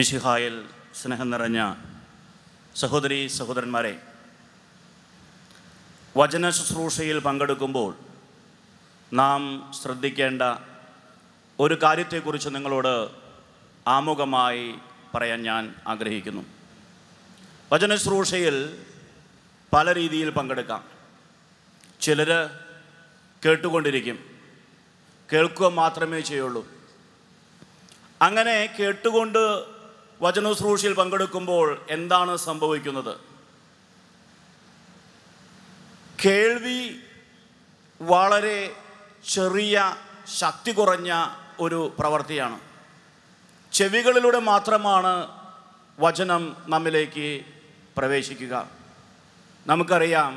മിഷിഹായൽ സ്നേഹം നിറഞ്ഞ സഹോദരി സഹോദരന്മാരെ വചന ശുശ്രൂഷയിൽ പങ്കെടുക്കുമ്പോൾ നാം ശ്രദ്ധിക്കേണ്ട ഒരു കാര്യത്തെക്കുറിച്ച് നിങ്ങളോട് ആമുഖമായി പറയാൻ ഞാൻ ആഗ്രഹിക്കുന്നു വചന ശുശ്രൂഷയിൽ പല രീതിയിൽ പങ്കെടുക്കാം ചിലർ കേട്ടുകൊണ്ടിരിക്കും കേൾക്കുക മാത്രമേ ചെയ്യുള്ളൂ അങ്ങനെ കേട്ടുകൊണ്ട് വചനശ്രൂഷയിൽ പങ്കെടുക്കുമ്പോൾ എന്താണ് സംഭവിക്കുന്നത് കേൾവി വളരെ ചെറിയ ശക്തി കുറഞ്ഞ ഒരു പ്രവൃത്തിയാണ് ചെവികളിലൂടെ മാത്രമാണ് വചനം നമ്മിലേക്ക് പ്രവേശിക്കുക നമുക്കറിയാം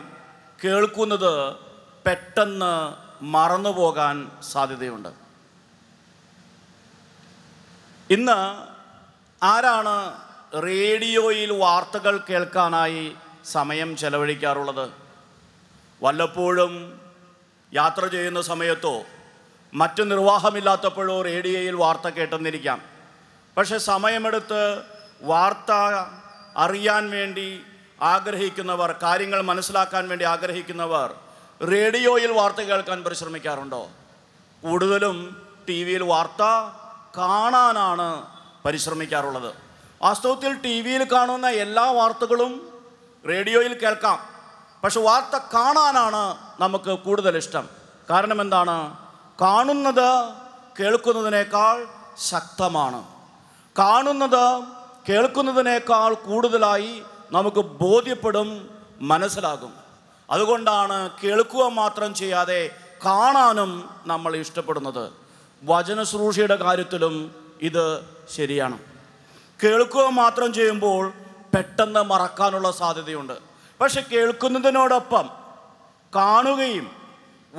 കേൾക്കുന്നത് പെട്ടെന്ന് മറന്നു പോകാൻ സാധ്യതയുണ്ട് ഇന്ന് ആരാണ് റേഡിയോയിൽ വാർത്തകൾ കേൾക്കാനായി സമയം ചെലവഴിക്കാറുള്ളത് വല്ലപ്പോഴും യാത്ര ചെയ്യുന്ന സമയത്തോ മറ്റു നിർവാഹമില്ലാത്തപ്പോഴോ റേഡിയോയിൽ വാർത്ത കേട്ടെന്നിരിക്കാം പക്ഷെ സമയമെടുത്ത് വാർത്ത അറിയാൻ വേണ്ടി ആഗ്രഹിക്കുന്നവർ കാര്യങ്ങൾ മനസ്സിലാക്കാൻ വേണ്ടി ആഗ്രഹിക്കുന്നവർ റേഡിയോയിൽ വാർത്ത കേൾക്കാൻ പരിശ്രമിക്കാറുണ്ടോ കൂടുതലും ടി വിയിൽ വാർത്ത കാണാനാണ് പരിശ്രമിക്കാറുള്ളത് വാസ്തവത്തിൽ ടി വിയിൽ കാണുന്ന എല്ലാ വാർത്തകളും റേഡിയോയിൽ കേൾക്കാം പക്ഷെ വാർത്ത കാണാനാണ് നമുക്ക് കൂടുതൽ ഇഷ്ടം കാരണം എന്താണ് കാണുന്നത് കേൾക്കുന്നതിനേക്കാൾ ശക്തമാണ് കാണുന്നത് കേൾക്കുന്നതിനേക്കാൾ കൂടുതലായി നമുക്ക് ബോധ്യപ്പെടും മനസ്സിലാകും അതുകൊണ്ടാണ് കേൾക്കുക മാത്രം ചെയ്യാതെ കാണാനും നമ്മൾ ഇഷ്ടപ്പെടുന്നത് വചനശ്രൂഷയുടെ കാര്യത്തിലും ഇത് ശരിയാണ് കേൾക്കുക മാത്രം ചെയ്യുമ്പോൾ പെട്ടെന്ന് മറക്കാനുള്ള സാധ്യതയുണ്ട് പക്ഷെ കേൾക്കുന്നതിനോടൊപ്പം കാണുകയും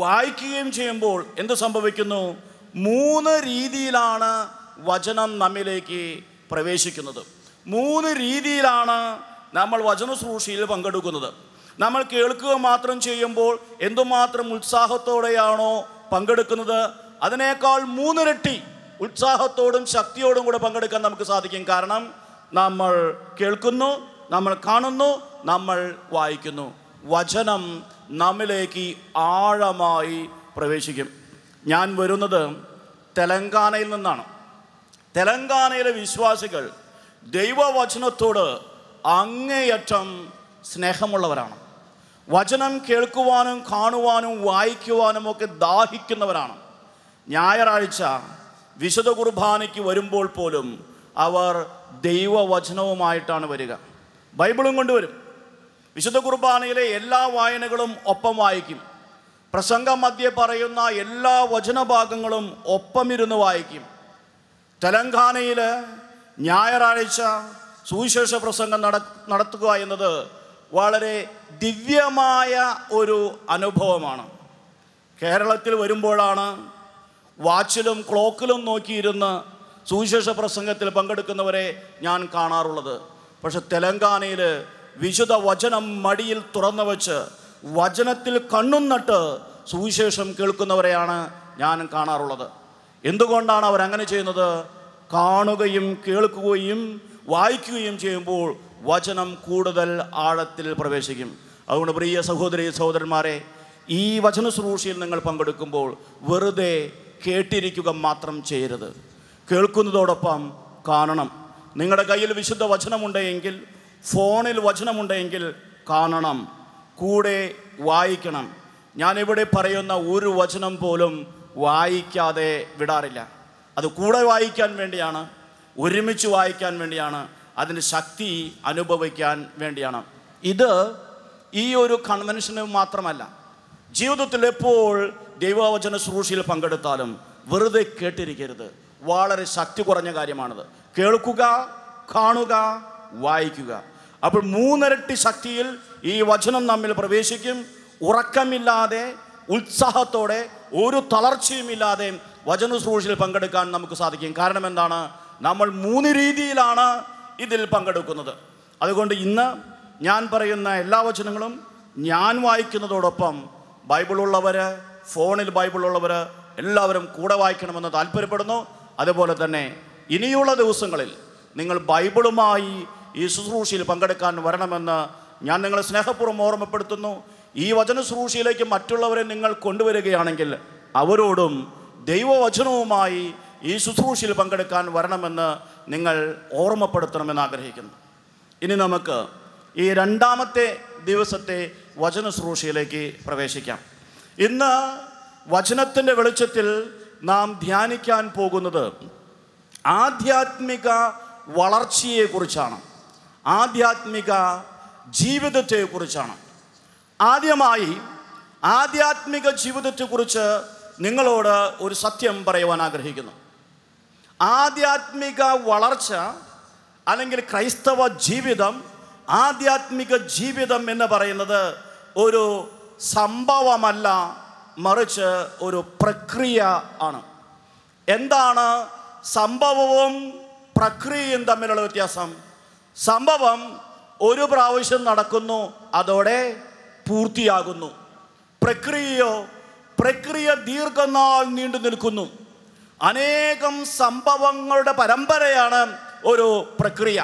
വായിക്കുകയും ചെയ്യുമ്പോൾ എന്ത് സംഭവിക്കുന്നു മൂന്ന് രീതിയിലാണ് വചനം നമ്മിലേക്ക് പ്രവേശിക്കുന്നത് മൂന്ന് രീതിയിലാണ് നമ്മൾ വചന പങ്കെടുക്കുന്നത് നമ്മൾ കേൾക്കുക മാത്രം ചെയ്യുമ്പോൾ എന്തുമാത്രം ഉത്സാഹത്തോടെയാണോ പങ്കെടുക്കുന്നത് അതിനേക്കാൾ മൂന്നിരട്ടി ഉത്സാഹത്തോടും ശക്തിയോടും കൂടെ പങ്കെടുക്കാൻ നമുക്ക് സാധിക്കും കാരണം നമ്മൾ കേൾക്കുന്നു നമ്മൾ കാണുന്നു നമ്മൾ വായിക്കുന്നു വചനം നമ്മിലേക്ക് ആഴമായി പ്രവേശിക്കും ഞാൻ വരുന്നത് തെലങ്കാനയിൽ നിന്നാണ് തെലങ്കാനയിലെ വിശ്വാസികൾ ദൈവവചനത്തോട് അങ്ങേയറ്റം സ്നേഹമുള്ളവരാണ് വചനം കേൾക്കുവാനും കാണുവാനും വായിക്കുവാനും ഒക്കെ ദാഹിക്കുന്നവരാണ് ഞായറാഴ്ച വിശുദ്ധ കുർബാനയ്ക്ക് വരുമ്പോൾ പോലും അവർ ദൈവവചനവുമായിട്ടാണ് വരിക ബൈബിളും കൊണ്ടുവരും വിശുദ്ധ കുർബാനയിലെ എല്ലാ വായനകളും ഒപ്പം വായിക്കും പ്രസംഗ മധ്യ പറയുന്ന എല്ലാ വചനഭാഗങ്ങളും ഒപ്പമിരുന്ന് വായിക്കും തെലങ്കാനയിൽ ഞായറാഴ്ച സുവിശേഷ പ്രസംഗം നട നടത്തുക എന്നത് വളരെ ദിവ്യമായ ഒരു അനുഭവമാണ് കേരളത്തിൽ വരുമ്പോഴാണ് വാച്ചിലും ക്ലോക്കിലും നോക്കിയിരുന്ന് സുവിശേഷ പ്രസംഗത്തിൽ പങ്കെടുക്കുന്നവരെ ഞാൻ കാണാറുള്ളത് പക്ഷെ തെലങ്കാനയിൽ വിശുദ്ധ വചനം മടിയിൽ തുറന്നു വച്ച് വചനത്തിൽ കണ്ണും നട്ട് സുവിശേഷം കേൾക്കുന്നവരെയാണ് ഞാൻ കാണാറുള്ളത് എന്തുകൊണ്ടാണ് അവരങ്ങനെ ചെയ്യുന്നത് കാണുകയും കേൾക്കുകയും വായിക്കുകയും ചെയ്യുമ്പോൾ വചനം കൂടുതൽ ആഴത്തിൽ പ്രവേശിക്കും അതുകൊണ്ട് പ്രിയ സഹോദരി സഹോദരന്മാരെ ഈ വചന ശുശ്രൂഷയിൽ നിങ്ങൾ പങ്കെടുക്കുമ്പോൾ വെറുതെ കേട്ടിരിക്കുക മാത്രം ചെയ്യരുത് കേൾക്കുന്നതോടൊപ്പം കാണണം നിങ്ങളുടെ കയ്യിൽ വിശുദ്ധ വചനമുണ്ടെങ്കിൽ ഫോണിൽ വചനമുണ്ടെങ്കിൽ കാണണം കൂടെ വായിക്കണം ഞാനിവിടെ പറയുന്ന ഒരു വചനം പോലും വായിക്കാതെ വിടാറില്ല അത് കൂടെ വായിക്കാൻ വേണ്ടിയാണ് ഒരുമിച്ച് വായിക്കാൻ വേണ്ടിയാണ് അതിന് ശക്തി അനുഭവിക്കാൻ വേണ്ടിയാണ് ഇത് ഈ ഒരു കൺവെൻഷന് മാത്രമല്ല ജീവിതത്തിൽ എപ്പോൾ ദൈവവചന ശുശ്രൂഷയിൽ പങ്കെടുത്താലും വെറുതെ കേട്ടിരിക്കരുത് വളരെ ശക്തി കുറഞ്ഞ കാര്യമാണത് കേൾക്കുക കാണുക വായിക്കുക അപ്പോൾ മൂന്നിരട്ടി ശക്തിയിൽ ഈ വചനം നമ്മിൽ പ്രവേശിക്കും ഉറക്കമില്ലാതെ ഉത്സാഹത്തോടെ ഒരു തളർച്ചയുമില്ലാതെ വചനശ്രൂഷയിൽ പങ്കെടുക്കാൻ നമുക്ക് സാധിക്കും കാരണം എന്താണ് നമ്മൾ മൂന്ന് രീതിയിലാണ് ഇതിൽ പങ്കെടുക്കുന്നത് അതുകൊണ്ട് ഇന്ന് ഞാൻ പറയുന്ന എല്ലാ വചനങ്ങളും ഞാൻ വായിക്കുന്നതോടൊപ്പം ബൈബിളുള്ളവർ ഫോണിൽ ബൈബിളുള്ളവർ എല്ലാവരും കൂടെ വായിക്കണമെന്ന് താല്പര്യപ്പെടുന്നു അതുപോലെ തന്നെ ഇനിയുള്ള ദിവസങ്ങളിൽ നിങ്ങൾ ബൈബിളുമായി ഈ ശുശ്രൂഷയിൽ പങ്കെടുക്കാൻ വരണമെന്ന് ഞാൻ നിങ്ങളെ സ്നേഹപൂർവ്വം ഓർമ്മപ്പെടുത്തുന്നു ഈ വചന ശുശ്രൂഷയിലേക്ക് മറ്റുള്ളവരെ നിങ്ങൾ കൊണ്ടുവരികയാണെങ്കിൽ അവരോടും ദൈവവചനവുമായി ഈ ശുശ്രൂഷയിൽ പങ്കെടുക്കാൻ വരണമെന്ന് നിങ്ങൾ ഓർമ്മപ്പെടുത്തണമെന്ന് ആഗ്രഹിക്കുന്നു ഇനി നമുക്ക് ഈ രണ്ടാമത്തെ ദിവസത്തെ വചന ശുശ്രൂഷയിലേക്ക് പ്രവേശിക്കാം ഇന്ന് വചനത്തിൻ്റെ വെളിച്ചത്തിൽ നാം ധ്യാനിക്കാൻ പോകുന്നത് ആധ്യാത്മിക വളർച്ചയെക്കുറിച്ചാണ് ആധ്യാത്മിക ജീവിതത്തെക്കുറിച്ചാണ് ആദ്യമായി ആധ്യാത്മിക ജീവിതത്തെക്കുറിച്ച് നിങ്ങളോട് ഒരു സത്യം പറയുവാൻ ആഗ്രഹിക്കുന്നു ആധ്യാത്മിക വളർച്ച അല്ലെങ്കിൽ ക്രൈസ്തവ ജീവിതം ആധ്യാത്മിക ജീവിതം എന്ന് പറയുന്നത് ഒരു സംഭവമല്ല മറിച്ച് ഒരു പ്രക്രിയ ആണ് എന്താണ് സംഭവവും പ്രക്രിയയും തമ്മിലുള്ള വ്യത്യാസം സംഭവം ഒരു പ്രാവശ്യം നടക്കുന്നു അതോടെ പൂർത്തിയാകുന്നു പ്രക്രിയയോ പ്രക്രിയ ദീർഘനാൾ നീണ്ടു നിൽക്കുന്നു അനേകം സംഭവങ്ങളുടെ പരമ്പരയാണ് ഒരു പ്രക്രിയ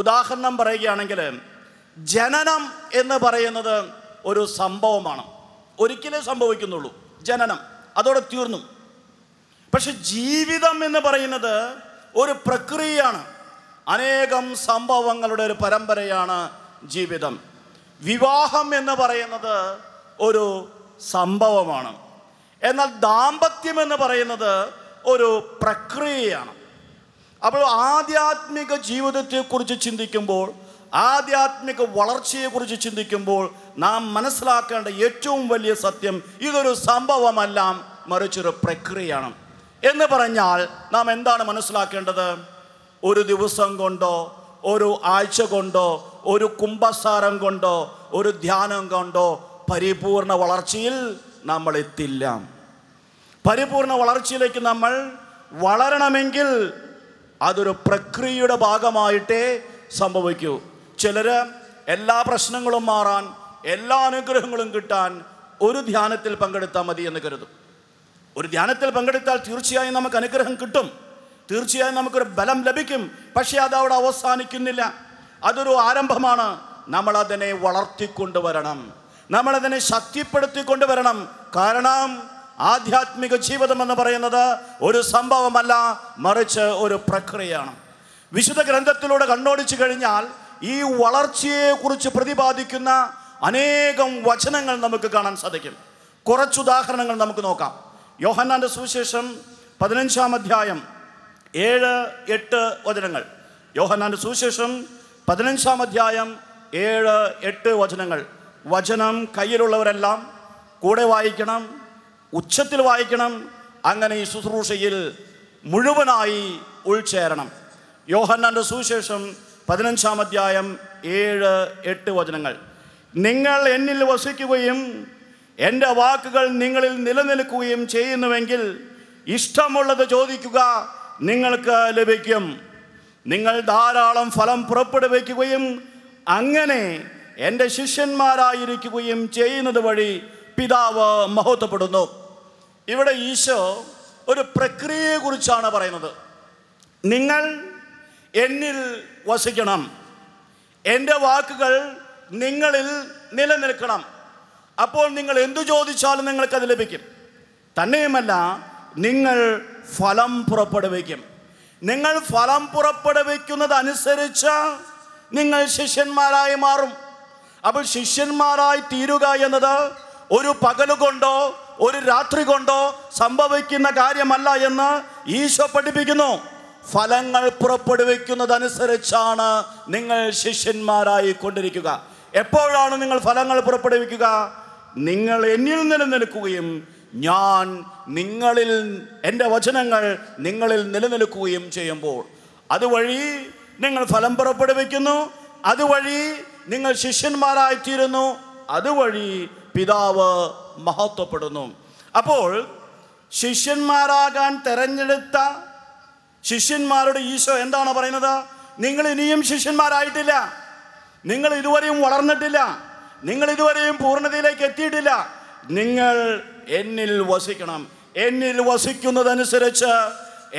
ഉദാഹരണം പറയുകയാണെങ്കിൽ ജനനം എന്ന് പറയുന്നത് ഒരു സംഭവമാണ് ഒരിക്കലേ സംഭവിക്കുന്നുള്ളൂ ജനനം അതോടെ തീർന്നു പക്ഷെ ജീവിതം എന്ന് പറയുന്നത് ഒരു പ്രക്രിയയാണ് അനേകം സംഭവങ്ങളുടെ ഒരു പരമ്പരയാണ് ജീവിതം വിവാഹം എന്ന് പറയുന്നത് ഒരു സംഭവമാണ് എന്നാൽ ദാമ്പത്യം എന്ന് പറയുന്നത് ഒരു പ്രക്രിയയാണ് അപ്പോൾ ആധ്യാത്മിക ജീവിതത്തെക്കുറിച്ച് ചിന്തിക്കുമ്പോൾ ആധ്യാത്മിക വളർച്ചയെക്കുറിച്ച് ചിന്തിക്കുമ്പോൾ നാം മനസ്സിലാക്കേണ്ട ഏറ്റവും വലിയ സത്യം ഇതൊരു സംഭവമല്ല മറിച്ചൊരു പ്രക്രിയയാണ് എന്ന് പറഞ്ഞാൽ നാം എന്താണ് മനസ്സിലാക്കേണ്ടത് ഒരു ദിവസം കൊണ്ടോ ഒരു ആഴ്ച കൊണ്ടോ ഒരു കുംഭസാരം കൊണ്ടോ ഒരു ധ്യാനം കൊണ്ടോ പരിപൂർണ വളർച്ചയിൽ നമ്മൾ എത്തില്ല പരിപൂർണ വളർച്ചയിലേക്ക് നമ്മൾ വളരണമെങ്കിൽ അതൊരു പ്രക്രിയയുടെ ഭാഗമായിട്ടേ സംഭവിക്കൂ ചിലർ എല്ലാ പ്രശ്നങ്ങളും മാറാൻ എല്ലാ അനുഗ്രഹങ്ങളും കിട്ടാൻ ഒരു ധ്യാനത്തിൽ പങ്കെടുത്താൽ മതി എന്ന് കരുതും ഒരു ധ്യാനത്തിൽ പങ്കെടുത്താൽ തീർച്ചയായും നമുക്ക് അനുഗ്രഹം കിട്ടും തീർച്ചയായും നമുക്കൊരു ബലം ലഭിക്കും പക്ഷേ അത് അവിടെ അവസാനിക്കുന്നില്ല അതൊരു ആരംഭമാണ് നമ്മൾ അതിനെ വളർത്തിക്കൊണ്ടുവരണം നമ്മളതിനെ കൊണ്ടുവരണം കാരണം ആധ്യാത്മിക ജീവിതം എന്ന് പറയുന്നത് ഒരു സംഭവമല്ല മറിച്ച് ഒരു പ്രക്രിയയാണ് വിശുദ്ധ ഗ്രന്ഥത്തിലൂടെ കണ്ണോടിച്ചു കഴിഞ്ഞാൽ ഈ വളർച്ചയെക്കുറിച്ച് പ്രതിപാദിക്കുന്ന അനേകം വചനങ്ങൾ നമുക്ക് കാണാൻ സാധിക്കും കുറച്ച് ഉദാഹരണങ്ങൾ നമുക്ക് നോക്കാം യോഹന്നാൻ്റെ സുവിശേഷം പതിനഞ്ചാം അധ്യായം ഏഴ് എട്ട് വചനങ്ങൾ യോഹന്നാൻ്റെ സുവിശേഷം പതിനഞ്ചാം അധ്യായം ഏഴ് എട്ട് വചനങ്ങൾ വചനം കയ്യിലുള്ളവരെല്ലാം കൂടെ വായിക്കണം ഉച്ചത്തിൽ വായിക്കണം അങ്ങനെ ഈ ശുശ്രൂഷയിൽ മുഴുവനായി ഉൾച്ചേരണം യോഹന്നാൻ്റെ സുവിശേഷം പതിനഞ്ചാം അധ്യായം ഏഴ് എട്ട് വചനങ്ങൾ നിങ്ങൾ എന്നിൽ വസിക്കുകയും എൻ്റെ വാക്കുകൾ നിങ്ങളിൽ നിലനിൽക്കുകയും ചെയ്യുന്നുവെങ്കിൽ ഇഷ്ടമുള്ളത് ചോദിക്കുക നിങ്ങൾക്ക് ലഭിക്കും നിങ്ങൾ ധാരാളം ഫലം പുറപ്പെടുവിക്കുകയും അങ്ങനെ എൻ്റെ ശിഷ്യന്മാരായിരിക്കുകയും ചെയ്യുന്നത് വഴി പിതാവ് മഹത്വപ്പെടുന്നു ഇവിടെ ഈശോ ഒരു പ്രക്രിയയെക്കുറിച്ചാണ് പറയുന്നത് നിങ്ങൾ എന്നിൽ വസിക്കണം എൻ്റെ വാക്കുകൾ നിങ്ങളിൽ നിലനിൽക്കണം അപ്പോൾ നിങ്ങൾ എന്തു ചോദിച്ചാലും നിങ്ങൾക്കത് ലഭിക്കും തന്നെയുമല്ല നിങ്ങൾ ഫലം പുറപ്പെടുവിക്കും നിങ്ങൾ ഫലം പുറപ്പെടുവിക്കുന്നതനുസരിച്ച് നിങ്ങൾ ശിഷ്യന്മാരായി മാറും അപ്പോൾ ശിഷ്യന്മാരായി തീരുക എന്നത് ഒരു പകലുകൊണ്ടോ ഒരു രാത്രി കൊണ്ടോ സംഭവിക്കുന്ന കാര്യമല്ല എന്ന് ഈശോ പഠിപ്പിക്കുന്നു ഫലങ്ങൾ പുറപ്പെടുവിക്കുന്നതനുസരിച്ചാണ് നിങ്ങൾ ശിഷ്യന്മാരായി കൊണ്ടിരിക്കുക എപ്പോഴാണ് നിങ്ങൾ ഫലങ്ങൾ പുറപ്പെടുവിക്കുക നിങ്ങൾ എന്നിൽ നിലനിൽക്കുകയും ഞാൻ നിങ്ങളിൽ എൻ്റെ വചനങ്ങൾ നിങ്ങളിൽ നിലനിൽക്കുകയും ചെയ്യുമ്പോൾ അതുവഴി നിങ്ങൾ ഫലം പുറപ്പെടുവിക്കുന്നു അതുവഴി നിങ്ങൾ ശിഷ്യന്മാരായിത്തീരുന്നു അതുവഴി പിതാവ് മഹത്വപ്പെടുന്നു അപ്പോൾ ശിഷ്യന്മാരാകാൻ തെരഞ്ഞെടുത്ത ശിഷ്യന്മാരോട് ഈശോ എന്താണ് പറയുന്നത് നിങ്ങൾ ഇനിയും ശിഷ്യന്മാരായിട്ടില്ല നിങ്ങൾ ഇതുവരെയും വളർന്നിട്ടില്ല നിങ്ങൾ ഇതുവരെയും പൂർണ്ണതയിലേക്ക് എത്തിയിട്ടില്ല നിങ്ങൾ എന്നിൽ വസിക്കണം എന്നിൽ വസിക്കുന്നതനുസരിച്ച്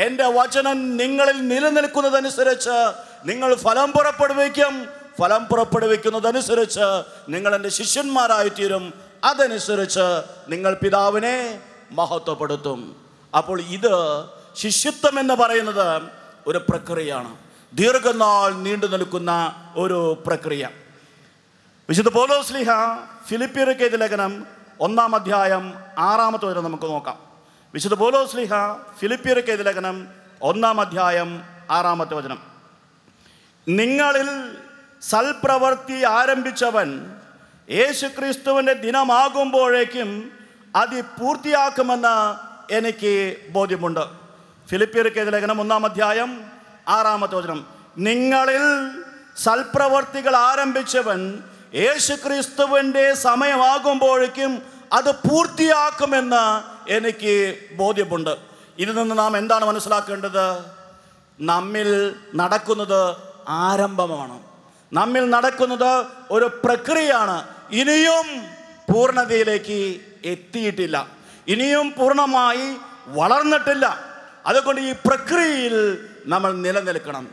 എൻ്റെ വചനം നിങ്ങളിൽ നിലനിൽക്കുന്നതനുസരിച്ച് നിങ്ങൾ ഫലം പുറപ്പെടുവിക്കും ഫലം പുറപ്പെടുവിക്കുന്നതനുസരിച്ച് നിങ്ങൾ എൻ്റെ ശിഷ്യന്മാരായിത്തീരും അതനുസരിച്ച് നിങ്ങൾ പിതാവിനെ മഹത്വപ്പെടുത്തും അപ്പോൾ ഇത് ശിഷ്യത്വം എന്ന് പറയുന്നത് ഒരു പ്രക്രിയയാണ് ദീർഘനാൾ നീണ്ടു നിൽക്കുന്ന ഒരു പ്രക്രിയ വിശുദ്ധ പോലോസ്ലിഹ ഫിലിപ്പിയർക്ക് ഇത് ലേഖനം ഒന്നാം അധ്യായം ആറാമത്തെ വരെ നമുക്ക് നോക്കാം വിശുദ്ധ പോലോസ്ലിഹ ഫിലിപ്പിയർക്ക് ഇത് ലേഖനം ഒന്നാം അധ്യായം ആറാമത്തെ വചനം നിങ്ങളിൽ സൽപ്രവൃത്തി ആരംഭിച്ചവൻ ക്രിസ്തുവിൻ്റെ ദിനമാകുമ്പോഴേക്കും അതി പൂർത്തിയാക്കുമെന്ന് എനിക്ക് ബോധ്യമുണ്ട് ഫിലിപ്പിയർക്ക് ലേഖനം ഒന്നാം അധ്യായം ആറാമത്തെ വചനം നിങ്ങളിൽ സൽപ്രവർത്തികൾ ആരംഭിച്ചവൻ യേശു ക്രിസ്തുവിൻ്റെ സമയമാകുമ്പോഴേക്കും അത് പൂർത്തിയാക്കുമെന്ന് എനിക്ക് ബോധ്യമുണ്ട് ഇതിൽ നിന്ന് നാം എന്താണ് മനസ്സിലാക്കേണ്ടത് നമ്മിൽ നടക്കുന്നത് ആരംഭമാണ് നമ്മിൽ നടക്കുന്നത് ഒരു പ്രക്രിയയാണ് ഇനിയും പൂർണ്ണതയിലേക്ക് എത്തിയിട്ടില്ല ഇനിയും പൂർണ്ണമായി വളർന്നിട്ടില്ല അതുകൊണ്ട് ഈ പ്രക്രിയയിൽ നമ്മൾ നിലനിൽക്കണം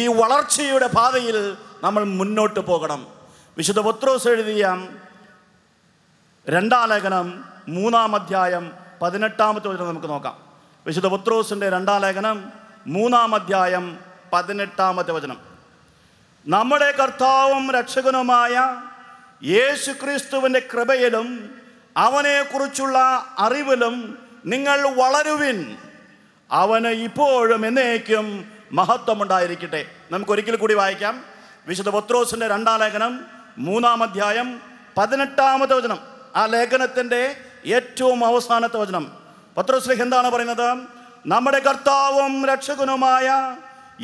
ഈ വളർച്ചയുടെ പാതയിൽ നമ്മൾ മുന്നോട്ട് പോകണം വിശുദ്ധ പത്രോസ് എഴുതിയ രണ്ടാം ലേഖനം മൂന്നാം അധ്യായം പതിനെട്ടാമത്തെ വചനം നമുക്ക് നോക്കാം വിശുദ്ധ പുത്രോസിൻ്റെ രണ്ടാം ലേഖനം മൂന്നാം അധ്യായം പതിനെട്ടാമത്തെ വചനം നമ്മുടെ കർത്താവും രക്ഷകനുമായ യേശു ക്രിസ്തുവിൻ്റെ കൃപയിലും അവനെക്കുറിച്ചുള്ള അറിവിലും നിങ്ങൾ വളരുവിൻ അവന് ഇപ്പോഴും എന്നേക്കും മഹത്വമുണ്ടായിരിക്കട്ടെ ഒരിക്കൽ കൂടി വായിക്കാം വിശുദ്ധ പത്രോസിന്റെ രണ്ടാം ലേഖനം മൂന്നാം അധ്യായം പതിനെട്ടാമത്തെ വചനം ആ ലേഖനത്തിന്റെ ഏറ്റവും അവസാനത്തെ വചനം പത്രോസ് എന്താണ് പറയുന്നത് നമ്മുടെ കർത്താവും രക്ഷകനുമായ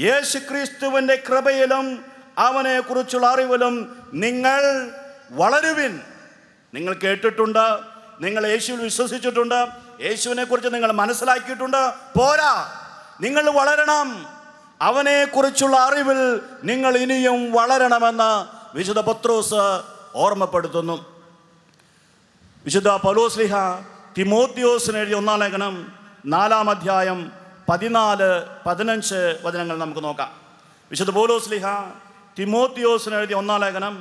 യേശു ക്രിസ്തുവിന്റെ കൃപയിലും അവനെ കുറിച്ചുള്ള അറിവിലും നിങ്ങൾ വളരുവിൻ നിങ്ങൾ കേട്ടിട്ടുണ്ട് നിങ്ങൾ യേശുവിൽ വിശ്വസിച്ചിട്ടുണ്ട് യേശുവിനെ കുറിച്ച് നിങ്ങൾ മനസ്സിലാക്കിയിട്ടുണ്ട് പോരാ നിങ്ങൾ വളരണം അവനെക്കുറിച്ചുള്ള അറിവിൽ നിങ്ങൾ ഇനിയും വളരണമെന്ന് വിശുദ്ധ പത്രോസ് ഓർമ്മപ്പെടുത്തുന്നു വിശുദ്ധ പലോസ്ലിഹ തിമോത്യോസിന് എഴുതിയ ഒന്നാം ലേഖനം നാലാം അധ്യായം പതിനാല് പതിനഞ്ച് വചനങ്ങൾ നമുക്ക് നോക്കാം വിശുദ്ധ പോലോസ്ലിഹ തിമോത്യോസിന് എഴുതിയ ഒന്നാം ലേഖനം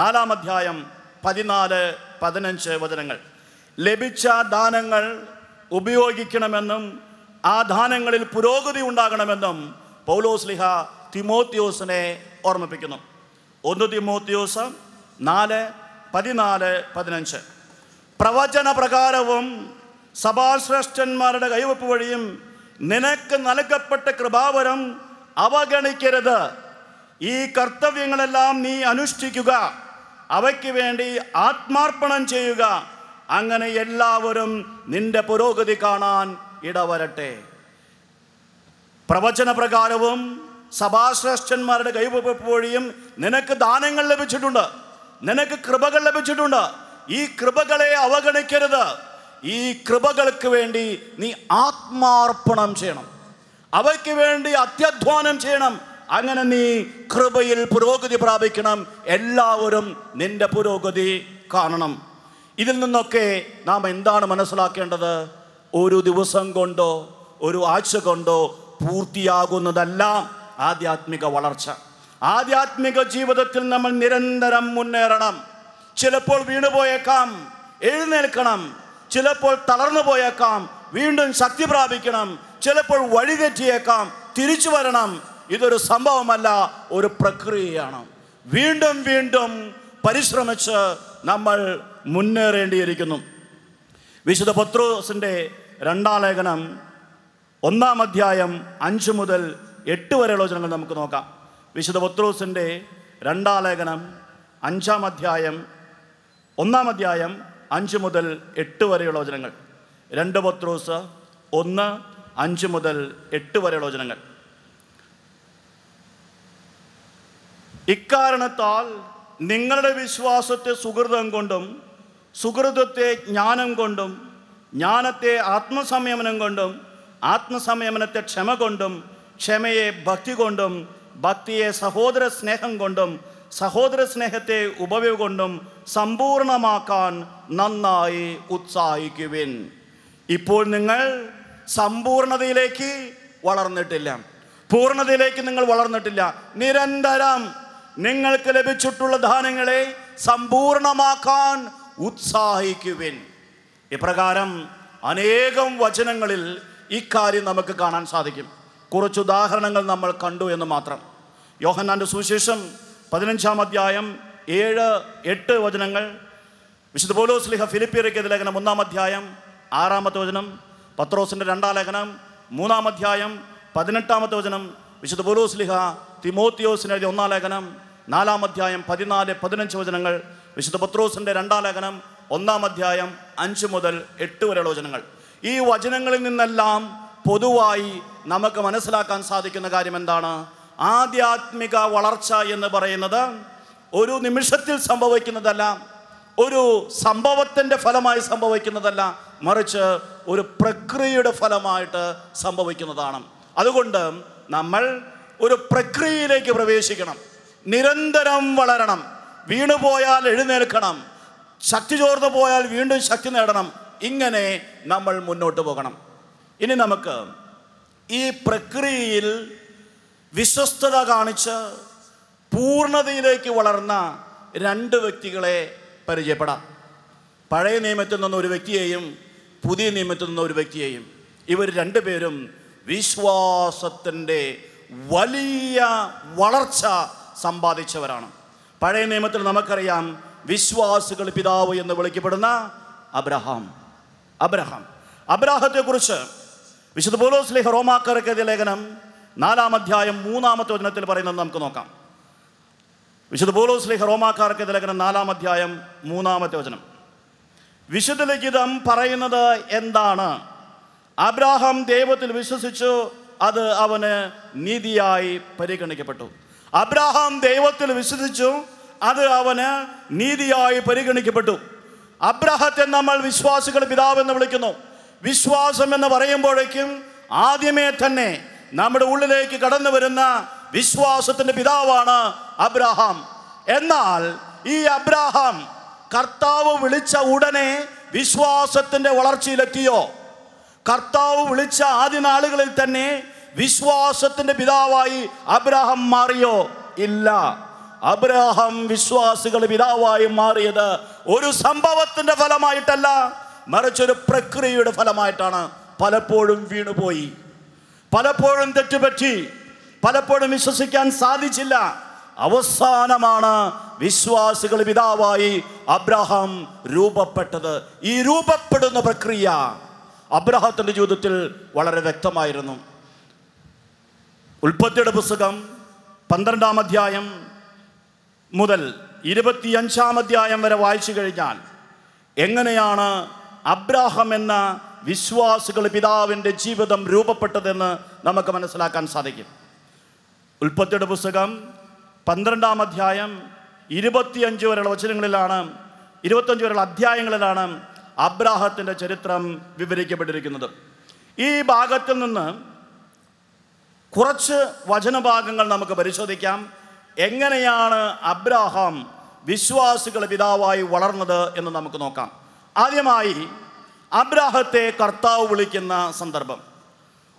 നാലാം അധ്യായം പതിനാല് പതിനഞ്ച് വചനങ്ങൾ ലഭിച്ച ദാനങ്ങൾ ഉപയോഗിക്കണമെന്നും ആ ദാനങ്ങളിൽ പുരോഗതി ഉണ്ടാകണമെന്നും പൗലോസ്ലിഹ തിമോത്യോസിനെ ഓർമ്മിപ്പിക്കുന്നു ഒന്ന് തിമോത്യോസ് നാല് പതിനാല് പതിനഞ്ച് പ്രവചന പ്രകാരവും സഭാശ്രേഷ്ഠന്മാരുടെ കൈവപ്പ് വഴിയും നിനക്ക് നൽകപ്പെട്ട കൃപാവരം അവഗണിക്കരുത് ഈ കർത്തവ്യങ്ങളെല്ലാം നീ അനുഷ്ഠിക്കുക അവയ്ക്ക് വേണ്ടി ആത്മാർപ്പണം ചെയ്യുക അങ്ങനെ എല്ലാവരും നിന്റെ പുരോഗതി കാണാൻ ഇടവരട്ടെ പ്രവചന പ്രകാരവും സഭാശ്രേഷ്ഠന്മാരുടെ കൈവപ്പ് വഴിയും നിനക്ക് ദാനങ്ങൾ ലഭിച്ചിട്ടുണ്ട് നിനക്ക് കൃപകൾ ലഭിച്ചിട്ടുണ്ട് ഈ കൃപകളെ അവഗണിക്കരുത് ഈ കൃപകൾക്ക് വേണ്ടി നീ ആത്മാർപ്പണം ചെയ്യണം അവയ്ക്ക് വേണ്ടി അത്യധ്വാനം ചെയ്യണം അങ്ങനെ നീ കൃപയിൽ പുരോഗതി പ്രാപിക്കണം എല്ലാവരും നിന്റെ പുരോഗതി കാണണം ഇതിൽ നിന്നൊക്കെ നാം എന്താണ് മനസ്സിലാക്കേണ്ടത് ഒരു ദിവസം കൊണ്ടോ ഒരു ആഴ്ച കൊണ്ടോ പൂർത്തിയാകുന്നതല്ല ആധ്യാത്മിക വളർച്ച ആധ്യാത്മിക ജീവിതത്തിൽ നമ്മൾ നിരന്തരം മുന്നേറണം ചിലപ്പോൾ വീണുപോയേക്കാം എഴുന്നേൽക്കണം ചിലപ്പോൾ തളർന്നു പോയേക്കാം വീണ്ടും ശക്തി പ്രാപിക്കണം ചിലപ്പോൾ വഴിതെറ്റിയേക്കാം തിരിച്ചു വരണം ഇതൊരു സംഭവമല്ല ഒരു പ്രക്രിയയാണ് വീണ്ടും വീണ്ടും പരിശ്രമിച്ച് നമ്മൾ മുന്നേറേണ്ടിയിരിക്കുന്നു വിശുദ്ധ പത്രോസിൻ്റെ രണ്ടാം ലേഖനം ഒന്നാം അധ്യായം അഞ്ച് മുതൽ എട്ട് വരെയുള്ള വചനങ്ങൾ നമുക്ക് നോക്കാം വിശുദ്ധ പത്രോസിൻ്റെ രണ്ടാം ലേഖനം അഞ്ചാം അധ്യായം ഒന്നാം അധ്യായം അഞ്ച് മുതൽ എട്ട് വരെയുള്ള വചനങ്ങൾ രണ്ട് പത്രോസ് ഒന്ന് അഞ്ച് മുതൽ എട്ട് വരെയുള്ള വചനങ്ങൾ ഇക്കാരണത്താൽ നിങ്ങളുടെ വിശ്വാസത്തെ സുഹൃതം കൊണ്ടും സുഹൃതത്തെ ജ്ഞാനം കൊണ്ടും ജ്ഞാനത്തെ ആത്മസംയമനം കൊണ്ടും ആത്മസംയമനത്തെ ക്ഷമ കൊണ്ടും ക്ഷമയെ ഭക്തി കൊണ്ടും ഭക്തിയെ സഹോദര സ്നേഹം കൊണ്ടും സഹോദര സ്നേഹത്തെ ഉപയോഗം കൊണ്ടും സമ്പൂർണമാക്കാൻ നന്നായി ഉത്സാഹിക്കുവിൻ ഇപ്പോൾ നിങ്ങൾ സമ്പൂർണതയിലേക്ക് വളർന്നിട്ടില്ല പൂർണ്ണതയിലേക്ക് നിങ്ങൾ വളർന്നിട്ടില്ല നിരന്തരം നിങ്ങൾക്ക് ലഭിച്ചിട്ടുള്ള ദാനങ്ങളെ സമ്പൂർണമാക്കാൻ ഉത്സാഹിക്കുവിൻ ഇപ്രകാരം അനേകം വചനങ്ങളിൽ ഇക്കാര്യം നമുക്ക് കാണാൻ സാധിക്കും കുറച്ച് ഉദാഹരണങ്ങൾ നമ്മൾ കണ്ടു എന്ന് മാത്രം യോഹന്നാൻ്റെ സുവിശേഷം പതിനഞ്ചാം അധ്യായം ഏഴ് എട്ട് വചനങ്ങൾ വിശുദ്ധ പോലോസ്ലിഹ ഫിലിപ്പിയറയ്ക്കെതിരെ ലേഖനം ഒന്നാം അധ്യായം ആറാമത്തെ വചനം പത്രോസിൻ്റെ രണ്ടാം ലേഖനം മൂന്നാം അധ്യായം പതിനെട്ടാമത്തെ വചനം വിശുദ്ധ ലിഹ തിമോത്തിയോസിനെഴുതിയ ഒന്നാം ലേഖനം നാലാം അധ്യായം പതിനാല് പതിനഞ്ച് വചനങ്ങൾ വിശുദ്ധ പത്രോസിൻ്റെ രണ്ടാം ലേഖനം ഒന്നാം അധ്യായം അഞ്ച് മുതൽ എട്ട് വരെയുള്ള വചനങ്ങൾ ഈ വചനങ്ങളിൽ നിന്നെല്ലാം പൊതുവായി നമുക്ക് മനസ്സിലാക്കാൻ സാധിക്കുന്ന കാര്യം എന്താണ് ആധ്യാത്മിക വളർച്ച എന്ന് പറയുന്നത് ഒരു നിമിഷത്തിൽ സംഭവിക്കുന്നതല്ല ഒരു സംഭവത്തിൻ്റെ ഫലമായി സംഭവിക്കുന്നതല്ല മറിച്ച് ഒരു പ്രക്രിയയുടെ ഫലമായിട്ട് സംഭവിക്കുന്നതാണ് അതുകൊണ്ട് നമ്മൾ ഒരു പ്രക്രിയയിലേക്ക് പ്രവേശിക്കണം നിരന്തരം വളരണം വീണുപോയാൽ എഴുന്നേൽക്കണം ശക്തി ചോർന്നു പോയാൽ വീണ്ടും ശക്തി നേടണം ഇങ്ങനെ നമ്മൾ മുന്നോട്ട് പോകണം ഇനി നമുക്ക് ഈ പ്രക്രിയയിൽ വിശ്വസ്തത കാണിച്ച് പൂർണ്ണതയിലേക്ക് വളർന്ന രണ്ട് വ്യക്തികളെ പരിചയപ്പെടാം പഴയ നിയമത്തിൽ നിന്ന് ഒരു വ്യക്തിയെയും പുതിയ നിയമത്തിൽ നിന്ന് ഒരു വ്യക്തിയെയും ഇവർ രണ്ടുപേരും വിശ്വാസത്തിൻ്റെ വലിയ വളർച്ച സമ്പാദിച്ചവരാണ് പഴയ നിയമത്തിൽ നമുക്കറിയാം വിശ്വാസികൾ പിതാവ് എന്ന് വിളിക്കപ്പെടുന്ന അബ്രഹാം അബ്രഹാം കുറിച്ച് വിശുദ്ധ പോലോസ്ലിഹ റോമാക്കർക്കെതിരെ ലേഖനം നാലാം അധ്യായം മൂന്നാമത്തെ വചനത്തിൽ പറയുന്നത് നമുക്ക് നോക്കാം വിശുദ്ധ പോലോസ്ലിഹ റോമാക്കാർക്കെതിരെ ലേഖനം നാലാം അധ്യായം മൂന്നാമത്തെ വചനം വിശുദ്ധ ലിഖിതം പറയുന്നത് എന്താണ് അബ്രാഹാം ദൈവത്തിൽ വിശ്വസിച്ചു അത് അവന് നീതിയായി പരിഗണിക്കപ്പെട്ടു അബ്രാഹാം ദൈവത്തിൽ വിശ്വസിച്ചു അത് അവന് നീതിയായി പരിഗണിക്കപ്പെട്ടു അബ്രഹത്തെ നമ്മൾ വിശ്വാസികൾ പിതാവെന്ന് വിളിക്കുന്നു വിശ്വാസം എന്ന് പറയുമ്പോഴേക്കും ആദ്യമേ തന്നെ നമ്മുടെ ഉള്ളിലേക്ക് കടന്നു വരുന്ന വിശ്വാസത്തിൻ്റെ പിതാവാണ് അബ്രഹാം എന്നാൽ ഈ അബ്രഹാം കർത്താവ് വിളിച്ച ഉടനെ വിശ്വാസത്തിൻ്റെ വളർച്ചയിലെത്തിയോ കർത്താവ് വിളിച്ച ആദ്യ നാളുകളിൽ തന്നെ വിശ്വാസത്തിന്റെ പിതാവായി അബ്രഹാം മാറിയോ ഇല്ല അബ്രഹാം വിശ്വാസികൾ പിതാവായി മാറിയത് ഒരു സംഭവത്തിന്റെ ഫലമായിട്ടല്ല മറിച്ചൊരു പ്രക്രിയയുടെ ഫലമായിട്ടാണ് പലപ്പോഴും വീണുപോയി പലപ്പോഴും തെറ്റുപറ്റി പലപ്പോഴും വിശ്വസിക്കാൻ സാധിച്ചില്ല അവസാനമാണ് വിശ്വാസികൾ പിതാവായി അബ്രഹാം രൂപപ്പെട്ടത് ഈ രൂപപ്പെടുന്ന പ്രക്രിയ അബ്രഹത്തിൻ്റെ ജീവിതത്തിൽ വളരെ വ്യക്തമായിരുന്നു ഉൽപ്പത്തിയുടെ പുസ്തകം പന്ത്രണ്ടാം അധ്യായം മുതൽ ഇരുപത്തിയഞ്ചാം അധ്യായം വരെ വായിച്ചു കഴിഞ്ഞാൽ എങ്ങനെയാണ് അബ്രാഹം എന്ന വിശ്വാസികൾ പിതാവിൻ്റെ ജീവിതം രൂപപ്പെട്ടതെന്ന് നമുക്ക് മനസ്സിലാക്കാൻ സാധിക്കും ഉൽപ്പത്തിയുടെ പുസ്തകം പന്ത്രണ്ടാം അധ്യായം ഇരുപത്തിയഞ്ച് വരെയുള്ള വചനങ്ങളിലാണ് ഇരുപത്തഞ്ച് വരെയുള്ള അധ്യായങ്ങളിലാണ് അബ്രാഹത്തിൻ്റെ ചരിത്രം വിവരിക്കപ്പെട്ടിരിക്കുന്നത് ഈ ഭാഗത്തിൽ നിന്ന് കുറച്ച് വചനഭാഗങ്ങൾ നമുക്ക് പരിശോധിക്കാം എങ്ങനെയാണ് അബ്രാഹാം വിശ്വാസികളുടെ പിതാവായി വളർന്നത് എന്ന് നമുക്ക് നോക്കാം ആദ്യമായി അബ്രാഹത്തെ കർത്താവ് വിളിക്കുന്ന സന്ദർഭം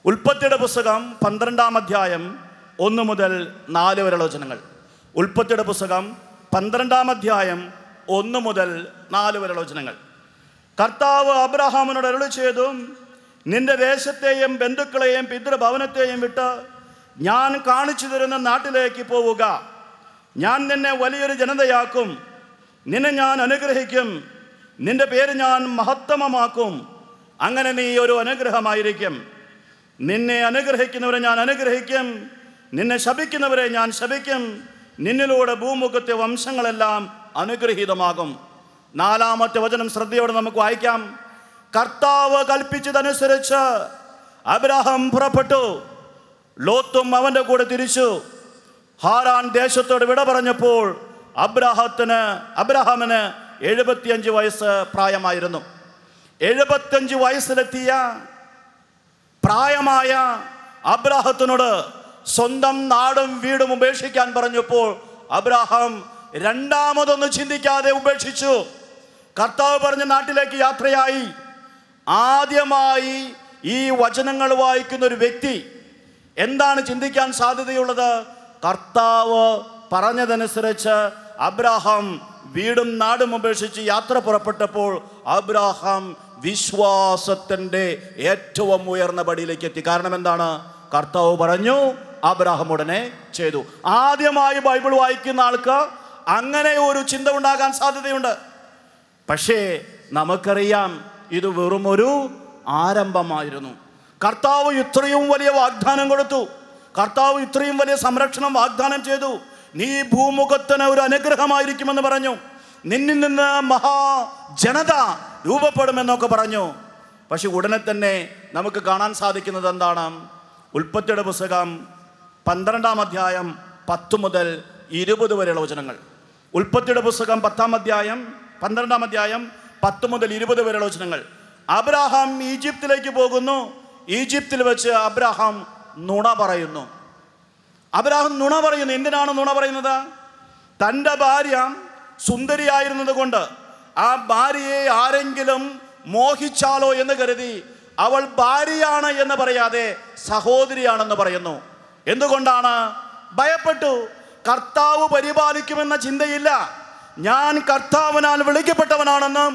ഉൽപ്പത്തിയുടെ പുസ്തകം പന്ത്രണ്ടാം അധ്യായം ഒന്ന് മുതൽ നാല് വരെയുള്ള വചനങ്ങൾ ഉൽപ്പത്തിയുടെ പുസ്തകം പന്ത്രണ്ടാം അധ്യായം ഒന്ന് മുതൽ നാല് വരെയുള്ള വചനങ്ങൾ കർത്താവ് അബ്രഹാമിനോട് അരുളി ചെയ്തും നിന്റെ ദേശത്തെയും ബന്ധുക്കളെയും പിതൃഭവനത്തെയും വിട്ട് ഞാൻ കാണിച്ചു തരുന്ന നാട്ടിലേക്ക് പോവുക ഞാൻ നിന്നെ വലിയൊരു ജനതയാക്കും നിന്നെ ഞാൻ അനുഗ്രഹിക്കും നിന്റെ പേര് ഞാൻ മഹത്തമമാക്കും അങ്ങനെ നീ ഒരു അനുഗ്രഹമായിരിക്കും നിന്നെ അനുഗ്രഹിക്കുന്നവരെ ഞാൻ അനുഗ്രഹിക്കും നിന്നെ ശപിക്കുന്നവരെ ഞാൻ ശപിക്കും നിന്നിലൂടെ ഭൂമുഖത്തെ വംശങ്ങളെല്ലാം അനുഗ്രഹീതമാകും നാലാമത്തെ വചനം ശ്രദ്ധയോടെ നമുക്ക് വായിക്കാം കർത്താവ് കൽപ്പിച്ചതനുസരിച്ച് അബ്രഹാം പുറപ്പെട്ടു ലോത്തും അവൻ്റെ കൂടെ തിരിച്ചു ഹാരാൻ ദേശത്തോട് വിട പറഞ്ഞപ്പോൾ അബ്രഹത്തിന് അബ്രഹാമിന് എഴുപത്തിയഞ്ച് വയസ്സ് പ്രായമായിരുന്നു എഴുപത്തിയഞ്ച് വയസ്സിലെത്തിയ പ്രായമായ അബ്രാഹത്തിനോട് സ്വന്തം നാടും വീടും ഉപേക്ഷിക്കാൻ പറഞ്ഞപ്പോൾ അബ്രഹാം രണ്ടാമതൊന്നും ചിന്തിക്കാതെ ഉപേക്ഷിച്ചു കർത്താവ് പറഞ്ഞ നാട്ടിലേക്ക് യാത്രയായി ആദ്യമായി ഈ വചനങ്ങൾ വായിക്കുന്ന ഒരു വ്യക്തി എന്താണ് ചിന്തിക്കാൻ സാധ്യതയുള്ളത് കർത്താവ് പറഞ്ഞതനുസരിച്ച് അബ്രാഹാം വീടും നാടും ഉപേക്ഷിച്ച് യാത്ര പുറപ്പെട്ടപ്പോൾ അബ്രാഹാം വിശ്വാസത്തിൻ്റെ ഏറ്റവും ഉയർന്ന പടിയിലേക്ക് എത്തി കാരണം എന്താണ് കർത്താവ് പറഞ്ഞു അബ്രാഹം ഉടനെ ചെയ്തു ആദ്യമായി ബൈബിൾ വായിക്കുന്ന ആൾക്ക് അങ്ങനെ ഒരു ചിന്ത ഉണ്ടാകാൻ സാധ്യതയുണ്ട് പക്ഷേ നമുക്കറിയാം ഇത് വെറുമൊരു ആരംഭമായിരുന്നു കർത്താവ് ഇത്രയും വലിയ വാഗ്ദാനം കൊടുത്തു കർത്താവ് ഇത്രയും വലിയ സംരക്ഷണം വാഗ്ദാനം ചെയ്തു നീ ഭൂമുഖത്തിന് ഒരു അനുഗ്രഹമായിരിക്കുമെന്ന് പറഞ്ഞു നിന്നിൽ നിന്ന് മഹാ ജനത രൂപപ്പെടുമെന്നൊക്കെ പറഞ്ഞു പക്ഷെ ഉടനെ തന്നെ നമുക്ക് കാണാൻ സാധിക്കുന്നത് എന്താണ് ഉൽപ്പത്തിയുടെ പുസ്തകം പന്ത്രണ്ടാം അധ്യായം പത്ത് മുതൽ ഇരുപത് വരെയുള്ള വചനങ്ങൾ ഉൽപ്പത്തിയുടെ പുസ്തകം പത്താം അധ്യായം പന്ത്രണ്ടാം അധ്യായം പത്ത് മുതൽ ഇരുപത് വരെയുള്ള വചനങ്ങൾ അബ്രാഹാം ഈജിപ്തിലേക്ക് പോകുന്നു ഈജിപ്തിൽ വെച്ച് അബ്രാഹാം നുണ പറയുന്നു അബ്രാഹാം നുണ പറയുന്നു എന്തിനാണ് നുണ പറയുന്നത് തൻ്റെ ഭാര്യ സുന്ദരിയായിരുന്നത് കൊണ്ട് ആ ഭാര്യയെ ആരെങ്കിലും മോഹിച്ചാലോ എന്ന് കരുതി അവൾ ഭാര്യയാണ് എന്ന് പറയാതെ സഹോദരിയാണെന്ന് പറയുന്നു എന്തുകൊണ്ടാണ് ഭയപ്പെട്ടു കർത്താവ് പരിപാലിക്കുമെന്ന ചിന്തയില്ല ഞാൻ കർത്താവിനാൽ വിളിക്കപ്പെട്ടവനാണെന്നും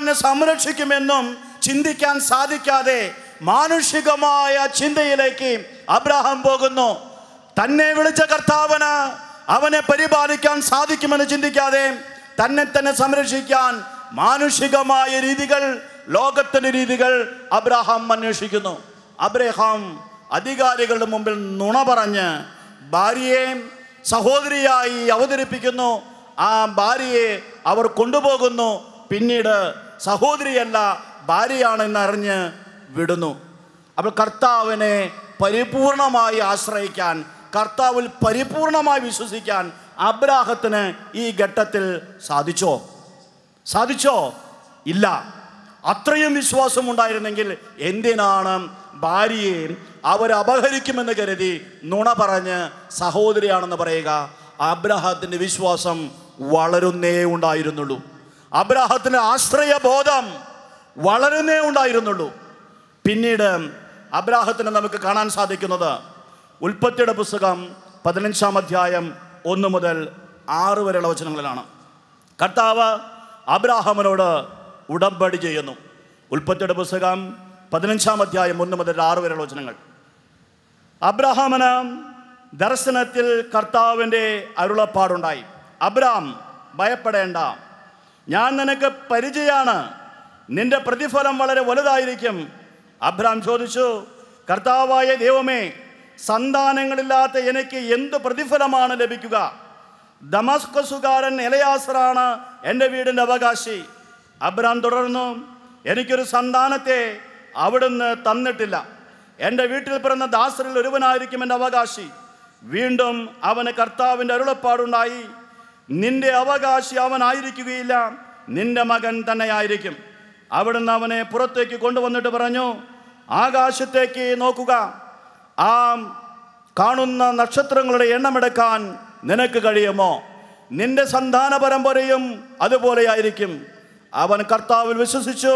എന്നെ സംരക്ഷിക്കുമെന്നും ചിന്തിക്കാൻ സാധിക്കാതെ മാനുഷികമായ ചിന്തയിലേക്ക് അബ്രഹാം പോകുന്നു തന്നെ വിളിച്ച കർത്താവന് അവനെ പരിപാലിക്കാൻ സാധിക്കുമെന്ന് ചിന്തിക്കാതെ തന്നെ തന്നെ സംരക്ഷിക്കാൻ മാനുഷികമായ രീതികൾ ലോകത്തിൻ്റെ രീതികൾ അബ്രഹാം അന്വേഷിക്കുന്നു അബ്രഹാം അധികാരികളുടെ മുമ്പിൽ നുണ പറഞ്ഞ് ഭാര്യയെ സഹോദരിയായി അവതരിപ്പിക്കുന്നു ആ ഭാര്യയെ അവർ കൊണ്ടുപോകുന്നു പിന്നീട് സഹോദരിയല്ല ഭാര്യയാണെന്ന് അറിഞ്ഞ് വിടുന്നു അപ്പോൾ കർത്താവിനെ പരിപൂർണമായി ആശ്രയിക്കാൻ കർത്താവിൽ പരിപൂർണമായി വിശ്വസിക്കാൻ അബ്രാഹത്തിന് ഈ ഘട്ടത്തിൽ സാധിച്ചോ സാധിച്ചോ ഇല്ല അത്രയും വിശ്വാസം ഉണ്ടായിരുന്നെങ്കിൽ എന്തിനാണ് ഭാര്യയെ അവരപഹരിക്കുമെന്ന് കരുതി നുണ പറഞ്ഞ് സഹോദരിയാണെന്ന് പറയുക അബ്രഹത്തിൻ്റെ വിശ്വാസം വളരുന്നേ ഉണ്ടായിരുന്നുള്ളൂ അബ്രാഹത്തിന് ആശ്രയബോധം വളരുന്നേ ഉണ്ടായിരുന്നുള്ളൂ പിന്നീട് അബ്രാഹത്തിന് നമുക്ക് കാണാൻ സാധിക്കുന്നത് ഉൽപ്പത്തിയുടെ പുസ്തകം പതിനഞ്ചാം അധ്യായം ഒന്ന് മുതൽ ആറ് വരെയുള്ള വചനങ്ങളിലാണ് കർത്താവ് അബ്രാഹമനോട് ഉടമ്പടി ചെയ്യുന്നു ഉൽപ്പത്തിയുടെ പുസ്തകം പതിനഞ്ചാം അധ്യായം ഒന്ന് മുതൽ ആറ് വരെയുള്ള വചനങ്ങൾ അബ്രാഹമന ദർശനത്തിൽ കർത്താവിൻ്റെ അരുളപ്പാടുണ്ടായി അബ്രാം ഭയപ്പെടേണ്ട ഞാൻ നിനക്ക് പരിചയമാണ് നിന്റെ പ്രതിഫലം വളരെ വലുതായിരിക്കും അബ്രാം ചോദിച്ചു കർത്താവായ ദൈവമേ സന്താനങ്ങളില്ലാത്ത എനിക്ക് എന്ത് പ്രതിഫലമാണ് ലഭിക്കുക ദമസ്കസുകാരൻ എലയാസറാണ് എൻ്റെ വീടിൻ്റെ അവകാശി അബ്രാം തുടർന്നു എനിക്കൊരു സന്താനത്തെ അവിടുന്ന് തന്നിട്ടില്ല എൻ്റെ വീട്ടിൽ പിറന്ന ദാസറിൽ ഒരുവനായിരിക്കും എൻ്റെ അവകാശി വീണ്ടും അവന് കർത്താവിൻ്റെ അരുളപ്പാടുണ്ടായി നിന്റെ അവകാശി അവനായിരിക്കുകയില്ല നിന്റെ മകൻ തന്നെയായിരിക്കും അവിടുന്ന് അവനെ പുറത്തേക്ക് കൊണ്ടുവന്നിട്ട് പറഞ്ഞു ആകാശത്തേക്ക് നോക്കുക ആ കാണുന്ന നക്ഷത്രങ്ങളുടെ എണ്ണമെടുക്കാൻ നിനക്ക് കഴിയുമോ നിന്റെ സന്താന പരമ്പരയും അതുപോലെയായിരിക്കും അവൻ കർത്താവിൽ വിശ്വസിച്ചു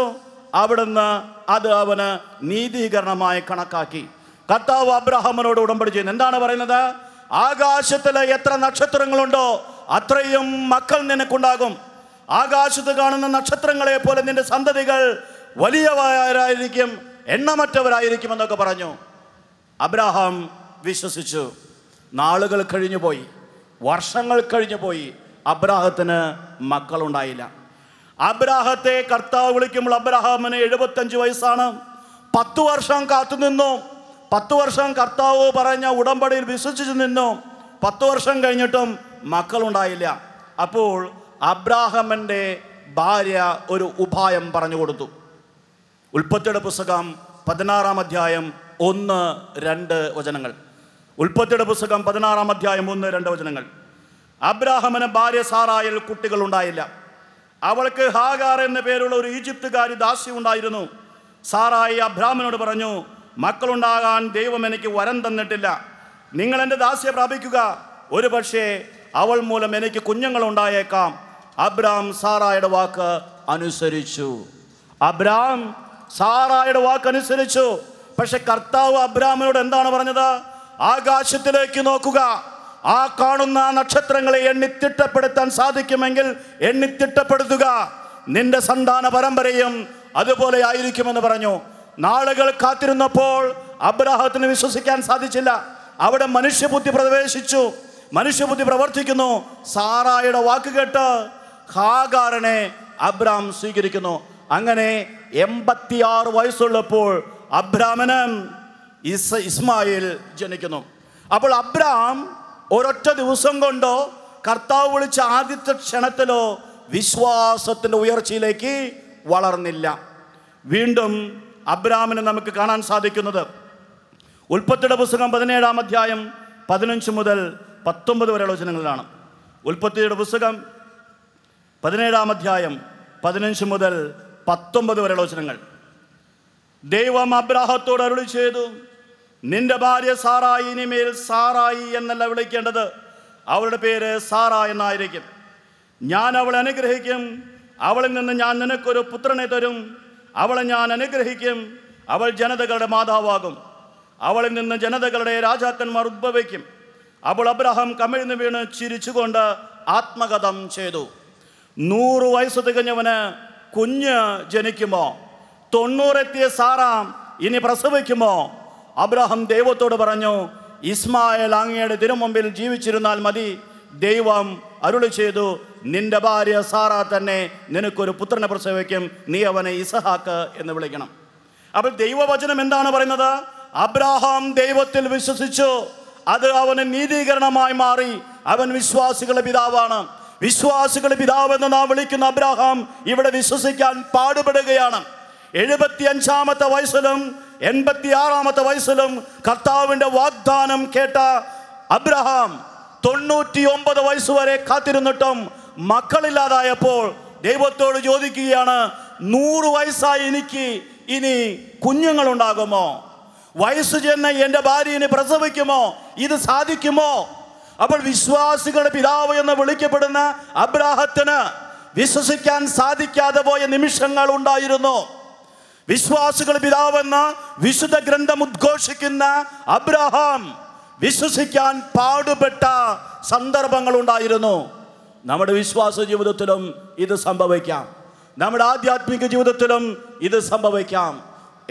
അവിടുന്ന് അത് അവന് നീതീകരണമായി കണക്കാക്കി കർത്താവ് അബ്രഹാമനോട് ഉടമ്പടി ചെയ്യുന്നു എന്താണ് പറയുന്നത് ആകാശത്തിലെ എത്ര നക്ഷത്രങ്ങളുണ്ടോ അത്രയും മക്കൾ നിനക്കുണ്ടാകും ആകാശത്ത് കാണുന്ന നക്ഷത്രങ്ങളെ പോലെ നിന്റെ സന്തതികൾ വലിയവരായിരിക്കും എണ്ണമറ്റവരായിരിക്കും എന്നൊക്കെ പറഞ്ഞു അബ്രഹാം വിശ്വസിച്ചു നാളുകൾ കഴിഞ്ഞു പോയി വർഷങ്ങൾ കഴിഞ്ഞു പോയി അബ്രാഹത്തിന് മക്കളുണ്ടായില്ല അബ്രാഹത്തെ കർത്താവ് വിളിക്കുമ്പോൾ അബ്രഹാമിന് എഴുപത്തഞ്ച് വയസ്സാണ് പത്ത് വർഷം കാത്തുനിന്നു പത്ത് വർഷം കർത്താവ് പറഞ്ഞ ഉടമ്പടിയിൽ വിശ്വസിച്ച് നിന്നു പത്ത് വർഷം കഴിഞ്ഞിട്ടും മക്കളുണ്ടായില്ല അപ്പോൾ അബ്രാഹമൻ്റെ ഭാര്യ ഒരു ഉപായം പറഞ്ഞു കൊടുത്തു ഉൽപ്പത്തിയുടെ പുസ്തകം പതിനാറാം അധ്യായം ഒന്ന് രണ്ട് വചനങ്ങൾ ഉൽപ്പത്തിയുടെ പുസ്തകം പതിനാറാം അധ്യായം ഒന്ന് രണ്ട് വചനങ്ങൾ അബ്രാഹമന് ഭാര്യ സാറായിൽ കുട്ടികൾ ഉണ്ടായില്ല അവൾക്ക് ഹാഗാർ എന്ന പേരുള്ള ഒരു ഈജിപ്തുകാരി ദാസി ഉണ്ടായിരുന്നു സാറായി അബ്രാഹ്മനോട് പറഞ്ഞു മക്കളുണ്ടാകാൻ ദൈവം എനിക്ക് വരം തന്നിട്ടില്ല നിങ്ങൾ എൻ്റെ ദാസ്യ പ്രാപിക്കുക ഒരു പക്ഷേ അവൾ മൂലം എനിക്ക് കുഞ്ഞുങ്ങൾ ഉണ്ടായേക്കാം അബ്രാം സാറായുടെ വാക്ക് അനുസരിച്ചു അബ്രാം സാറായുടെ വാക്ക് അനുസരിച്ചു പക്ഷെ കർത്താവ് അബ്രാമിനോട് എന്താണ് പറഞ്ഞത് ആകാശത്തിലേക്ക് നോക്കുക ആ കാണുന്ന നക്ഷത്രങ്ങളെ എണ്ണിത്തിട്ടപ്പെടുത്താൻ സാധിക്കുമെങ്കിൽ എണ്ണിത്തിട്ടപ്പെടുത്തുക നിന്റെ സന്താന പരമ്പരയും അതുപോലെ ആയിരിക്കുമെന്ന് പറഞ്ഞു നാളുകൾ കാത്തിരുന്നപ്പോൾ അബ്രാഹത്തിന് വിശ്വസിക്കാൻ സാധിച്ചില്ല അവിടെ മനുഷ്യബുദ്ധി പ്രവേശിച്ചു മനുഷ്യബുദ്ധി പ്രവർത്തിക്കുന്നു സാറായുടെ വാക്ക് കേട്ട് ഹാഗാറിനെ അബ്രാം സ്വീകരിക്കുന്നു അങ്ങനെ എൺപത്തിയാറ് വയസ്സുള്ളപ്പോൾ അബ്രാമിന് ഇസ് ഇസ്മായിൽ ജനിക്കുന്നു അപ്പോൾ അബ്രാം ഒരൊറ്റ ദിവസം കൊണ്ടോ കർത്താവ് വിളിച്ച ആദ്യത്തെ ക്ഷണത്തിലോ വിശ്വാസത്തിൻ്റെ ഉയർച്ചയിലേക്ക് വളർന്നില്ല വീണ്ടും അബ്രാമിനെ നമുക്ക് കാണാൻ സാധിക്കുന്നത് ഉൽപ്പത്തിയുടെ പുസ്തകം പതിനേഴാം അധ്യായം പതിനഞ്ച് മുതൽ പത്തൊമ്പത് വചനങ്ങളിലാണ് ഉൽപ്പത്തിയുടെ പുസ്തകം പതിനേഴാം അധ്യായം പതിനഞ്ച് മുതൽ പത്തൊമ്പത് വചനങ്ങൾ ദൈവം അബ്രാഹത്തോട് അരുളി ചെയ്തു നിന്റെ ഭാര്യ സാറായി ഇനിമേൽ സാറായി എന്നല്ല വിളിക്കേണ്ടത് അവളുടെ പേര് സാറ എന്നായിരിക്കും ഞാൻ അവളെ അനുഗ്രഹിക്കും അവളിൽ നിന്ന് ഞാൻ നിനക്കൊരു പുത്രനെ തരും അവളെ ഞാൻ അനുഗ്രഹിക്കും അവൾ ജനതകളുടെ മാതാവാകും അവളിൽ നിന്ന് ജനതകളുടെ രാജാക്കന്മാർ ഉദ്ഭവിക്കും അപ്പോൾ അബ്രഹാം കമിഴ്ന്നു വീണ് ചിരിച്ചുകൊണ്ട് ആത്മകഥം ചെയ്തു നൂറ് വയസ്സ് തികഞ്ഞവന് കുഞ്ഞ് ജനിക്കുമോ തൊണ്ണൂറെത്തിയ സാറാം ഇനി പ്രസവിക്കുമോ അബ്രഹാം ദൈവത്തോട് പറഞ്ഞു ഇസ്മായേൽ അങ്ങയുടെ മുമ്പിൽ ജീവിച്ചിരുന്നാൽ മതി ദൈവം അരുളി ചെയ്തു നിന്റെ ഭാര്യ സാറ തന്നെ നിനക്കൊരു പുത്രനെ പ്രസവിക്കും നീ അവനെ ഇസഹാക്ക് എന്ന് വിളിക്കണം അപ്പോൾ ദൈവവചനം എന്താണ് പറയുന്നത് അബ്രാഹാം ദൈവത്തിൽ വിശ്വസിച്ചു അത് അവന് നീതീകരണമായി മാറി അവൻ വിശ്വാസികളുടെ പിതാവാണ് വിശ്വാസികളുടെ പിതാവ് എന്ന് നാം വിളിക്കുന്ന അബ്രാഹാം ഇവിടെ വിശ്വസിക്കാൻ പാടുപെടുകയാണ് എഴുപത്തി അഞ്ചാമത്തെ വയസ്സിലും എൺപത്തി ആറാമത്തെ വയസ്സിലും കർത്താവിൻ്റെ വാഗ്ദാനം കേട്ട അബ്രഹാം തൊണ്ണൂറ്റി ഒമ്പത് വയസ്സ് വരെ കാത്തിരുന്നിട്ടും മക്കളില്ലാതായപ്പോൾ ദൈവത്തോട് ചോദിക്കുകയാണ് നൂറ് വയസ്സായി എനിക്ക് ഇനി കുഞ്ഞുങ്ങളുണ്ടാകുമോ വയസ്സ് ചെന്ന് എൻ്റെ ഭാര്യനെ പ്രസവിക്കുമോ ഇത് സാധിക്കുമോ അപ്പോൾ വിശ്വാസികളുടെ പിതാവ് എന്ന് വിളിക്കപ്പെടുന്ന അബ്രാഹത്തിന് വിശ്വസിക്കാൻ സാധിക്കാതെ പോയ നിമിഷങ്ങൾ ഉണ്ടായിരുന്നു വിശ്വാസികൾ പിതാവെന്ന് വിശുദ്ധ ഗ്രന്ഥം ഉദ്ഘോഷിക്കുന്ന അബ്രഹാം വിശ്വസിക്കാൻ പാടുപെട്ട സന്ദർഭങ്ങൾ ഉണ്ടായിരുന്നു നമ്മുടെ വിശ്വാസ ജീവിതത്തിലും ഇത് സംഭവിക്കാം നമ്മുടെ ആധ്യാത്മിക ജീവിതത്തിലും ഇത് സംഭവിക്കാം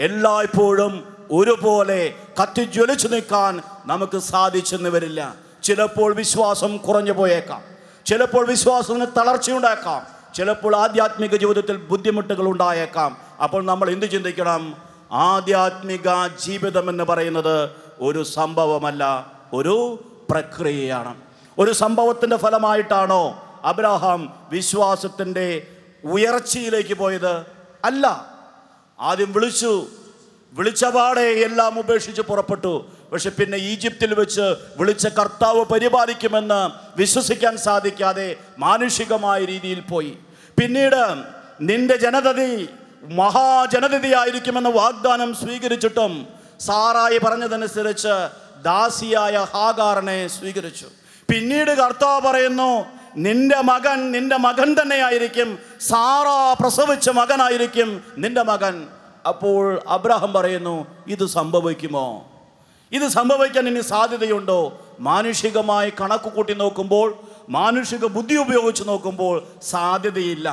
എല്ലായ്പ്പോഴും ഒരുപോലെ കത്തി നിൽക്കാൻ നമുക്ക് സാധിച്ചെന്ന് വരില്ല ചിലപ്പോൾ വിശ്വാസം കുറഞ്ഞു പോയേക്കാം ചിലപ്പോൾ വിശ്വാസത്തിന് തളർച്ചയുണ്ടാക്കാം ചിലപ്പോൾ ആധ്യാത്മിക ജീവിതത്തിൽ ബുദ്ധിമുട്ടുകൾ ഉണ്ടായേക്കാം അപ്പോൾ നമ്മൾ എന്ത് ചിന്തിക്കണം ആധ്യാത്മിക ജീവിതം എന്ന് പറയുന്നത് ഒരു സംഭവമല്ല ഒരു പ്രക്രിയയാണ് ഒരു സംഭവത്തിൻ്റെ ഫലമായിട്ടാണോ അബ്രഹാം വിശ്വാസത്തിൻ്റെ ഉയർച്ചയിലേക്ക് പോയത് അല്ല ആദ്യം വിളിച്ചു വിളിച്ചപാടെ എല്ലാം ഉപേക്ഷിച്ച് പുറപ്പെട്ടു പക്ഷെ പിന്നെ ഈജിപ്തിൽ വെച്ച് വിളിച്ച കർത്താവ് പരിപാലിക്കുമെന്ന് വിശ്വസിക്കാൻ സാധിക്കാതെ മാനുഷികമായ രീതിയിൽ പോയി പിന്നീട് നിന്റെ ജനതതി മഹാജനതയായിരിക്കുമെന്ന വാഗ്ദാനം സ്വീകരിച്ചിട്ടും സാറായി പറഞ്ഞതനുസരിച്ച് ദാസിയായ ഹാഗാറിനെ സ്വീകരിച്ചു പിന്നീട് കർത്താവ് പറയുന്നു നിന്റെ മകൻ നിന്റെ മകൻ തന്നെയായിരിക്കും സാറ പ്രസവിച്ച മകനായിരിക്കും നിന്റെ മകൻ അപ്പോൾ അബ്രഹാം പറയുന്നു ഇത് സംഭവിക്കുമോ ഇത് സംഭവിക്കാൻ ഇനി സാധ്യതയുണ്ടോ മാനുഷികമായി കണക്ക് കൂട്ടി നോക്കുമ്പോൾ മാനുഷിക ബുദ്ധി ഉപയോഗിച്ച് നോക്കുമ്പോൾ സാധ്യതയില്ല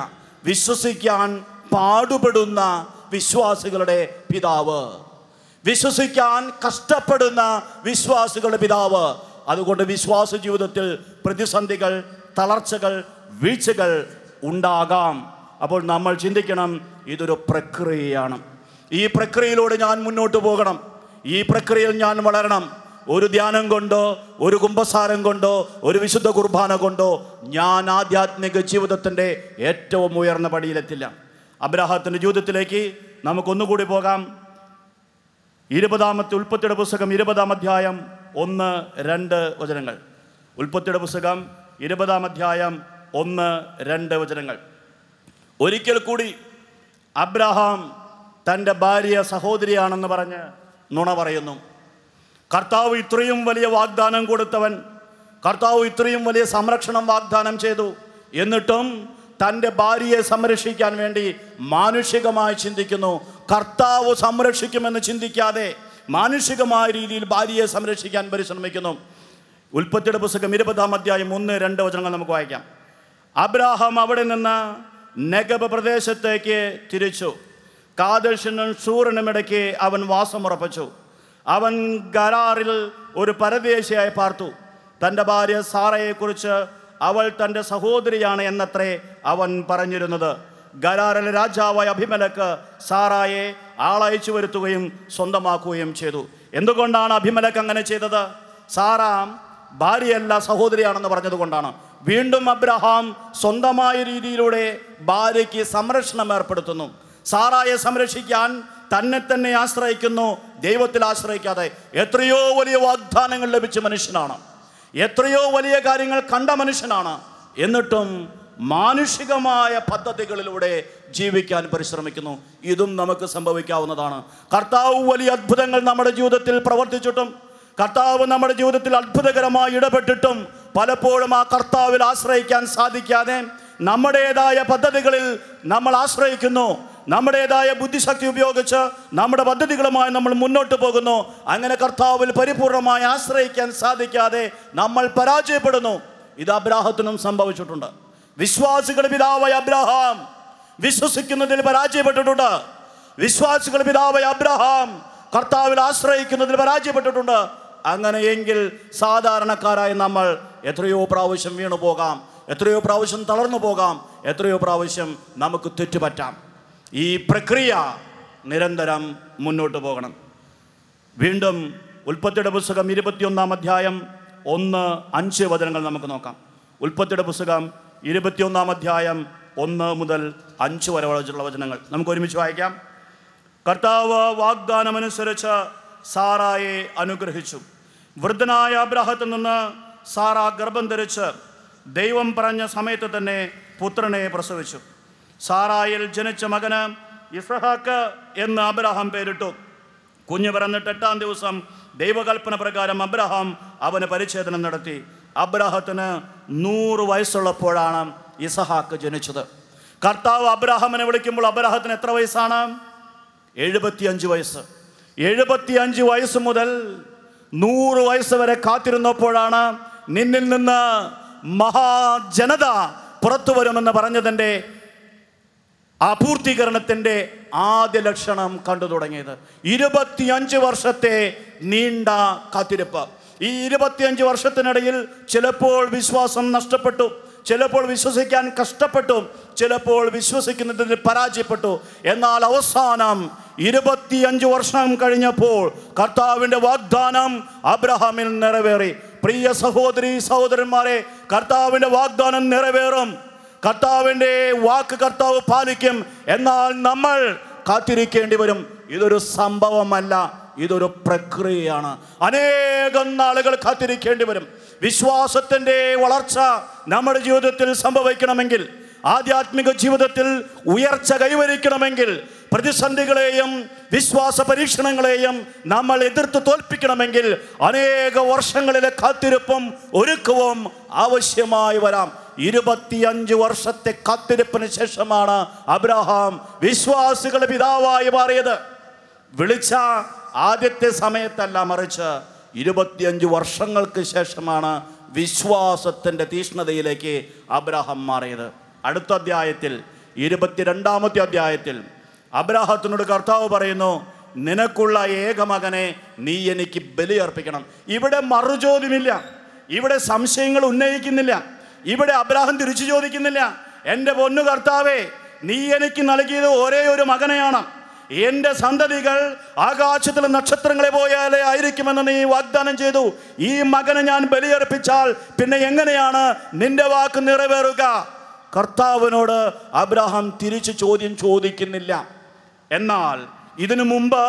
വിശ്വസിക്കാൻ പാടുപെടുന്ന വിശ്വാസികളുടെ പിതാവ് വിശ്വസിക്കാൻ കഷ്ടപ്പെടുന്ന വിശ്വാസികളുടെ പിതാവ് അതുകൊണ്ട് വിശ്വാസ ജീവിതത്തിൽ പ്രതിസന്ധികൾ തളർച്ചകൾ വീഴ്ചകൾ ഉണ്ടാകാം അപ്പോൾ നമ്മൾ ചിന്തിക്കണം ഇതൊരു പ്രക്രിയയാണ് ഈ പ്രക്രിയയിലൂടെ ഞാൻ മുന്നോട്ട് പോകണം ഈ പ്രക്രിയയിൽ ഞാൻ വളരണം ഒരു ധ്യാനം കൊണ്ടോ ഒരു കുംഭസാരം കൊണ്ടോ ഒരു വിശുദ്ധ കുർബാന കൊണ്ടോ ഞാൻ ആധ്യാത്മിക ജീവിതത്തിൻ്റെ ഏറ്റവും ഉയർന്ന പടിയിലെത്തില്ല അബ്രാഹത്തിൻ്റെ ജീവിതത്തിലേക്ക് നമുക്കൊന്നുകൂടി പോകാം ഇരുപതാമത്തെ ഉൽപ്പത്തിയുടെ പുസ്തകം ഇരുപതാം അധ്യായം ഒന്ന് രണ്ട് വചനങ്ങൾ ഉൽപ്പത്തിയുടെ പുസ്തകം ഇരുപതാം അധ്യായം ഒന്ന് രണ്ട് വചനങ്ങൾ ഒരിക്കൽ കൂടി അബ്രഹാം തൻ്റെ ഭാര്യ സഹോദരിയാണെന്ന് പറഞ്ഞ് നുണ പറയുന്നു കർത്താവ് ഇത്രയും വലിയ വാഗ്ദാനം കൊടുത്തവൻ കർത്താവ് ഇത്രയും വലിയ സംരക്ഷണം വാഗ്ദാനം ചെയ്തു എന്നിട്ടും തൻ്റെ ഭാര്യയെ സംരക്ഷിക്കാൻ വേണ്ടി മാനുഷികമായി ചിന്തിക്കുന്നു കർത്താവ് സംരക്ഷിക്കുമെന്ന് ചിന്തിക്കാതെ മാനുഷികമായ രീതിയിൽ ഭാര്യയെ സംരക്ഷിക്കാൻ പരിശ്രമിക്കുന്നു ഉൽപ്പത്തിയുടെ പുസ്തകം ഇരുപതാം അധ്യായം ഒന്ന് രണ്ട് വചനങ്ങൾ നമുക്ക് വായിക്കാം അബ്രാഹാം അവിടെ നിന്ന് നെഗബ് പ്രദേശത്തേക്ക് തിരിച്ചു കാതർശനും സൂറനും ഇടയ്ക്ക് അവൻ വാസമുറപ്പിച്ചു അവൻ ഗരാറിൽ ഒരു പരദേശിയായി പാർത്തു തൻ്റെ ഭാര്യ സാറയെക്കുറിച്ച് അവൾ തൻ്റെ സഹോദരിയാണ് എന്നത്രേ അവൻ പറഞ്ഞിരുന്നത് ഗരാറിലെ രാജാവായ അഭിമലക്ക് സാറായെ ആളയച്ചു വരുത്തുകയും സ്വന്തമാക്കുകയും ചെയ്തു എന്തുകൊണ്ടാണ് അഭിമലക്ക് അങ്ങനെ ചെയ്തത് സാറാം ഭാര്യയല്ല സഹോദരിയാണെന്ന് പറഞ്ഞതുകൊണ്ടാണ് വീണ്ടും അബ്രഹാം സ്വന്തമായ രീതിയിലൂടെ ഭാര്യയ്ക്ക് സംരക്ഷണം ഏർപ്പെടുത്തുന്നു സാറായെ സംരക്ഷിക്കാൻ തന്നെ തന്നെ ആശ്രയിക്കുന്നു ദൈവത്തിൽ ആശ്രയിക്കാതെ എത്രയോ വലിയ വാഗ്ദാനങ്ങൾ ലഭിച്ച മനുഷ്യനാണ് എത്രയോ വലിയ കാര്യങ്ങൾ കണ്ട മനുഷ്യനാണ് എന്നിട്ടും മാനുഷികമായ പദ്ധതികളിലൂടെ ജീവിക്കാൻ പരിശ്രമിക്കുന്നു ഇതും നമുക്ക് സംഭവിക്കാവുന്നതാണ് കർത്താവ് വലിയ അത്ഭുതങ്ങൾ നമ്മുടെ ജീവിതത്തിൽ പ്രവർത്തിച്ചിട്ടും കർത്താവ് നമ്മുടെ ജീവിതത്തിൽ അത്ഭുതകരമായി ഇടപെട്ടിട്ടും പലപ്പോഴും ആ കർത്താവിൽ ആശ്രയിക്കാൻ സാധിക്കാതെ നമ്മുടേതായ പദ്ധതികളിൽ നമ്മൾ ആശ്രയിക്കുന്നു നമ്മുടേതായ ബുദ്ധിശക്തി ഉപയോഗിച്ച് നമ്മുടെ പദ്ധതികളുമായി നമ്മൾ മുന്നോട്ട് പോകുന്നു അങ്ങനെ കർത്താവിൽ പരിപൂർണമായി ആശ്രയിക്കാൻ സാധിക്കാതെ നമ്മൾ പരാജയപ്പെടുന്നു ഇത് അബ്രാഹത്തിനും സംഭവിച്ചിട്ടുണ്ട് വിശ്വാസികളുടെ പിതാവായ അബ്രഹാം വിശ്വസിക്കുന്നതിൽ പരാജയപ്പെട്ടിട്ടുണ്ട് വിശ്വാസികളുടെ പിതാവായ അബ്രഹാം കർത്താവിൽ ആശ്രയിക്കുന്നതിൽ പരാജയപ്പെട്ടിട്ടുണ്ട് അങ്ങനെയെങ്കിൽ സാധാരണക്കാരായ നമ്മൾ എത്രയോ പ്രാവശ്യം വീണു പോകാം എത്രയോ പ്രാവശ്യം തളർന്നു പോകാം എത്രയോ പ്രാവശ്യം നമുക്ക് തെറ്റുപറ്റാം ഈ പ്രക്രിയ നിരന്തരം മുന്നോട്ട് പോകണം വീണ്ടും ഉൽപ്പത്തിയുടെ പുസ്തകം ഇരുപത്തിയൊന്നാം അധ്യായം ഒന്ന് അഞ്ച് വചനങ്ങൾ നമുക്ക് നോക്കാം ഉൽപ്പത്തിയുടെ പുസ്തകം ഇരുപത്തിയൊന്നാം അധ്യായം ഒന്ന് മുതൽ അഞ്ച് വരെ വളച്ചുള്ള വചനങ്ങൾ നമുക്ക് ഒരുമിച്ച് വായിക്കാം കർത്താവ് വാഗ്ദാനമനുസരിച്ച് സാറായെ അനുഗ്രഹിച്ചു വൃദ്ധനായ അബ്രാഹത്തിൽ നിന്ന് സാറ ഗർഭം ധരിച്ച് ദൈവം പറഞ്ഞ സമയത്ത് തന്നെ പുത്രനെ പ്രസവിച്ചു സാറായിൽ ജനിച്ച മകന് ഇസഹാക്ക് എന്ന് അബ്രഹാം പേരിട്ടു കുഞ്ഞു പിറന്നിട്ട് എട്ടാം ദിവസം ദൈവകൽപ്പന പ്രകാരം അബ്രഹാം അവന് പരിച്ഛേദനം നടത്തി അബ്രഹത്തിന് നൂറ് വയസ്സുള്ളപ്പോഴാണ് ഇസഹാക്ക് ജനിച്ചത് കർത്താവ് അബ്രഹാമിനെ വിളിക്കുമ്പോൾ അബ്രഹത്തിന് എത്ര വയസ്സാണ് എഴുപത്തിയഞ്ച് വയസ്സ് എഴുപത്തിയഞ്ച് വയസ്സ് മുതൽ നൂറ് വയസ്സ് വരെ കാത്തിരുന്നപ്പോഴാണ് നിന്നിൽ നിന്ന് മഹാജനത പുറത്തു വരുമെന്ന് പറഞ്ഞതിൻ്റെ അപൂർത്തീകരണത്തിൻ്റെ ആദ്യ ലക്ഷണം കണ്ടു തുടങ്ങിയത് ഇരുപത്തിയഞ്ച് വർഷത്തെ നീണ്ട കാത്തിരിപ്പ് ഈ ഇരുപത്തിയഞ്ച് വർഷത്തിനിടയിൽ ചിലപ്പോൾ വിശ്വാസം നഷ്ടപ്പെട്ടു ചിലപ്പോൾ വിശ്വസിക്കാൻ കഷ്ടപ്പെട്ടു ചിലപ്പോൾ വിശ്വസിക്കുന്നതിൽ പരാജയപ്പെട്ടു എന്നാൽ അവസാനം ഇരുപത്തിയഞ്ച് വർഷം കഴിഞ്ഞപ്പോൾ കർത്താവിൻ്റെ വാഗ്ദാനം അബ്രഹാമിൽ നിറവേറി പ്രിയ സഹോദരി സഹോദരന്മാരെ കർത്താവിൻ്റെ വാഗ്ദാനം നിറവേറും കർത്താവിൻ്റെ വാക്ക് കർത്താവ് പാലിക്കും എന്നാൽ നമ്മൾ കാത്തിരിക്കേണ്ടി വരും ഇതൊരു സംഭവമല്ല ഇതൊരു പ്രക്രിയയാണ് അനേകം നാളുകൾ കാത്തിരിക്കേണ്ടി വരും വിശ്വാസത്തിൻ്റെ വളർച്ച നമ്മുടെ ജീവിതത്തിൽ സംഭവിക്കണമെങ്കിൽ ആധ്യാത്മിക ജീവിതത്തിൽ ഉയർച്ച കൈവരിക്കണമെങ്കിൽ പ്രതിസന്ധികളെയും വിശ്വാസ പരീക്ഷണങ്ങളെയും നമ്മൾ എതിർത്ത് തോൽപ്പിക്കണമെങ്കിൽ അനേക വർഷങ്ങളിലെ കാത്തിരിപ്പും ഒരുക്കവും ആവശ്യമായി വരാം ഇരുപത്തിയഞ്ച് വർഷത്തെ കാത്തിരിപ്പിന് ശേഷമാണ് അബ്രഹാം വിശ്വാസികളുടെ പിതാവായി മാറിയത് വിളിച്ച ആദ്യത്തെ സമയത്തല്ല മറിച്ച് ഇരുപത്തിയഞ്ച് വർഷങ്ങൾക്ക് ശേഷമാണ് വിശ്വാസത്തിൻ്റെ തീഷ്ണതയിലേക്ക് അബ്രഹാം മാറിയത് അടുത്ത അധ്യായത്തിൽ ഇരുപത്തിരണ്ടാമത്തെ അധ്യായത്തിൽ അബ്രാഹത്തിനോട് കർത്താവ് പറയുന്നു നിനക്കുള്ള ഏകമകനെ നീ എനിക്ക് ബലിയർപ്പിക്കണം ഇവിടെ മറുചോദ്യമില്ല ഇവിടെ സംശയങ്ങൾ ഉന്നയിക്കുന്നില്ല ഇവിടെ അബ്രാഹം തിരിച്ചു ചോദിക്കുന്നില്ല എൻ്റെ പൊന്നു കർത്താവേ നീ എനിക്ക് നൽകിയത് ഒരേ ഒരു മകനെയാണ് എൻ്റെ സന്തതികൾ ആകാശത്തിലെ നക്ഷത്രങ്ങളെ പോയാലേ ആയിരിക്കുമെന്ന് നീ വാഗ്ദാനം ചെയ്തു ഈ മകനെ ഞാൻ ബലിയർപ്പിച്ചാൽ പിന്നെ എങ്ങനെയാണ് നിന്റെ വാക്ക് നിറവേറുക കർത്താവിനോട് അബ്രഹാം തിരിച്ചു ചോദ്യം ചോദിക്കുന്നില്ല എന്നാൽ ഇതിനു മുമ്പ്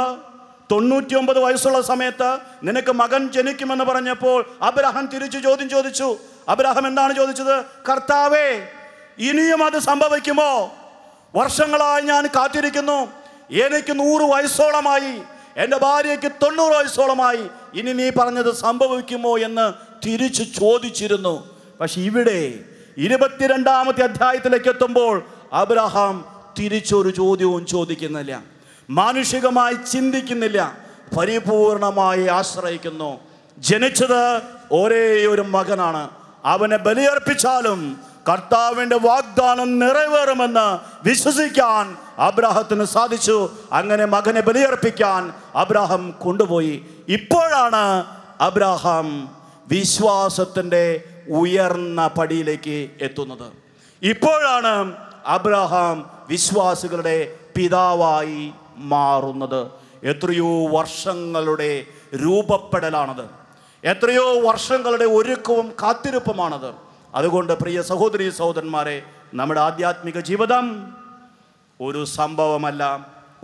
തൊണ്ണൂറ്റിയൊമ്പത് വയസ്സുള്ള സമയത്ത് നിനക്ക് മകൻ ജനിക്കുമെന്ന് പറഞ്ഞപ്പോൾ അബ്രഹാം തിരിച്ചു ചോദ്യം ചോദിച്ചു അബ്രഹാം എന്താണ് ചോദിച്ചത് കർത്താവേ ഇനിയും അത് സംഭവിക്കുമോ വർഷങ്ങളായി ഞാൻ കാത്തിരിക്കുന്നു എനിക്ക് നൂറ് വയസ്സോളമായി എൻ്റെ ഭാര്യയ്ക്ക് തൊണ്ണൂറ് വയസ്സോളമായി ഇനി നീ പറഞ്ഞത് സംഭവിക്കുമോ എന്ന് തിരിച്ചു ചോദിച്ചിരുന്നു പക്ഷെ ഇവിടെ ഇരുപത്തിരണ്ടാമത്തെ അധ്യായത്തിലേക്ക് എത്തുമ്പോൾ അബ്രഹാം തിരിച്ചൊരു ചോദ്യവും ചോദിക്കുന്നില്ല മാനുഷികമായി ചിന്തിക്കുന്നില്ല പരിപൂർണമായി ആശ്രയിക്കുന്നു ജനിച്ചത് ഒരേ ഒരു മകനാണ് അവനെ ബലിയർപ്പിച്ചാലും കർത്താവിൻ്റെ വാഗ്ദാനം നിറവേറുമെന്ന് വിശ്വസിക്കാൻ അബ്രാഹത്തിന് സാധിച്ചു അങ്ങനെ മകനെ ബലിയർപ്പിക്കാൻ അബ്രാഹം കൊണ്ടുപോയി ഇപ്പോഴാണ് അബ്രാഹാം വിശ്വാസത്തിൻ്റെ ഉയർന്ന പടിയിലേക്ക് എത്തുന്നത് ഇപ്പോഴാണ് അബ്രാഹാം വിശ്വാസികളുടെ പിതാവായി മാറുന്നത് എത്രയോ വർഷങ്ങളുടെ രൂപപ്പെടലാണത് എത്രയോ വർഷങ്ങളുടെ ഒരുക്കവും കാത്തിരിപ്പുമാണത് അതുകൊണ്ട് പ്രിയ സഹോദരി സഹോദരന്മാരെ നമ്മുടെ ആധ്യാത്മിക ജീവിതം ഒരു സംഭവമല്ല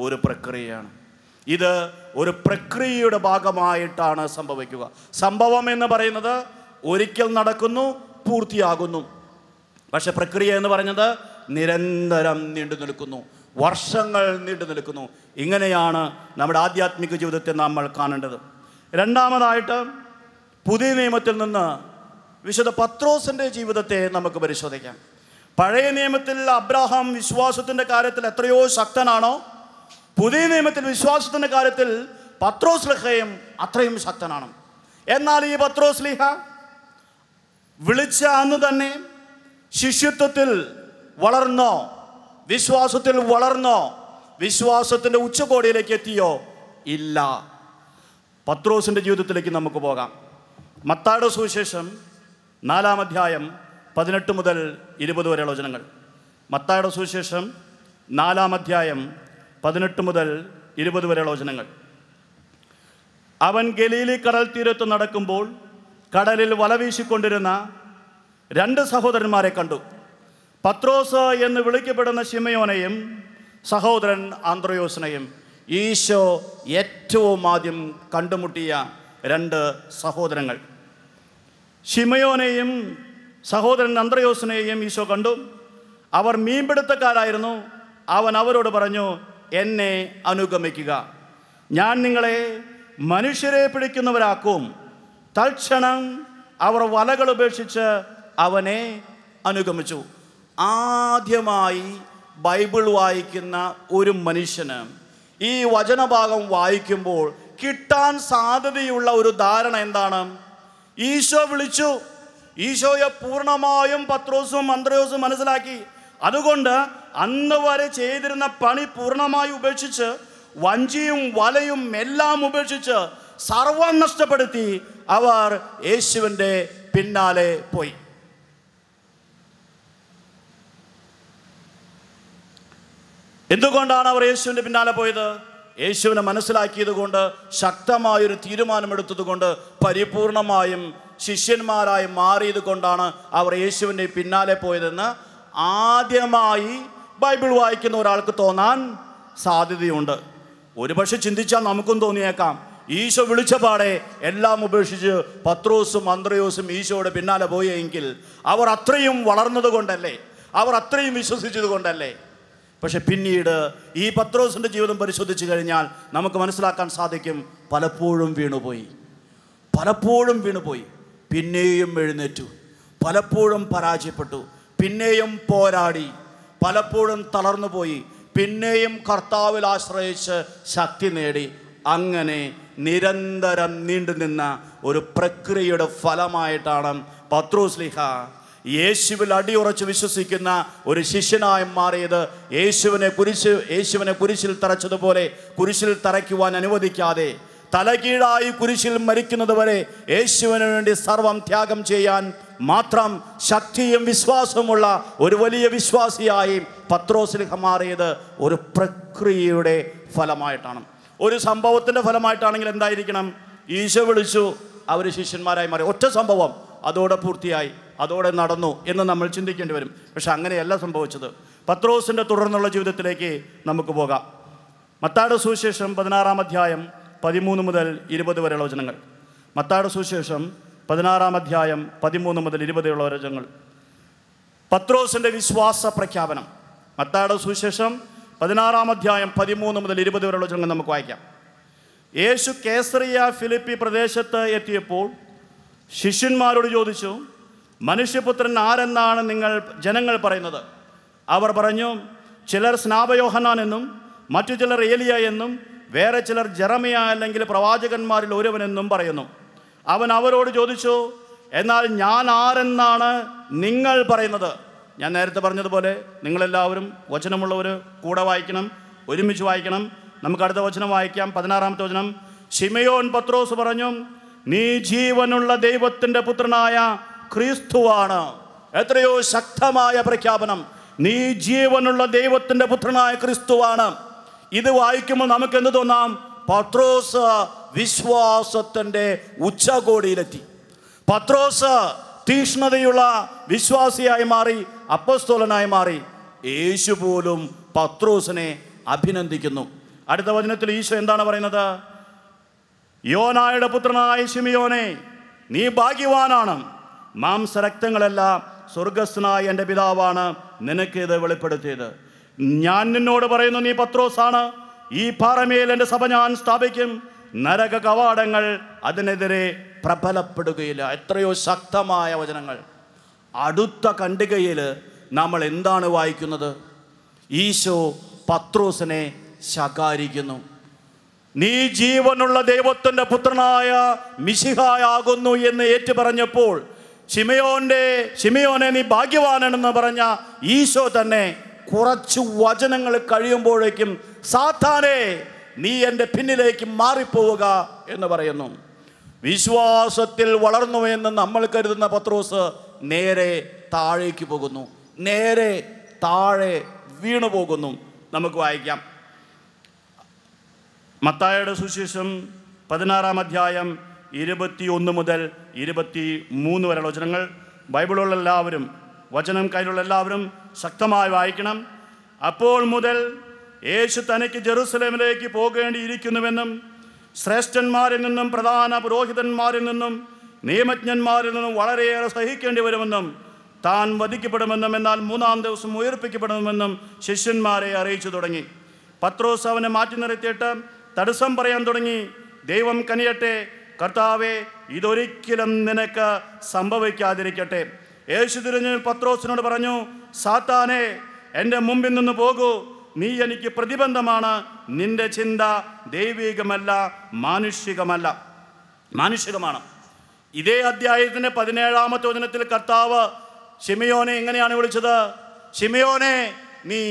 ഒരു പ്രക്രിയയാണ് ഇത് ഒരു പ്രക്രിയയുടെ ഭാഗമായിട്ടാണ് സംഭവിക്കുക സംഭവം എന്ന് പറയുന്നത് ഒരിക്കൽ നടക്കുന്നു പൂർത്തിയാകുന്നു പക്ഷെ പ്രക്രിയ എന്ന് പറഞ്ഞത് നിരന്തരം നീണ്ടു നിൽക്കുന്നു വർഷങ്ങൾ നീണ്ടു നിൽക്കുന്നു ഇങ്ങനെയാണ് നമ്മുടെ ആധ്യാത്മിക ജീവിതത്തെ നമ്മൾ കാണേണ്ടത് രണ്ടാമതായിട്ട് പുതിയ നിയമത്തിൽ നിന്ന് വിശുദ്ധ പത്രോസിൻ്റെ ജീവിതത്തെ നമുക്ക് പരിശോധിക്കാം പഴയ നിയമത്തിൽ അബ്രാഹാം വിശ്വാസത്തിൻ്റെ കാര്യത്തിൽ എത്രയോ ശക്തനാണോ പുതിയ നിയമത്തിൽ വിശ്വാസത്തിൻ്റെ കാര്യത്തിൽ പത്രോസ് അത്രയും ശക്തനാണ് എന്നാൽ ഈ പത്രോസ് വിളിച്ച അന്ന് തന്നെ ശിഷ്യത്വത്തിൽ വളർന്നോ വിശ്വാസത്തിൽ വളർന്നോ വിശ്വാസത്തിൻ്റെ ഉച്ചകോടിയിലേക്ക് എത്തിയോ ഇല്ല പത്രോസിൻ്റെ ജീവിതത്തിലേക്ക് നമുക്ക് പോകാം മത്താട സുവിശേഷം നാലാം അധ്യായം പതിനെട്ട് മുതൽ ഇരുപത് വരെയുള്ള വചനങ്ങൾ മത്താട സുവിശേഷം നാലാം അധ്യായം പതിനെട്ട് മുതൽ ഇരുപത് വരെയുള്ള വചനങ്ങൾ അവൻ ഗലീലി കടൽ തീരത്ത് നടക്കുമ്പോൾ കടലിൽ വല വീശിക്കൊണ്ടിരുന്ന രണ്ട് സഹോദരന്മാരെ കണ്ടു പത്രോസ് എന്ന് വിളിക്കപ്പെടുന്ന ഷിമയോനെയും സഹോദരൻ ആന്ത്രയോസിനെയും ഈശോ ഏറ്റവും ആദ്യം കണ്ടുമുട്ടിയ രണ്ട് സഹോദരങ്ങൾ ഷിമയോനെയും സഹോദരൻ അന്ത്രയോസിനെയും ഈശോ കണ്ടു അവർ മീൻപിടുത്തക്കാരായിരുന്നു അവൻ അവരോട് പറഞ്ഞു എന്നെ അനുഗമിക്കുക ഞാൻ നിങ്ങളെ മനുഷ്യരെ പിടിക്കുന്നവരാക്കും തൽക്ഷണം അവർ വലകൾ ഉപേക്ഷിച്ച് അവനെ അനുഗമിച്ചു ആദ്യമായി ബൈബിൾ വായിക്കുന്ന ഒരു മനുഷ്യന് ഈ വചനഭാഗം വായിക്കുമ്പോൾ കിട്ടാൻ സാധ്യതയുള്ള ഒരു ധാരണ എന്താണ് ഈശോ വിളിച്ചു ഈശോയെ പൂർണ്ണമായും പത്രോസും മന്ത്രോസും മനസ്സിലാക്കി അതുകൊണ്ട് അന്ന് വരെ ചെയ്തിരുന്ന പണി പൂർണ്ണമായി ഉപേക്ഷിച്ച് വഞ്ചിയും വലയും എല്ലാം ഉപേക്ഷിച്ച് സർവം നഷ്ടപ്പെടുത്തി അവർ യേശുവിൻ്റെ പിന്നാലെ പോയി എന്തുകൊണ്ടാണ് അവർ യേശുവിൻ്റെ പിന്നാലെ പോയത് യേശുവിനെ മനസ്സിലാക്കിയത് കൊണ്ട് ശക്തമായൊരു തീരുമാനമെടുത്തത് കൊണ്ട് പരിപൂർണമായും ശിഷ്യന്മാരായി മാറിയത് കൊണ്ടാണ് അവർ യേശുവിൻ്റെ പിന്നാലെ പോയതെന്ന് ആദ്യമായി ബൈബിൾ വായിക്കുന്ന ഒരാൾക്ക് തോന്നാൻ സാധ്യതയുണ്ട് ഒരുപക്ഷെ ചിന്തിച്ചാൽ നമുക്കും തോന്നിയേക്കാം ഈശോ വിളിച്ച പാടെ എല്ലാം ഉപേക്ഷിച്ച് പത്രോസും അന്ത്രയോസും ഈശോയുടെ പിന്നാലെ പോയെങ്കിൽ അവർ അത്രയും വളർന്നത് കൊണ്ടല്ലേ അവർ അത്രയും വിശ്വസിച്ചത് കൊണ്ടല്ലേ പക്ഷെ പിന്നീട് ഈ പത്രോസിൻ്റെ ജീവിതം പരിശോധിച്ച് കഴിഞ്ഞാൽ നമുക്ക് മനസ്സിലാക്കാൻ സാധിക്കും പലപ്പോഴും വീണുപോയി പലപ്പോഴും വീണുപോയി പിന്നെയും എഴുന്നേറ്റു പലപ്പോഴും പരാജയപ്പെട്ടു പിന്നെയും പോരാടി പലപ്പോഴും തളർന്നുപോയി പിന്നെയും കർത്താവിൽ ആശ്രയിച്ച് ശക്തി നേടി അങ്ങനെ നിരന്തരം നീണ്ടുനിന്ന ഒരു പ്രക്രിയയുടെ ഫലമായിട്ടാണ് പത്രോസ്ലിഹ യേശുവിൽ അടിയുറച്ച് വിശ്വസിക്കുന്ന ഒരു ശിഷ്യനായി മാറിയത് യേശുവിനെ കുരിശ് യേശുവിനെ കുരിശിൽ തറച്ചതുപോലെ കുരിശിൽ തറയ്ക്കുവാൻ അനുവദിക്കാതെ തലകീഴായി കുരിശിൽ മരിക്കുന്നത് വരെ യേശുവിന് വേണ്ടി സർവം ത്യാഗം ചെയ്യാൻ മാത്രം ശക്തിയും വിശ്വാസവുമുള്ള ഒരു വലിയ വിശ്വാസിയായി പത്രോസ്ലിഹ മാറിയത് ഒരു പ്രക്രിയയുടെ ഫലമായിട്ടാണ് ഒരു സംഭവത്തിൻ്റെ ഫലമായിട്ടാണെങ്കിൽ എന്തായിരിക്കണം ഈശോ വിളിച്ചു അവർ ശിഷ്യന്മാരായി മാറി ഒറ്റ സംഭവം അതോടെ പൂർത്തിയായി അതോടെ നടന്നു എന്ന് നമ്മൾ ചിന്തിക്കേണ്ടി വരും പക്ഷെ അങ്ങനെയല്ല സംഭവിച്ചത് പത്രോസിൻ്റെ തുടർന്നുള്ള ജീവിതത്തിലേക്ക് നമുക്ക് പോകാം മത്താട് സുവിശേഷം പതിനാറാം അധ്യായം പതിമൂന്ന് മുതൽ ഇരുപത് വരെയുള്ള വചനങ്ങൾ മത്താട് സുവിശേഷം പതിനാറാം അധ്യായം പതിമൂന്ന് മുതൽ ഇരുപതുള്ള വചനങ്ങൾ പത്രോസിൻ്റെ വിശ്വാസ പ്രഖ്യാപനം മത്താട് സുവിശേഷം പതിനാറാം അധ്യായം പതിമൂന്ന് മുതൽ ഇരുപത് വരെയുള്ള വചനങ്ങൾ നമുക്ക് വായിക്കാം യേശു കേസറിയ ഫിലിപ്പി പ്രദേശത്ത് എത്തിയപ്പോൾ ശിഷ്യന്മാരോട് ചോദിച്ചു മനുഷ്യപുത്രൻ ആരെന്നാണ് നിങ്ങൾ ജനങ്ങൾ പറയുന്നത് അവർ പറഞ്ഞു ചിലർ സ്നാപയോഹനാൻ എന്നും മറ്റു ചിലർ ഏലിയ എന്നും വേറെ ചിലർ ജറമിയ അല്ലെങ്കിൽ പ്രവാചകന്മാരിൽ ഒരുവനെന്നും പറയുന്നു അവൻ അവരോട് ചോദിച്ചു എന്നാൽ ഞാൻ ആരെന്നാണ് നിങ്ങൾ പറയുന്നത് ഞാൻ നേരത്തെ പറഞ്ഞതുപോലെ നിങ്ങളെല്ലാവരും വചനമുള്ളവർ കൂടെ വായിക്കണം ഒരുമിച്ച് വായിക്കണം നമുക്ക് അടുത്ത വചനം വായിക്കാം പതിനാറാമത്തെ വചനം ഷിമയോൻ പത്രോസ് പറഞ്ഞു നീ ജീവനുള്ള ദൈവത്തിൻ്റെ പുത്രനായ ക്രിസ്തുവാണ് എത്രയോ ശക്തമായ പ്രഖ്യാപനം നീ ജീവനുള്ള ദൈവത്തിന്റെ പുത്രനായ ക്രിസ്തുവാണ് ഇത് വായിക്കുമ്പോൾ നമുക്ക് എന്ത് തോന്നാം പത്രോസ് വിശ്വാസത്തിൻ്റെ ഉച്ചകോടിയിലെത്തി പത്രോസ് തീക്ഷ്ണതയുള്ള വിശ്വാസിയായി മാറി അപ്പസ്തോലനായി മാറി യേശു പോലും പത്രോസിനെ അഭിനന്ദിക്കുന്നു അടുത്ത വചനത്തിൽ ഈശോ എന്താണ് പറയുന്നത് യോനായുടെ പുത്രനായ ശിമിയോനെ നീ ഭാഗ്യവാനാണ് മാംസരക്തങ്ങളല്ല സ്വർഗസ്നായ എൻ്റെ പിതാവാണ് നിനക്ക് ഇത് വെളിപ്പെടുത്തിയത് ഞാൻ നിന്നോട് പറയുന്നു നീ പത്രോസാണ് ഈ പാറമേൽ എൻ്റെ സഭ ഞാൻ സ്ഥാപിക്കും നരക കവാടങ്ങൾ അതിനെതിരെ പ്രബലപ്പെടുകയില്ല എത്രയോ ശക്തമായ വചനങ്ങൾ അടുത്ത കണ്ടികയിൽ നമ്മൾ എന്താണ് വായിക്കുന്നത് ഈശോ പത്രോസിനെ ശകാരിക്കുന്നു നീ ജീവനുള്ള ദൈവത്തിൻ്റെ പുത്രനായ മിശിഹായാകുന്നു എന്ന് ഏറ്റുപറഞ്ഞപ്പോൾ ഷിമയോൻ്റെ ഷിമയോനെ നീ ഭാഗ്യവാനെന്ന് പറഞ്ഞ ഈശോ തന്നെ കുറച്ച് വചനങ്ങൾ കഴിയുമ്പോഴേക്കും സാത്താനെ നീ എൻ്റെ പിന്നിലേക്ക് മാറിപ്പോവുക എന്ന് പറയുന്നു വിശ്വാസത്തിൽ വളർന്നു എന്ന് നമ്മൾ കരുതുന്ന പത്രോസ് നേരെ താഴേക്ക് പോകുന്നു നേരെ താഴെ വീണു പോകുന്നു നമുക്ക് വായിക്കാം മത്തായുടെ സുശേഷം പതിനാറാം അധ്യായം ഇരുപത്തിയൊന്ന് മുതൽ ഇരുപത്തി മൂന്ന് വരെയുള്ള വചനങ്ങൾ ബൈബിളുള്ള എല്ലാവരും വചനം കയ്യിലുള്ള എല്ലാവരും ശക്തമായി വായിക്കണം അപ്പോൾ മുതൽ യേശു തനിക്ക് ജെറുസലേമിലേക്ക് പോകേണ്ടിയിരിക്കുന്നുവെന്നും ശ്രേഷ്ഠന്മാരിൽ നിന്നും പ്രധാന പുരോഹിതന്മാരിൽ നിന്നും നിയമജ്ഞന്മാരിൽ നിന്നും വളരെയേറെ സഹിക്കേണ്ടി വരുമെന്നും താൻ വധിക്കപ്പെടുമെന്നും എന്നാൽ മൂന്നാം ദിവസം ഉയർപ്പിക്കപ്പെടുമെന്നും ശിഷ്യന്മാരെ അറിയിച്ചു തുടങ്ങി പത്രോസ് അവനെ മാറ്റി നിർത്തിയിട്ട് തടസ്സം പറയാൻ തുടങ്ങി ദൈവം കനിയട്ടെ കർത്താവെ ഇതൊരിക്കലും നിനക്ക് സംഭവിക്കാതിരിക്കട്ടെ യേശു തിരിഞ്ഞിൽ പത്രോസിനോട് പറഞ്ഞു സാത്താനെ എൻ്റെ മുമ്പിൽ നിന്ന് പോകൂ നീ എനിക്ക് പ്രതിബന്ധമാണ് നിന്റെ ചിന്ത ദൈവികമല്ല മാനുഷികമല്ല മാനുഷികമാണ് ഇതേ അധ്യായത്തിൻ്റെ പതിനേഴാമത്തെ വചനത്തിൽ കർത്താവ് ഷിമിയോനെ എങ്ങനെയാണ് വിളിച്ചത് ഷിമിയോനെ നീ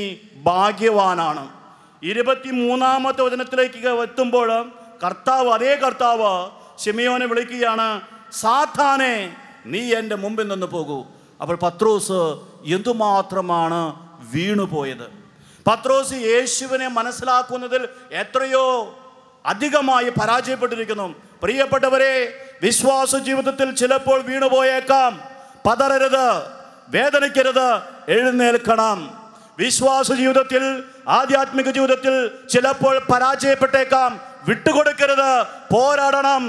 ഭാഗ്യവാനാണ് ഇരുപത്തി മൂന്നാമത്തെ വചനത്തിലേക്ക് എത്തുമ്പോൾ കർത്താവ് അതേ കർത്താവ് ഷിമിയോനെ വിളിക്കുകയാണ് സാത്താനെ നീ എൻ്റെ മുമ്പിൽ നിന്ന് പോകൂ അപ്പോൾ പത്രോസ് എന്തുമാത്രമാണ് വീണുപോയത് പത്രോസ് യേശുവിനെ മനസ്സിലാക്കുന്നതിൽ എത്രയോ അധികമായി പരാജയപ്പെട്ടിരിക്കുന്നു പ്രിയപ്പെട്ടവരെ വിശ്വാസ ജീവിതത്തിൽ ചിലപ്പോൾ വീണുപോയേക്കാം പതറരുത് വേദനിക്കരുത് എഴുന്നേൽക്കണം വിശ്വാസ ജീവിതത്തിൽ ആധ്യാത്മിക ജീവിതത്തിൽ ചിലപ്പോൾ പരാജയപ്പെട്ടേക്കാം വിട്ടുകൊടുക്കരുത് പോരാടണം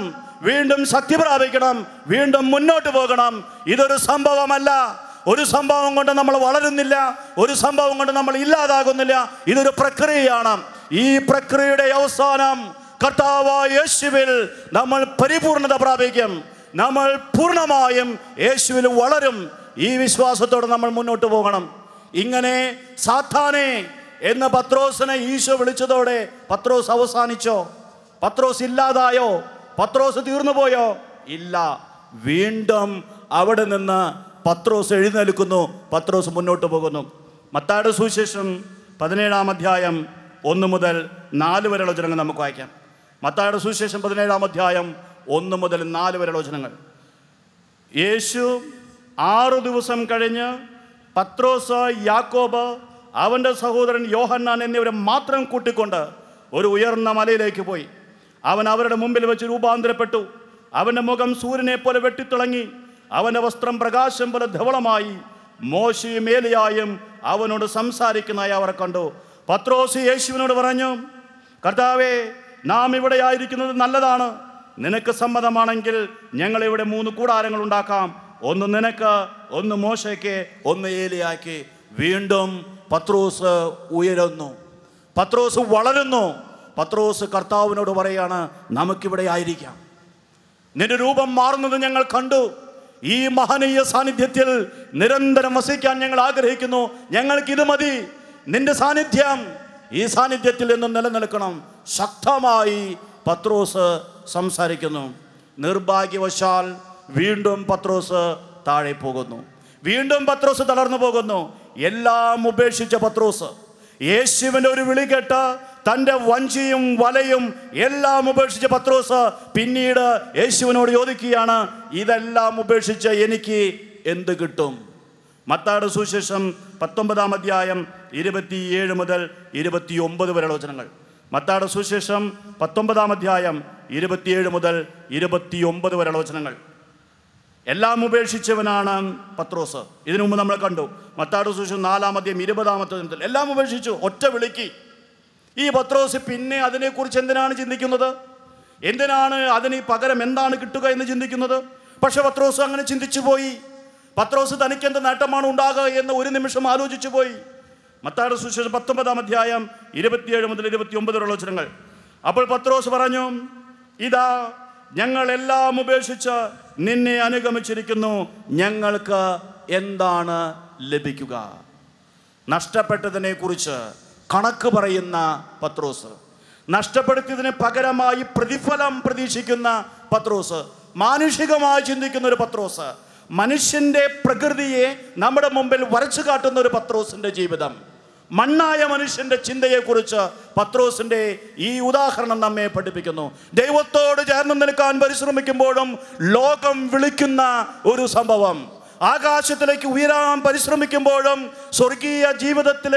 വീണ്ടും ശക്തി പ്രാപിക്കണം വീണ്ടും മുന്നോട്ട് പോകണം ഇതൊരു സംഭവമല്ല ഒരു സംഭവം കൊണ്ട് നമ്മൾ വളരുന്നില്ല ഒരു സംഭവം കൊണ്ട് നമ്മൾ ഇല്ലാതാകുന്നില്ല ഇതൊരു പ്രക്രിയയാണ് ഈ പ്രക്രിയയുടെ അവസാനം കർത്താവായ യേശുവിൽ നമ്മൾ പരിപൂർണത പ്രാപിക്കും നമ്മൾ പൂർണ്ണമായും യേശുവിൽ വളരും ഈ വിശ്വാസത്തോടെ നമ്മൾ മുന്നോട്ട് പോകണം ഇങ്ങനെ സാത്താനെ എന്ന് പത്രോസിനെ ഈശോ വിളിച്ചതോടെ പത്രോസ് അവസാനിച്ചോ പത്രോസ് ഇല്ലാതായോ പത്രോസ് തീർന്നു പോയോ ഇല്ല വീണ്ടും അവിടെ നിന്ന് പത്രോസ് എഴുന്നേൽക്കുന്നു പത്രോസ് മുന്നോട്ട് പോകുന്നു മത്താട് സുവിശേഷം പതിനേഴാം അധ്യായം ഒന്ന് മുതൽ നാല് വരെയുള്ള വചനങ്ങൾ നമുക്ക് വായിക്കാം മത്താട് സുവിശേഷം പതിനേഴാം അധ്യായം ഒന്ന് മുതൽ നാല് വരെയുള്ള വചനങ്ങൾ യേശു ആറു ദിവസം കഴിഞ്ഞ് പത്രോസ് യാക്കോബ് അവൻ്റെ സഹോദരൻ യോഹന്നാൻ എന്നിവരെ മാത്രം കൂട്ടിക്കൊണ്ട് ഒരു ഉയർന്ന മലയിലേക്ക് പോയി അവൻ അവരുടെ മുമ്പിൽ വെച്ച് രൂപാന്തരപ്പെട്ടു അവൻ്റെ മുഖം സൂര്യനെ പോലെ വെട്ടിത്തിളങ്ങി അവൻ്റെ വസ്ത്രം പ്രകാശം പോലെ ധവളമായി മോശയും ഏലിയായും അവനോട് സംസാരിക്കുന്നതായി അവർ കണ്ടു പത്രോസ് യേശുവിനോട് പറഞ്ഞു കർത്താവേ നാം ഇവിടെ ആയിരിക്കുന്നത് നല്ലതാണ് നിനക്ക് സമ്മതമാണെങ്കിൽ ഞങ്ങളിവിടെ മൂന്ന് കൂടാരങ്ങൾ ഉണ്ടാക്കാം ഒന്ന് നിനക്ക് ഒന്ന് മോശയ്ക്ക് ഒന്ന് ഏലിയാക്കി വീണ്ടും പത്രോസ് ഉയരുന്നു പത്രോസ് വളരുന്നു പത്രോസ് കർത്താവിനോട് പറയാണ് നമുക്കിവിടെ ആയിരിക്കാം നിന്റെ രൂപം മാറുന്നത് ഞങ്ങൾ കണ്ടു ഈ മഹനീയ സാന്നിധ്യത്തിൽ നിരന്തരം വസിക്കാൻ ഞങ്ങൾ ആഗ്രഹിക്കുന്നു ഞങ്ങൾക്ക് ഇത് മതി നിന്റെ സാന്നിധ്യം ഈ സാന്നിധ്യത്തിൽ നിന്നും നിലനിൽക്കണം ശക്തമായി പത്രോസ് സംസാരിക്കുന്നു നിർഭാഗ്യവശാൽ വീണ്ടും പത്രോസ് താഴെ പോകുന്നു വീണ്ടും പത്രോസ് തളർന്നു പോകുന്നു എല്ലാം ഉപേക്ഷിച്ച പത്രോസ് യേശുവിൻ്റെ ഒരു വിളി കേട്ട് തൻ്റെ വഞ്ചിയും വലയും എല്ലാം ഉപേക്ഷിച്ച പത്രോസ് പിന്നീട് യേശുവിനോട് ചോദിക്കുകയാണ് ഇതെല്ലാം ഉപേക്ഷിച്ച് എനിക്ക് എന്ത് കിട്ടും മത്താട് സുശേഷം പത്തൊമ്പതാം അധ്യായം ഇരുപത്തിയേഴ് മുതൽ ഇരുപത്തിയൊമ്പത് വരെ വചനങ്ങൾ മത്താട് സുശേഷം പത്തൊമ്പതാം അധ്യായം ഇരുപത്തിയേഴ് മുതൽ ഇരുപത്തിയൊമ്പത് വരെ വചനങ്ങൾ എല്ലാം ഉപേക്ഷിച്ചവനാണ് പത്രോസ് ഇതിനു മുമ്പ് നമ്മൾ കണ്ടു മത്താട് സുശേഷം നാലാമധ്യം ഇരുപതാമത്തെ എല്ലാം ഉപേക്ഷിച്ചു ഒറ്റ വിളിക്ക് ഈ പത്രോസ് പിന്നെ അതിനെക്കുറിച്ച് എന്തിനാണ് ചിന്തിക്കുന്നത് എന്തിനാണ് അതിന് പകരം എന്താണ് കിട്ടുക എന്ന് ചിന്തിക്കുന്നത് പക്ഷെ പത്രോസ് അങ്ങനെ ചിന്തിച്ചു പോയി പത്രോസ് തനിക്ക് എന്ത് നേട്ടമാണ് ഉണ്ടാകുക എന്ന് ഒരു നിമിഷം ആലോചിച്ചു പോയി മത്താട് സുശേഷം പത്തൊമ്പതാം അധ്യായം ഇരുപത്തിയേഴ് മുതൽ ഇരുപത്തി ഒമ്പത് വരെയുള്ള വചനങ്ങൾ അപ്പോൾ പത്രോസ് പറഞ്ഞു ഇതാ ഞങ്ങളെല്ലാം ഉപേക്ഷിച്ച് നിന്നെ അനുഗമിച്ചിരിക്കുന്നു ഞങ്ങൾക്ക് എന്താണ് ലഭിക്കുക കുറിച്ച് കണക്ക് പറയുന്ന പത്രോസ് നഷ്ടപ്പെടുത്തിയതിന് പകരമായി പ്രതിഫലം പ്രതീക്ഷിക്കുന്ന പത്രോസ് മാനുഷികമായി ചിന്തിക്കുന്ന ഒരു പത്രോസ് മനുഷ്യൻ്റെ പ്രകൃതിയെ നമ്മുടെ മുമ്പിൽ വരച്ചു കാട്ടുന്ന ഒരു പത്രോസിൻ്റെ ജീവിതം മണ്ണായ മനുഷ്യൻ്റെ ചിന്തയെക്കുറിച്ച് പത്രോസിൻ്റെ ഈ ഉദാഹരണം നമ്മെ പഠിപ്പിക്കുന്നു ദൈവത്തോട് ചേർന്ന് നിൽക്കാൻ പരിശ്രമിക്കുമ്പോഴും ലോകം വിളിക്കുന്ന ഒരു സംഭവം ആകാശത്തിലേക്ക് ഉയരാൻ പരിശ്രമിക്കുമ്പോഴും സ്വർഗീയ ജീവിതത്തിൽ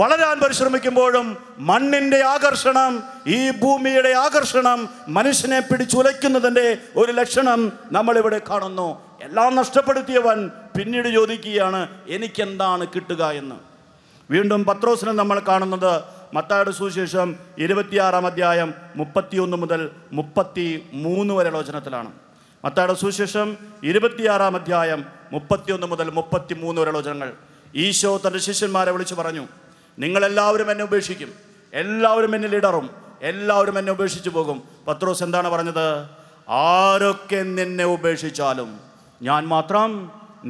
വളരാൻ പരിശ്രമിക്കുമ്പോഴും മണ്ണിൻ്റെ ആകർഷണം ഈ ഭൂമിയുടെ ആകർഷണം മനുഷ്യനെ പിടിച്ചുലയ്ക്കുന്നതിൻ്റെ ഒരു ലക്ഷണം നമ്മളിവിടെ കാണുന്നു എല്ലാം നഷ്ടപ്പെടുത്തിയവൻ പിന്നീട് ചോദിക്കുകയാണ് എനിക്കെന്താണ് കിട്ടുക എന്ന് വീണ്ടും പത്രോസിനെ നമ്മൾ കാണുന്നത് മത്തായുടെ സുവിശേഷം ഇരുപത്തിയാറാം അധ്യായം മുപ്പത്തിയൊന്ന് മുതൽ മുപ്പത്തി മൂന്ന് വരെ ആലോചനത്തിലാണ് മത്തായുടെ സുവിശേഷം ഇരുപത്തിയാറാം അധ്യായം മുപ്പത്തിയൊന്ന് മുതൽ മുപ്പത്തി മൂന്ന് വരെ ഈശോ തൻ്റെ ശിഷ്യന്മാരെ വിളിച്ചു പറഞ്ഞു നിങ്ങളെല്ലാവരും എന്നെ ഉപേക്ഷിക്കും എല്ലാവരും എന്നിൽ ഇടറും എല്ലാവരും എന്നെ ഉപേക്ഷിച്ചു പോകും പത്രോസ് എന്താണ് പറഞ്ഞത് ആരൊക്കെ നിന്നെ ഉപേക്ഷിച്ചാലും ഞാൻ മാത്രം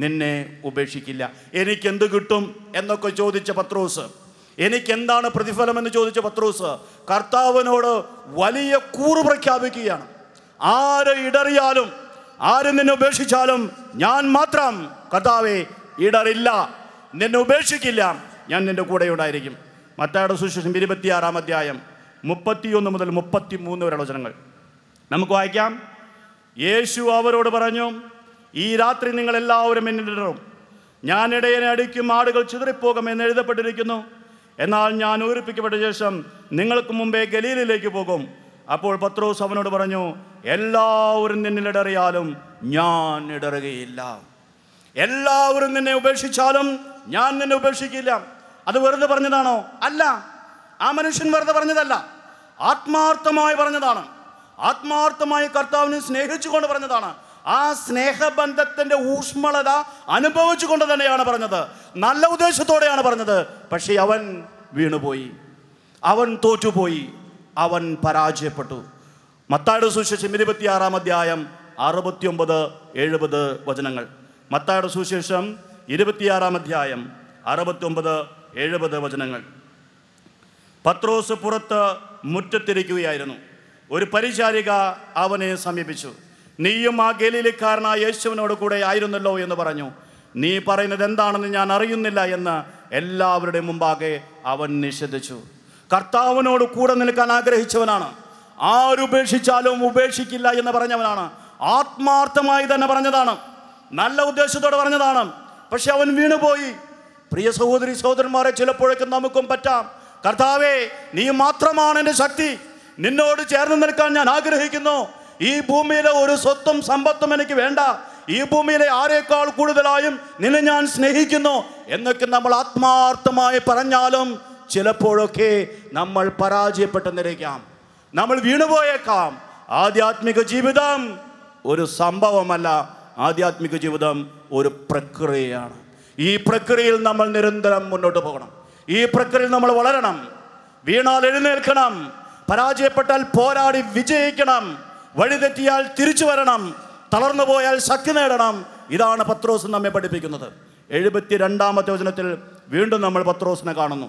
നിന്നെ ഉപേക്ഷിക്കില്ല എനിക്കെന്ത് കിട്ടും എന്നൊക്കെ ചോദിച്ച പത്രോസ് എനിക്കെന്താണ് പ്രതിഫലം എന്ന് ചോദിച്ച പത്രോസ് കർത്താവിനോട് വലിയ കൂറ് പ്രഖ്യാപിക്കുകയാണ് ആര് ഇടറിയാലും ആര് നിന്നെ ഉപേക്ഷിച്ചാലും ഞാൻ മാത്രം കർത്താവെ ഇടറില്ല നിന്നെ ഉപേക്ഷിക്കില്ല ഞാൻ നിൻ്റെ കൂടെ ഉണ്ടായിരിക്കും മത്തായുടെ സുശേഷം ഇരുപത്തിയാറാം അധ്യായം മുപ്പത്തിയൊന്ന് മുതൽ മുപ്പത്തി മൂന്ന് വരെ വചനങ്ങൾ നമുക്ക് വായിക്കാം യേശു അവരോട് പറഞ്ഞു ഈ രാത്രി നിങ്ങൾ എല്ലാവരും എന്നിടറും ഞാൻ ഇടയനെ അടിക്കും ആടുകൾ ചിതറിപ്പോകും എന്ന് എഴുതപ്പെട്ടിരിക്കുന്നു എന്നാൽ ഞാൻ ഊരിപ്പിക്കപ്പെട്ട ശേഷം നിങ്ങൾക്ക് മുമ്പേ ഗലീലിലേക്ക് പോകും അപ്പോൾ പത്രോസ് അവനോട് പറഞ്ഞു എല്ലാവരും നിന്നിൽ ഇടറിയാലും ഞാൻ ഇടറുകയില്ല എല്ലാവരും നിന്നെ ഉപേക്ഷിച്ചാലും ഞാൻ നിന്നെ ഉപേക്ഷിക്കില്ല അത് വെറുതെ പറഞ്ഞതാണോ അല്ല ആ മനുഷ്യൻ വെറുതെ പറഞ്ഞതല്ല ആത്മാർത്ഥമായി പറഞ്ഞതാണ് ആത്മാർത്ഥമായി കർത്താവിനെ സ്നേഹിച്ചുകൊണ്ട് പറഞ്ഞതാണ് ആ സ്നേഹബന്ധത്തിൻ്റെ ഊഷ്മളത അനുഭവിച്ചുകൊണ്ട് തന്നെയാണ് പറഞ്ഞത് നല്ല ഉദ്ദേശത്തോടെയാണ് പറഞ്ഞത് പക്ഷേ അവൻ വീണുപോയി അവൻ തോറ്റുപോയി അവൻ പരാജയപ്പെട്ടു മത്താട് സുശേഷം ഇരുപത്തിയാറാം അധ്യായം അറുപത്തിയൊമ്പത് എഴുപത് വചനങ്ങൾ മത്താട് സുശേഷം ഇരുപത്തിയാറാം അധ്യായം ഒമ്പത് എഴുപത് വചനങ്ങൾ പത്രോസ് പുറത്ത് മുറ്റത്തിരിക്കുകയായിരുന്നു ഒരു പരിചാരിക അവനെ സമീപിച്ചു നീയും ആ ഗലീലിക്കാരനായ യേശുവിനോട് കൂടെ ആയിരുന്നല്ലോ എന്ന് പറഞ്ഞു നീ പറയുന്നത് എന്താണെന്ന് ഞാൻ അറിയുന്നില്ല എന്ന് എല്ലാവരുടെയും മുമ്പാകെ അവൻ നിഷേധിച്ചു കർത്താവിനോട് കൂടെ നിൽക്കാൻ ആഗ്രഹിച്ചവനാണ് ആരുപേക്ഷിച്ചാലും ഉപേക്ഷിക്കില്ല എന്ന് പറഞ്ഞവനാണ് ആത്മാർത്ഥമായി തന്നെ പറഞ്ഞതാണ് നല്ല ഉദ്ദേശത്തോടെ പറഞ്ഞതാണ് പക്ഷെ അവൻ വീണുപോയി പ്രിയ സഹോദരി സഹോദരന്മാരെ ചിലപ്പോഴൊക്കെ നമുക്കും പറ്റാം കർത്താവേ നീ മാത്രമാണ് എൻ്റെ ശക്തി നിന്നോട് ചേർന്ന് നിൽക്കാൻ ഞാൻ ആഗ്രഹിക്കുന്നു ഈ ഭൂമിയിലെ ഒരു സ്വത്തും സമ്പത്തും എനിക്ക് വേണ്ട ഈ ഭൂമിയിലെ ആരേക്കാൾ കൂടുതലായും നിന്നെ ഞാൻ സ്നേഹിക്കുന്നു എന്നൊക്കെ നമ്മൾ ആത്മാർത്ഥമായി പറഞ്ഞാലും ചിലപ്പോഴൊക്കെ നമ്മൾ പരാജയപ്പെട്ടു നിരക്കാം നമ്മൾ വീണുപോയേക്കാം ആധ്യാത്മിക ജീവിതം ഒരു സംഭവമല്ല ആധ്യാത്മിക ജീവിതം ഒരു പ്രക്രിയയാണ് ഈ പ്രക്രിയയിൽ നമ്മൾ നിരന്തരം മുന്നോട്ട് പോകണം ഈ പ്രക്രിയയിൽ നമ്മൾ വളരണം വീണാൽ എഴുന്നേൽക്കണം പരാജയപ്പെട്ടാൽ പോരാടി വിജയിക്കണം വഴിതെറ്റിയാൽ തിരിച്ചു വരണം തളർന്നു പോയാൽ ശക്തി നേടണം ഇതാണ് പത്രോസ് നമ്മെ പഠിപ്പിക്കുന്നത് എഴുപത്തി രണ്ടാമത്തെ വചനത്തിൽ വീണ്ടും നമ്മൾ പത്രോസിനെ കാണുന്നു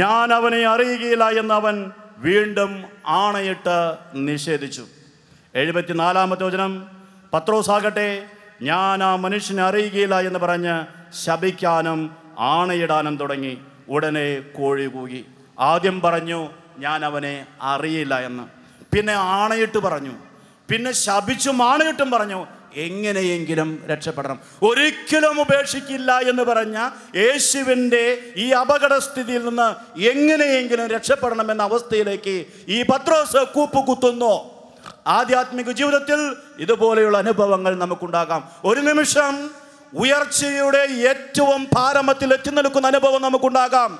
ഞാൻ അവനെ അറിയുകയില്ല എന്ന് അവൻ വീണ്ടും ആണയിട്ട് നിഷേധിച്ചു എഴുപത്തിനാലാമത്തെ വചനം ആകട്ടെ ഞാൻ ആ മനുഷ്യനെ അറിയുകയില്ല എന്ന് പറഞ്ഞ് ശപിക്കാനും ആണയിടാനും തുടങ്ങി ഉടനെ കോഴി കൂകി ആദ്യം പറഞ്ഞു ഞാൻ അവനെ അറിയില്ല എന്ന് പിന്നെ ആണയിട്ട് പറഞ്ഞു പിന്നെ ശപിച്ചും ആണയിട്ടും പറഞ്ഞു എങ്ങനെയെങ്കിലും രക്ഷപ്പെടണം ഒരിക്കലും ഉപേക്ഷിക്കില്ല എന്ന് പറഞ്ഞ യേശുവിൻ്റെ ഈ അപകടസ്ഥിതിയിൽ നിന്ന് എങ്ങനെയെങ്കിലും രക്ഷപ്പെടണം എന്ന അവസ്ഥയിലേക്ക് ഈ പത്രോസ് കൂപ്പ് ആധ്യാത്മിക ജീവിതത്തിൽ ഇതുപോലെയുള്ള അനുഭവങ്ങൾ നമുക്കുണ്ടാകാം ഒരു നിമിഷം ഉയർച്ചയുടെ ഏറ്റവും പാരമത്തിൽ എത്തി നിൽക്കുന്ന അനുഭവം നമുക്കുണ്ടാകാം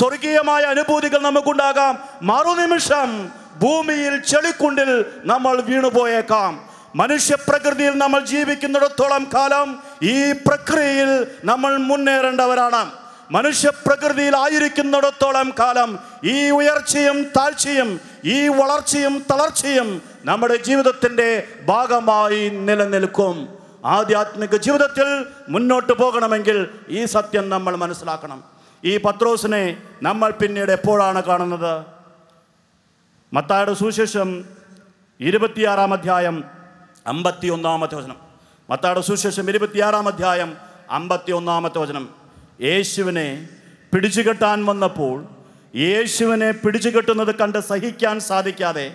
സ്വർഗീയമായ അനുഭൂതികൾ നമുക്കുണ്ടാകാം മറുനിമിഷം ഭൂമിയിൽ ചെളിക്കുണ്ടിൽ നമ്മൾ വീണുപോയേക്കാം മനുഷ്യപ്രകൃതിയിൽ നമ്മൾ ജീവിക്കുന്നിടത്തോളം കാലം ഈ പ്രക്രിയയിൽ നമ്മൾ മുന്നേറേണ്ടവരാണ് മനുഷ്യപ്രകൃതിയിൽ ആയിരിക്കുന്നിടത്തോളം കാലം ഈ ഉയർച്ചയും താഴ്ചയും ഈ വളർച്ചയും തളർച്ചയും നമ്മുടെ ജീവിതത്തിൻ്റെ ഭാഗമായി നിലനിൽക്കും ആധ്യാത്മിക ജീവിതത്തിൽ മുന്നോട്ട് പോകണമെങ്കിൽ ഈ സത്യം നമ്മൾ മനസ്സിലാക്കണം ഈ പത്രോസിനെ നമ്മൾ പിന്നീട് എപ്പോഴാണ് കാണുന്നത് മത്തായുടെ സുശേഷം ഇരുപത്തിയാറാം അധ്യായം അമ്പത്തി ഒന്നാമത്തെ വചനം മത്തായുടെ സുശേഷം ഇരുപത്തിയാറാം അധ്യായം അമ്പത്തി ഒന്നാമത്തെ വചനം യേശുവിനെ പിടിച്ചുകെട്ടാൻ വന്നപ്പോൾ യേശുവിനെ പിടിച്ചുകെട്ടുന്നത് കണ്ട് സഹിക്കാൻ സാധിക്കാതെ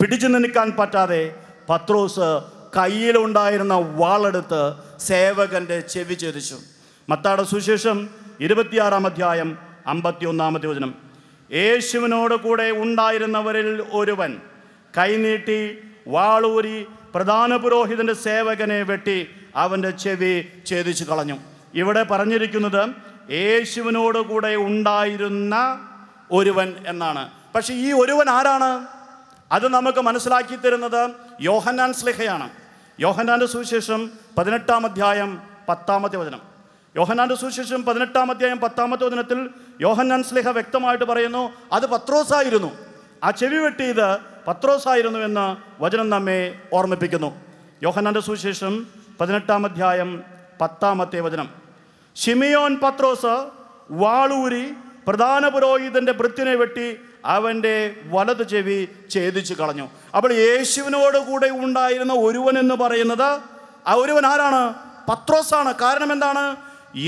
പിടിച്ചു നിൽക്കാൻ പറ്റാതെ പത്രോസ് കയ്യിലുണ്ടായിരുന്ന വാളെടുത്ത് സേവകൻ്റെ ചെവി ചെരിച്ചു മത്താട സുശേഷം ഇരുപത്തിയാറാം അധ്യായം അമ്പത്തിയൊന്നാമത്തെ വചനം യേശുവിനോട് കൂടെ ഉണ്ടായിരുന്നവരിൽ ഒരുവൻ കൈനീട്ടി വാളൂരി പ്രധാന പുരോഹിതൻ്റെ സേവകനെ വെട്ടി അവൻ്റെ ചെവി ഛേദിച്ചു കളഞ്ഞു ഇവിടെ പറഞ്ഞിരിക്കുന്നത് യേശുവിനോട് കൂടെ ഉണ്ടായിരുന്ന ഒരുവൻ എന്നാണ് പക്ഷെ ഈ ഒരുവൻ ആരാണ് അത് നമുക്ക് മനസ്സിലാക്കി തരുന്നത് യോഹന്നാൻ സ്ലിഹയാണ് യോഹന്നാൻ്റെ സുവിശേഷം പതിനെട്ടാം അധ്യായം പത്താമത്തെ വചനം യോഹന്നാൻ്റെ സുവിശേഷം പതിനെട്ടാം അധ്യായം പത്താമത്തെ വചനത്തിൽ യോഹന്നാൻ സ്ലിഹ വ്യക്തമായിട്ട് പറയുന്നു അത് പത്രോസായിരുന്നു ആ ചെവി വെട്ടിയത് പത്രോസായിരുന്നു എന്ന് വചനം നമ്മെ ഓർമ്മിപ്പിക്കുന്നു യോഹന്നാൻ്റെ സുവിശേഷം പതിനെട്ടാം അധ്യായം പത്താമത്തെ വചനം ഷിമിയോൻ പത്രോസ് വാളൂരി പ്രധാന പുരോഹിതൻ്റെ ഭൃത്തിനെ വെട്ടി അവൻ്റെ വലത് ചെവി ഛേദിച്ചു കളഞ്ഞു അപ്പോൾ യേശുവിനോട് കൂടെ ഉണ്ടായിരുന്ന ഒരുവൻ എന്ന് പറയുന്നത് ആ ഒരുവൻ ആരാണ് പത്രോസാണ് കാരണം എന്താണ്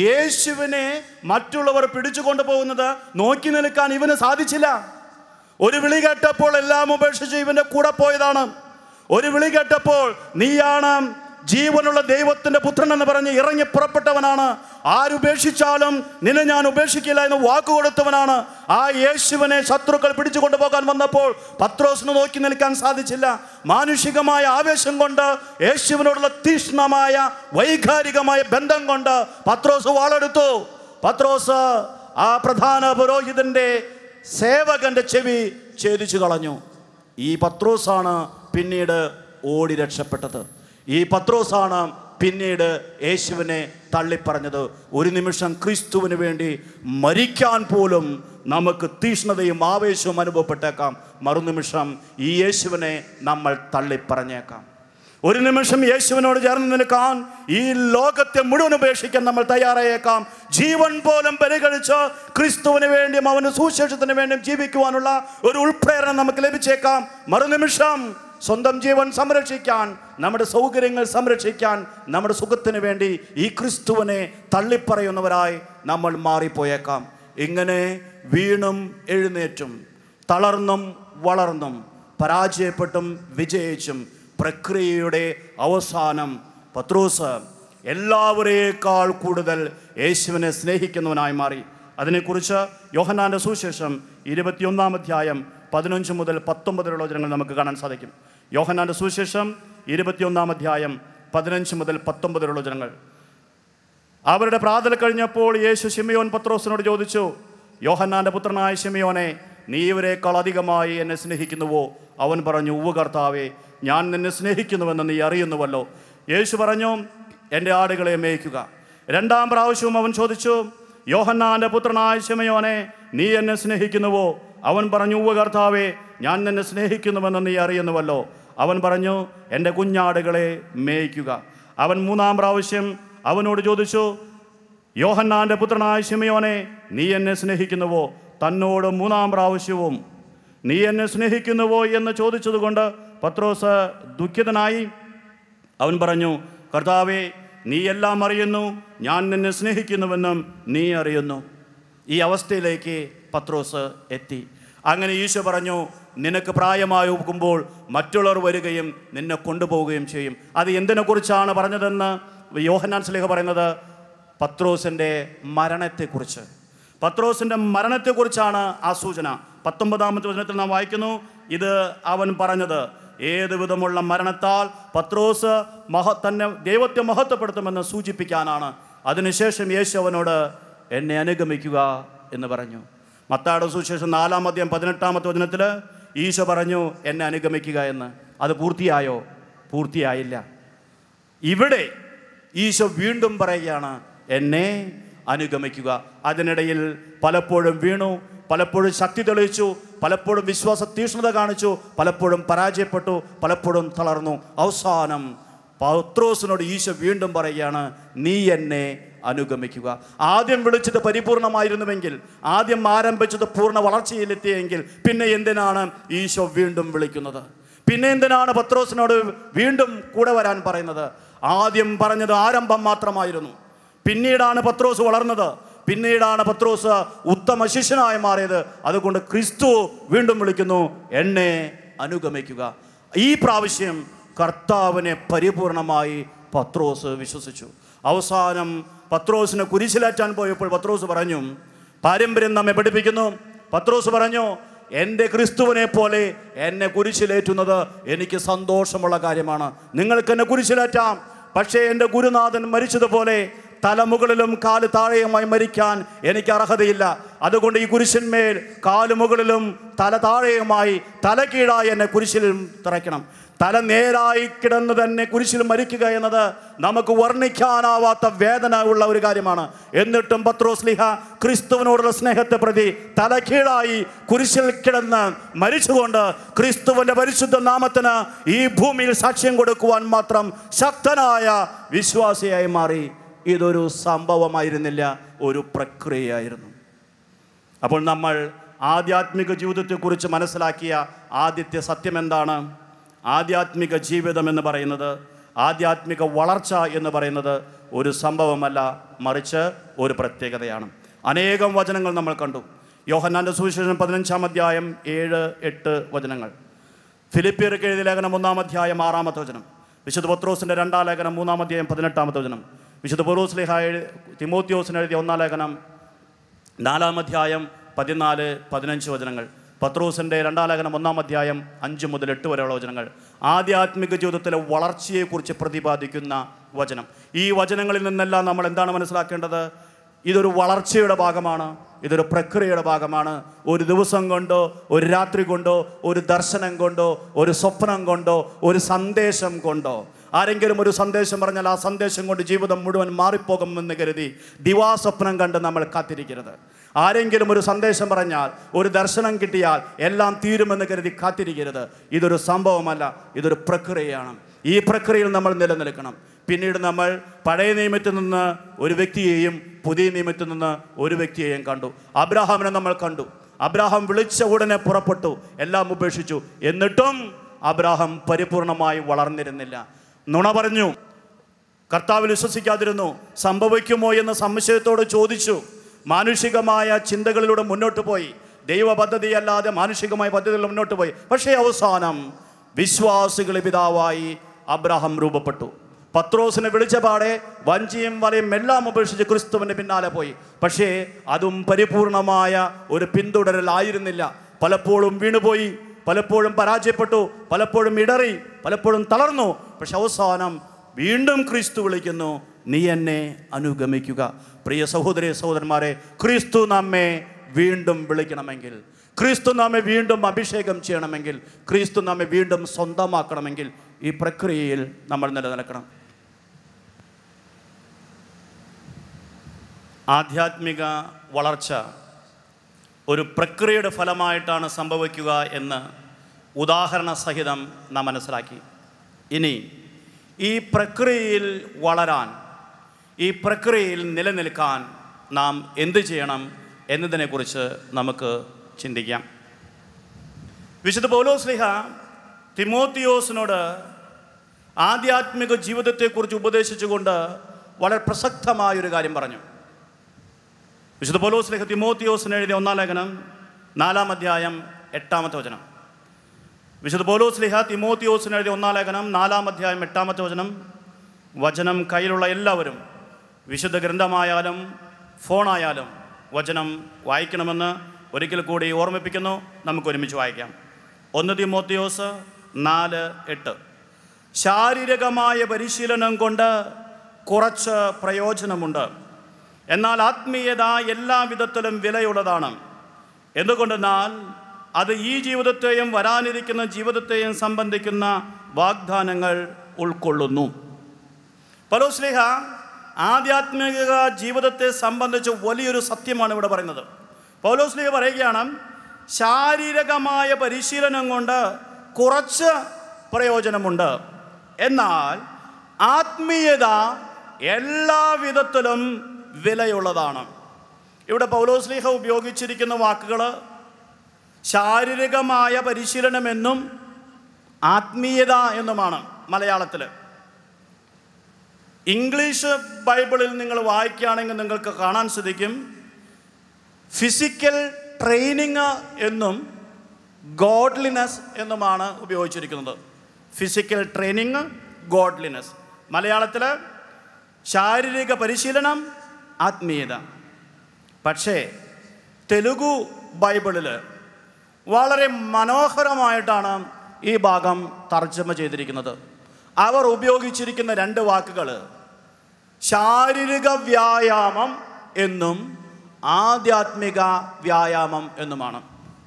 യേശുവിനെ മറ്റുള്ളവർ പിടിച്ചു കൊണ്ടുപോകുന്നത് നോക്കി നിൽക്കാൻ ഇവന് സാധിച്ചില്ല ഒരു വിളി കേട്ടപ്പോൾ എല്ലാം ഉപേക്ഷിച്ച് ഇവൻ്റെ കൂടെ പോയതാണ് ഒരു വിളി കേട്ടപ്പോൾ നീയാണ് ജീവനുള്ള ദൈവത്തിൻ്റെ പുത്രൻ എന്ന് പറഞ്ഞ് ഇറങ്ങി പുറപ്പെട്ടവനാണ് ആരുപേക്ഷിച്ചാലും നിന്നെ ഞാൻ ഉപേക്ഷിക്കില്ല എന്ന് വാക്ക് കൊടുത്തവനാണ് ആ യേശുവിനെ ശത്രുക്കൾ പിടിച്ചു കൊണ്ടുപോകാൻ വന്നപ്പോൾ പത്രോസിന് നോക്കി നിൽക്കാൻ സാധിച്ചില്ല മാനുഷികമായ ആവേശം കൊണ്ട് യേശുവിനോടുള്ള തീഷ്ണമായ വൈകാരികമായ ബന്ധം കൊണ്ട് പത്രോസ് വാളെടുത്തു പത്രോസ് ആ പ്രധാന പുരോഹിതൻ്റെ സേവകന്റെ ചെവി ഛേദിച്ചു കളഞ്ഞു ഈ പത്രോസാണ് പിന്നീട് ഓടി രക്ഷപ്പെട്ടത് ഈ പത്രോസാണ് പിന്നീട് യേശുവിനെ തള്ളിപ്പറഞ്ഞത് ഒരു നിമിഷം ക്രിസ്തുവിന് വേണ്ടി മരിക്കാൻ പോലും നമുക്ക് തീഷ്ണതയും ആവേശവും അനുഭവപ്പെട്ടേക്കാം മറുനിമിഷം ഈ യേശുവിനെ നമ്മൾ തള്ളിപ്പറഞ്ഞേക്കാം ഒരു നിമിഷം യേശുവിനോട് ചേർന്ന് നിൽക്കാൻ ഈ ലോകത്തെ മുഴുവൻ ഉപേക്ഷിക്കാൻ നമ്മൾ തയ്യാറായേക്കാം ജീവൻ പോലും പരിഗണിച്ച് ക്രിസ്തുവിന് വേണ്ടിയും അവന് സുശേഷത്തിന് വേണ്ടിയും ജീവിക്കുവാനുള്ള ഒരു ഉൾപ്രേരണ നമുക്ക് ലഭിച്ചേക്കാം മറുനിമിഷം സ്വന്തം ജീവൻ സംരക്ഷിക്കാൻ നമ്മുടെ സൗകര്യങ്ങൾ സംരക്ഷിക്കാൻ നമ്മുടെ സുഖത്തിന് വേണ്ടി ഈ ക്രിസ്തുവിനെ തള്ളിപ്പറയുന്നവരായി നമ്മൾ മാറിപ്പോയേക്കാം ഇങ്ങനെ വീണും എഴുന്നേറ്റും തളർന്നും വളർന്നും പരാജയപ്പെട്ടും വിജയിച്ചും പ്രക്രിയയുടെ അവസാനം പത്രൂസ് എല്ലാവരേക്കാൾ കൂടുതൽ യേശുവിനെ സ്നേഹിക്കുന്നവനായി മാറി അതിനെക്കുറിച്ച് യോഹനാൻ്റെ സുശേഷം ഇരുപത്തിയൊന്നാം അധ്യായം പതിനഞ്ച് മുതൽ പത്തൊമ്പത് വചനങ്ങൾ നമുക്ക് കാണാൻ സാധിക്കും യോഹനാൻ്റെ സുവിശേഷം ഇരുപത്തിയൊന്നാം അധ്യായം പതിനഞ്ച് മുതൽ പത്തൊമ്പത് വചനങ്ങൾ അവരുടെ പ്രാതൽ കഴിഞ്ഞപ്പോൾ യേശു ഷിമിയോൻ പത്രോസിനോട് ചോദിച്ചു യോഹന്നാൻ്റെ പുത്രനായ ഷിമിയോനെ നീ ഇവരെക്കാൾ അധികമായി എന്നെ സ്നേഹിക്കുന്നുവോ അവൻ പറഞ്ഞു ഉവ്വ് കർത്താവേ ഞാൻ നിന്നെ സ്നേഹിക്കുന്നുവെന്ന് നീ അറിയുന്നുവല്ലോ യേശു പറഞ്ഞു എൻ്റെ ആടുകളെ മേയ്ക്കുക രണ്ടാം പ്രാവശ്യവും അവൻ ചോദിച്ചു യോഹന്നാൻ്റെ പുത്രനായ ഷിമയോനെ നീ എന്നെ സ്നേഹിക്കുന്നുവോ അവൻ പറഞ്ഞു ഉവ കർത്താവേ ഞാൻ നിന്നെ സ്നേഹിക്കുന്നുവെന്ന് നീ അറിയുന്നുവല്ലോ അവൻ പറഞ്ഞു എൻ്റെ കുഞ്ഞാടുകളെ മേയ്ക്കുക അവൻ മൂന്നാം പ്രാവശ്യം അവനോട് ചോദിച്ചു യോഹന്നാൻ്റെ പുത്രനായ ശിമയോനെ നീ എന്നെ സ്നേഹിക്കുന്നുവോ തന്നോട് മൂന്നാം പ്രാവശ്യവും നീ എന്നെ സ്നേഹിക്കുന്നുവോ എന്ന് ചോദിച്ചതുകൊണ്ട് പത്രോസ് ദുഃഖിതനായി അവൻ പറഞ്ഞു കർത്താവെ നീ എല്ലാം അറിയുന്നു ഞാൻ നിന്നെ സ്നേഹിക്കുന്നുവെന്നും നീ അറിയുന്നു ഈ അവസ്ഥയിലേക്ക് പത്രോസ് എത്തി അങ്ങനെ ഈശോ പറഞ്ഞു നിനക്ക് പ്രായമായി ഒക്കുമ്പോൾ മറ്റുള്ളവർ വരികയും നിന്നെ കൊണ്ടുപോവുകയും ചെയ്യും അത് എന്തിനെക്കുറിച്ചാണ് പറഞ്ഞതെന്ന് യോഹന്നാൻ സ്ലേഹ പറയുന്നത് പത്രോസിൻ്റെ മരണത്തെക്കുറിച്ച് പത്രോസിൻ്റെ മരണത്തെക്കുറിച്ചാണ് ആ സൂചന പത്തൊമ്പതാമത്തെ വചനത്തിൽ നാം വായിക്കുന്നു ഇത് അവൻ പറഞ്ഞത് ഏത് വിധമുള്ള മരണത്താൽ പത്രോസ് മഹ തന്നെ ദൈവത്തെ മഹത്വപ്പെടുത്തുമെന്ന് സൂചിപ്പിക്കാനാണ് അതിനുശേഷം യേശു അവനോട് എന്നെ അനുഗമിക്കുക എന്ന് പറഞ്ഞു മത്താട സുശേഷം നാലാം അധ്യായം പതിനെട്ടാമത്തെ വചനത്തിൽ ഈശോ പറഞ്ഞു എന്നെ അനുഗമിക്കുക എന്ന് അത് പൂർത്തിയായോ പൂർത്തിയായില്ല ഇവിടെ ഈശോ വീണ്ടും പറയുകയാണ് എന്നെ അനുഗമിക്കുക അതിനിടയിൽ പലപ്പോഴും വീണു പലപ്പോഴും ശക്തി തെളിയിച്ചു പലപ്പോഴും വിശ്വാസ തീഷ്ണത കാണിച്ചു പലപ്പോഴും പരാജയപ്പെട്ടു പലപ്പോഴും തളർന്നു അവസാനം പത്രോസിനോട് ഈശോ വീണ്ടും പറയുകയാണ് നീ എന്നെ അനുഗമിക്കുക ആദ്യം വിളിച്ചത് പരിപൂർണമായിരുന്നുവെങ്കിൽ ആദ്യം ആരംഭിച്ചത് പൂർണ്ണ വളർച്ചയിലെത്തിയെങ്കിൽ പിന്നെ എന്തിനാണ് ഈശോ വീണ്ടും വിളിക്കുന്നത് പിന്നെ എന്തിനാണ് പത്രോസിനോട് വീണ്ടും കൂടെ വരാൻ പറയുന്നത് ആദ്യം പറഞ്ഞത് ആരംഭം മാത്രമായിരുന്നു പിന്നീടാണ് പത്രോസ് വളർന്നത് പിന്നീടാണ് പത്രോസ് ഉത്തമ ശിഷ്യനായി മാറിയത് അതുകൊണ്ട് ക്രിസ്തു വീണ്ടും വിളിക്കുന്നു എന്നെ അനുഗമിക്കുക ഈ പ്രാവശ്യം കർത്താവിനെ പരിപൂർണമായി പത്രോസ് വിശ്വസിച്ചു അവസാനം പത്രോസിനെ കുരിശിലാറ്റാൻ പോയപ്പോൾ പത്രോസ് പറഞ്ഞു പാരമ്പര്യം നമ്മെ പഠിപ്പിക്കുന്നു പത്രോസ് പറഞ്ഞു എൻ്റെ ക്രിസ്തുവിനെ പോലെ എന്നെ കുരിശിലേറ്റുന്നത് എനിക്ക് സന്തോഷമുള്ള കാര്യമാണ് നിങ്ങൾക്ക് എന്നെ കുരിശിലേറ്റാം പക്ഷേ എൻ്റെ ഗുരുനാഥൻ മരിച്ചതുപോലെ തലമുകളിലും കാല് താഴെയുമായി മരിക്കാൻ എനിക്ക് അർഹതയില്ല അതുകൊണ്ട് ഈ കുരിശന്മേൽ കാലുമുകളിലും തല താഴെയുമായി തലകീഴായി എന്നെ കുരിശിലും തറയ്ക്കണം തല നേരായി കിടന്ന് തന്നെ കുരിശിൽ മരിക്കുക എന്നത് നമുക്ക് വർണ്ണിക്കാനാവാത്ത വേദന ഉള്ള ഒരു കാര്യമാണ് എന്നിട്ടും പത്രോസ്ലിഹ ക്രിസ്തുവിനോടുള്ള സ്നേഹത്തെ പ്രതി തലക്കീഴായി കുരിശിൽ കിടന്ന് മരിച്ചുകൊണ്ട് ക്രിസ്തുവിൻ്റെ പരിശുദ്ധ നാമത്തിന് ഈ ഭൂമിയിൽ സാക്ഷ്യം കൊടുക്കുവാൻ മാത്രം ശക്തനായ വിശ്വാസിയായി മാറി ഇതൊരു സംഭവമായിരുന്നില്ല ഒരു പ്രക്രിയയായിരുന്നു അപ്പോൾ നമ്മൾ ആധ്യാത്മിക ജീവിതത്തെക്കുറിച്ച് മനസ്സിലാക്കിയ ആദ്യത്തെ സത്യം എന്താണ് ആധ്യാത്മിക ജീവിതം എന്ന് പറയുന്നത് ആധ്യാത്മിക വളർച്ച എന്ന് പറയുന്നത് ഒരു സംഭവമല്ല മറിച്ച് ഒരു പ്രത്യേകതയാണ് അനേകം വചനങ്ങൾ നമ്മൾ കണ്ടു യോഹന്നാൻ്റെ സുവിശേഷം പതിനഞ്ചാം അധ്യായം ഏഴ് എട്ട് വചനങ്ങൾ ഫിലിപ്പിയർക്ക് എഴുതിയ ലേഖനം ഒന്നാം അധ്യായം ആറാമത്തെ വചനം വിശുദ്ധ പത്രോസിൻ്റെ രണ്ടാം ലേഖനം മൂന്നാം അധ്യായം പതിനെട്ടാമത്തെ വചനം വിശുദ്ധ പൊറൂസ്ലിഹ എഴു തിമോത്യോസിന് എഴുതിയ ഒന്നാം ലേഖനം നാലാം അധ്യായം പതിനാല് പതിനഞ്ച് വചനങ്ങൾ പത്രോസിൻ്റെ രണ്ടാലേഖനം ഒന്നാം അധ്യായം അഞ്ച് മുതൽ എട്ട് വരെയുള്ള വചനങ്ങൾ ആധ്യാത്മിക ജീവിതത്തിലെ വളർച്ചയെക്കുറിച്ച് പ്രതിപാദിക്കുന്ന വചനം ഈ വചനങ്ങളിൽ നിന്നെല്ലാം നമ്മൾ എന്താണ് മനസ്സിലാക്കേണ്ടത് ഇതൊരു വളർച്ചയുടെ ഭാഗമാണ് ഇതൊരു പ്രക്രിയയുടെ ഭാഗമാണ് ഒരു ദിവസം കൊണ്ടോ ഒരു രാത്രി കൊണ്ടോ ഒരു ദർശനം കൊണ്ടോ ഒരു സ്വപ്നം കൊണ്ടോ ഒരു സന്ദേശം കൊണ്ടോ ആരെങ്കിലും ഒരു സന്ദേശം പറഞ്ഞാൽ ആ സന്ദേശം കൊണ്ട് ജീവിതം മുഴുവൻ മാറിപ്പോകുമെന്ന് കരുതി ദിവാസ്വപ്നം കണ്ട് നമ്മൾ കാത്തിരിക്കരുത് ആരെങ്കിലും ഒരു സന്ദേശം പറഞ്ഞാൽ ഒരു ദർശനം കിട്ടിയാൽ എല്ലാം തീരുമെന്ന് കരുതി കാത്തിരിക്കരുത് ഇതൊരു സംഭവമല്ല ഇതൊരു പ്രക്രിയയാണ് ഈ പ്രക്രിയയിൽ നമ്മൾ നിലനിൽക്കണം പിന്നീട് നമ്മൾ പഴയ നിയമത്തിൽ നിന്ന് ഒരു വ്യക്തിയെയും പുതിയ നിയമത്തിൽ നിന്ന് ഒരു വ്യക്തിയെയും കണ്ടു അബ്രാഹാമിനെ നമ്മൾ കണ്ടു അബ്രാഹാം വിളിച്ച ഉടനെ പുറപ്പെട്ടു എല്ലാം ഉപേക്ഷിച്ചു എന്നിട്ടും അബ്രാഹാം പരിപൂർണമായി വളർന്നിരുന്നില്ല നുണ പറഞ്ഞു കർത്താവിൽ വിശ്വസിക്കാതിരുന്നു സംഭവിക്കുമോ എന്ന് സംശയത്തോട് ചോദിച്ചു മാനുഷികമായ ചിന്തകളിലൂടെ മുന്നോട്ട് പോയി ദൈവ പദ്ധതിയല്ലാതെ മാനുഷികമായ പദ്ധതികളിൽ മുന്നോട്ട് പോയി പക്ഷേ അവസാനം വിശ്വാസികളെ പിതാവായി അബ്രഹാം രൂപപ്പെട്ടു പത്രോസിനെ വിളിച്ച പാടെ വഞ്ചിയും വലയും എല്ലാം ഉപേക്ഷിച്ച് ക്രിസ്തുവിൻ്റെ പിന്നാലെ പോയി പക്ഷേ അതും പരിപൂർണമായ ഒരു പിന്തുടരലായിരുന്നില്ല പലപ്പോഴും വീണുപോയി പലപ്പോഴും പരാജയപ്പെട്ടു പലപ്പോഴും ഇടറി പലപ്പോഴും തളർന്നു പക്ഷെ അവസാനം വീണ്ടും ക്രിസ്തു വിളിക്കുന്നു നീ എന്നെ അനുഗമിക്കുക പ്രിയ സഹോദര സഹോദരന്മാരെ ക്രിസ്തു നമ്മെ വീണ്ടും വിളിക്കണമെങ്കിൽ ക്രിസ്തു നമ്മെ വീണ്ടും അഭിഷേകം ചെയ്യണമെങ്കിൽ ക്രിസ്തു നമ്മെ വീണ്ടും സ്വന്തമാക്കണമെങ്കിൽ ഈ പ്രക്രിയയിൽ നമ്മൾ നിലനിൽക്കണം ആധ്യാത്മിക വളർച്ച ഒരു പ്രക്രിയയുടെ ഫലമായിട്ടാണ് സംഭവിക്കുക എന്ന് ഉദാഹരണ സഹിതം നാം മനസ്സിലാക്കി ഇനി ഈ പ്രക്രിയയിൽ വളരാൻ ഈ പ്രക്രിയയിൽ നിലനിൽക്കാൻ നാം എന്ത് ചെയ്യണം എന്നതിനെക്കുറിച്ച് നമുക്ക് ചിന്തിക്കാം വിശുദ്ധ പൗലോസ്ലിഹ തിമോത്തിയോസിനോട് ആധ്യാത്മിക ജീവിതത്തെക്കുറിച്ച് ഉപദേശിച്ചുകൊണ്ട് വളരെ പ്രസക്തമായൊരു കാര്യം പറഞ്ഞു വിശുദ്ധ പൗലോസ്ലിഹ തിമോത്തിയോസിന് എഴുതിയ ഒന്നാം ലേഖനം നാലാം അധ്യായം എട്ടാമത്തെ വചനം വിശുദ്ധ പൗലോസ്ലിഹ തിമോത്തിയോസിന് എഴുതിയ ഒന്നാം ലേഖനം നാലാം അധ്യായം എട്ടാമത്തെ വചനം വചനം കയ്യിലുള്ള എല്ലാവരും വിശുദ്ധ ഗ്രന്ഥമായാലും ഫോണായാലും വചനം വായിക്കണമെന്ന് ഒരിക്കൽ കൂടി ഓർമ്മിപ്പിക്കുന്നു നമുക്ക് ഒരുമിച്ച് വായിക്കാം ഒന്ന് തിമോത്തിയോസ് നാല് എട്ട് ശാരീരികമായ പരിശീലനം കൊണ്ട് കുറച്ച് പ്രയോജനമുണ്ട് എന്നാൽ ആത്മീയത എല്ലാ വിധത്തിലും വിലയുള്ളതാണ് എന്തുകൊണ്ടെന്നാൽ അത് ഈ ജീവിതത്തെയും വരാനിരിക്കുന്ന ജീവിതത്തെയും സംബന്ധിക്കുന്ന വാഗ്ദാനങ്ങൾ ഉൾക്കൊള്ളുന്നു സ്നേഹ ആധ്യാത്മിക ജീവിതത്തെ സംബന്ധിച്ച് വലിയൊരു സത്യമാണ് ഇവിടെ പറയുന്നത് പൗലോസ്ലിയ പറയുകയാണ് ശാരീരികമായ പരിശീലനം കൊണ്ട് കുറച്ച് പ്രയോജനമുണ്ട് എന്നാൽ ആത്മീയത എല്ലാ വിധത്തിലും വിലയുള്ളതാണ് ഇവിടെ പൗലോസ്ലിഹ ഉപയോഗിച്ചിരിക്കുന്ന വാക്കുകൾ ശാരീരികമായ പരിശീലനമെന്നും ആത്മീയത എന്നുമാണ് മലയാളത്തിൽ ഇംഗ്ലീഷ് ബൈബിളിൽ നിങ്ങൾ വായിക്കുകയാണെങ്കിൽ നിങ്ങൾക്ക് കാണാൻ സാധിക്കും ഫിസിക്കൽ ട്രെയിനിങ് എന്നും ഗോഡ്ലിനെസ് എന്നുമാണ് ഉപയോഗിച്ചിരിക്കുന്നത് ഫിസിക്കൽ ട്രെയിനിങ് ഗോഡ്ലിനെസ് മലയാളത്തിൽ ശാരീരിക പരിശീലനം ആത്മീയത പക്ഷേ തെലുഗു ബൈബിളിൽ വളരെ മനോഹരമായിട്ടാണ് ഈ ഭാഗം തർജ്ജമ ചെയ്തിരിക്കുന്നത് അവർ ഉപയോഗിച്ചിരിക്കുന്ന രണ്ട് വാക്കുകൾ ശാരീരിക വ്യായാമം എന്നും ആധ്യാത്മിക വ്യായാമം എന്നുമാണ്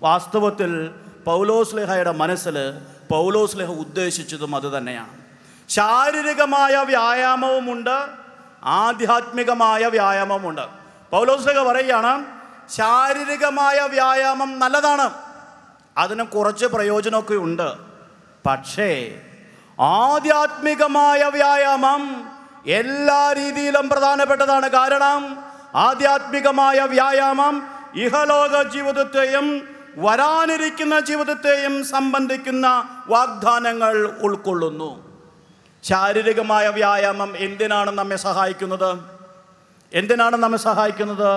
വാസ്തവത്തിൽ പൗലോസ്ലേഹയുടെ മനസ്സിൽ പൗലോസ്ലേഹ ഉദ്ദേശിച്ചതും അതുതന്നെയാണ് ശാരീരികമായ വ്യായാമവുമുണ്ട് ആധ്യാത്മികമായ വ്യായാമവുമുണ്ട് പൗലോസ്ലേഹ പറയുകയാണ് ശാരീരികമായ വ്യായാമം നല്ലതാണ് അതിന് കുറച്ച് പ്രയോജനമൊക്കെ ഉണ്ട് പക്ഷേ ആധ്യാത്മികമായ വ്യായാമം എല്ലാ രീതിയിലും പ്രധാനപ്പെട്ടതാണ് കാരണം ആധ്യാത്മികമായ വ്യായാമം ഇഹലോക ജീവിതത്തെയും വരാനിരിക്കുന്ന ജീവിതത്തെയും സംബന്ധിക്കുന്ന വാഗ്ദാനങ്ങൾ ഉൾക്കൊള്ളുന്നു ശാരീരികമായ വ്യായാമം എന്തിനാണ് നമ്മെ സഹായിക്കുന്നത് എന്തിനാണ് നമ്മെ സഹായിക്കുന്നത്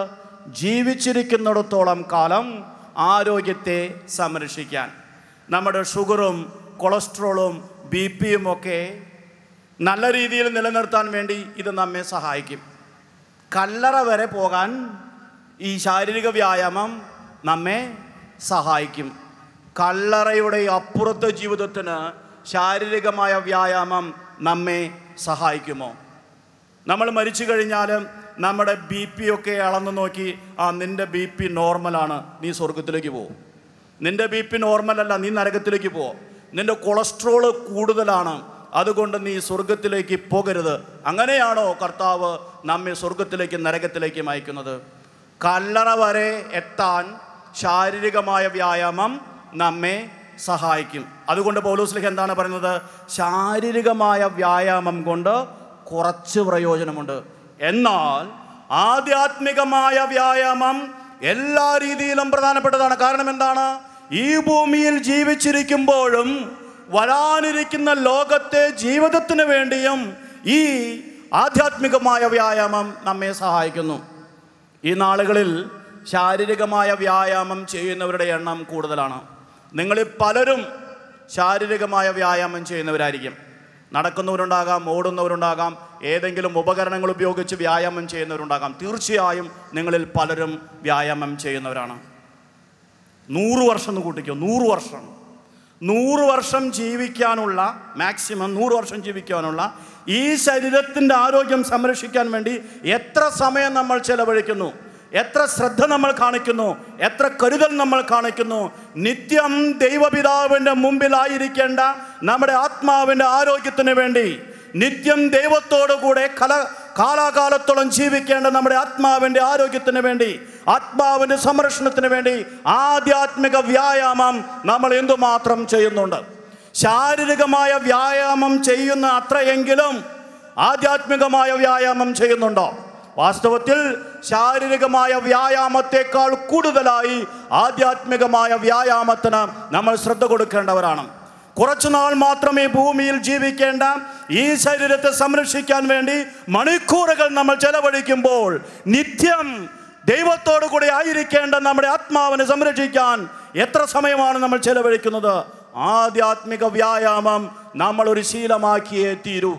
ജീവിച്ചിരിക്കുന്നിടത്തോളം കാലം ആരോഗ്യത്തെ സംരക്ഷിക്കാൻ നമ്മുടെ ഷുഗറും കൊളസ്ട്രോളും ബി പിയും ഒക്കെ നല്ല രീതിയിൽ നിലനിർത്താൻ വേണ്ടി ഇത് നമ്മെ സഹായിക്കും കല്ലറ വരെ പോകാൻ ഈ ശാരീരിക വ്യായാമം നമ്മെ സഹായിക്കും കല്ലറയുടെ അപ്പുറത്തെ ജീവിതത്തിന് ശാരീരികമായ വ്യായാമം നമ്മെ സഹായിക്കുമോ നമ്മൾ മരിച്ചു കഴിഞ്ഞാൽ നമ്മുടെ ബി പി ഒക്കെ അളന്ന് നോക്കി ആ നിൻ്റെ ബി പി നോർമലാണ് നീ സ്വർഗത്തിലേക്ക് പോകും നിൻ്റെ ബി പി നോർമലല്ല നീ നരകത്തിലേക്ക് പോകും നിൻ്റെ കൊളസ്ട്രോള് കൂടുതലാണ് അതുകൊണ്ട് നീ സ്വർഗത്തിലേക്ക് പോകരുത് അങ്ങനെയാണോ കർത്താവ് നമ്മെ സ്വർഗത്തിലേക്കും നരകത്തിലേക്കും അയക്കുന്നത് കല്ലറ വരെ എത്താൻ ശാരീരികമായ വ്യായാമം നമ്മെ സഹായിക്കും അതുകൊണ്ട് പൗലോസ്ലിഹ് എന്താണ് പറയുന്നത് ശാരീരികമായ വ്യായാമം കൊണ്ട് കുറച്ച് പ്രയോജനമുണ്ട് എന്നാൽ ആധ്യാത്മികമായ വ്യായാമം എല്ലാ രീതിയിലും പ്രധാനപ്പെട്ടതാണ് കാരണം എന്താണ് ഈ ഭൂമിയിൽ ജീവിച്ചിരിക്കുമ്പോഴും വരാനിരിക്കുന്ന ലോകത്തെ ജീവിതത്തിന് വേണ്ടിയും ഈ ആധ്യാത്മികമായ വ്യായാമം നമ്മെ സഹായിക്കുന്നു ഈ നാളുകളിൽ ശാരീരികമായ വ്യായാമം ചെയ്യുന്നവരുടെ എണ്ണം കൂടുതലാണ് നിങ്ങളിൽ പലരും ശാരീരികമായ വ്യായാമം ചെയ്യുന്നവരായിരിക്കും നടക്കുന്നവരുണ്ടാകാം ഓടുന്നവരുണ്ടാകാം ഏതെങ്കിലും ഉപകരണങ്ങൾ ഉപയോഗിച്ച് വ്യായാമം ചെയ്യുന്നവരുണ്ടാകാം തീർച്ചയായും നിങ്ങളിൽ പലരും വ്യായാമം ചെയ്യുന്നവരാണ് നൂറ് വർഷം എന്ന് കൂട്ടിക്കോ നൂറ് വർഷം നൂറ് വർഷം ജീവിക്കാനുള്ള മാക്സിമം നൂറ് വർഷം ജീവിക്കാനുള്ള ഈ ശരീരത്തിൻ്റെ ആരോഗ്യം സംരക്ഷിക്കാൻ വേണ്ടി എത്ര സമയം നമ്മൾ ചെലവഴിക്കുന്നു എത്ര ശ്രദ്ധ നമ്മൾ കാണിക്കുന്നു എത്ര കരുതൽ നമ്മൾ കാണിക്കുന്നു നിത്യം ദൈവപിതാവിൻ്റെ മുമ്പിലായിരിക്കേണ്ട നമ്മുടെ ആത്മാവിൻ്റെ ആരോഗ്യത്തിന് വേണ്ടി നിത്യം ദൈവത്തോടു കൂടെ കല കാലാകാലത്തോളം ജീവിക്കേണ്ട നമ്മുടെ ആത്മാവിൻ്റെ ആരോഗ്യത്തിന് വേണ്ടി ആത്മാവിൻ്റെ സംരക്ഷണത്തിന് വേണ്ടി ആധ്യാത്മിക വ്യായാമം നമ്മൾ എന്തുമാത്രം ചെയ്യുന്നുണ്ട് ശാരീരികമായ വ്യായാമം ചെയ്യുന്ന അത്രയെങ്കിലും ആധ്യാത്മികമായ വ്യായാമം ചെയ്യുന്നുണ്ടോ വാസ്തവത്തിൽ ശാരീരികമായ വ്യായാമത്തെക്കാൾ കൂടുതലായി ആധ്യാത്മികമായ വ്യായാമത്തിന് നമ്മൾ ശ്രദ്ധ കൊടുക്കേണ്ടവരാണ് കുറച്ചുനാൾ മാത്രമേ ഭൂമിയിൽ ജീവിക്കേണ്ട ഈ ശരീരത്തെ സംരക്ഷിക്കാൻ വേണ്ടി മണിക്കൂറുകൾ നമ്മൾ ചെലവഴിക്കുമ്പോൾ നിത്യം ദൈവത്തോടു കൂടി ആയിരിക്കേണ്ട നമ്മുടെ ആത്മാവിനെ സംരക്ഷിക്കാൻ എത്ര സമയമാണ് നമ്മൾ ചെലവഴിക്കുന്നത് ആധ്യാത്മിക വ്യായാമം നമ്മൾ ഒരു ശീലമാക്കിയേ തീരൂ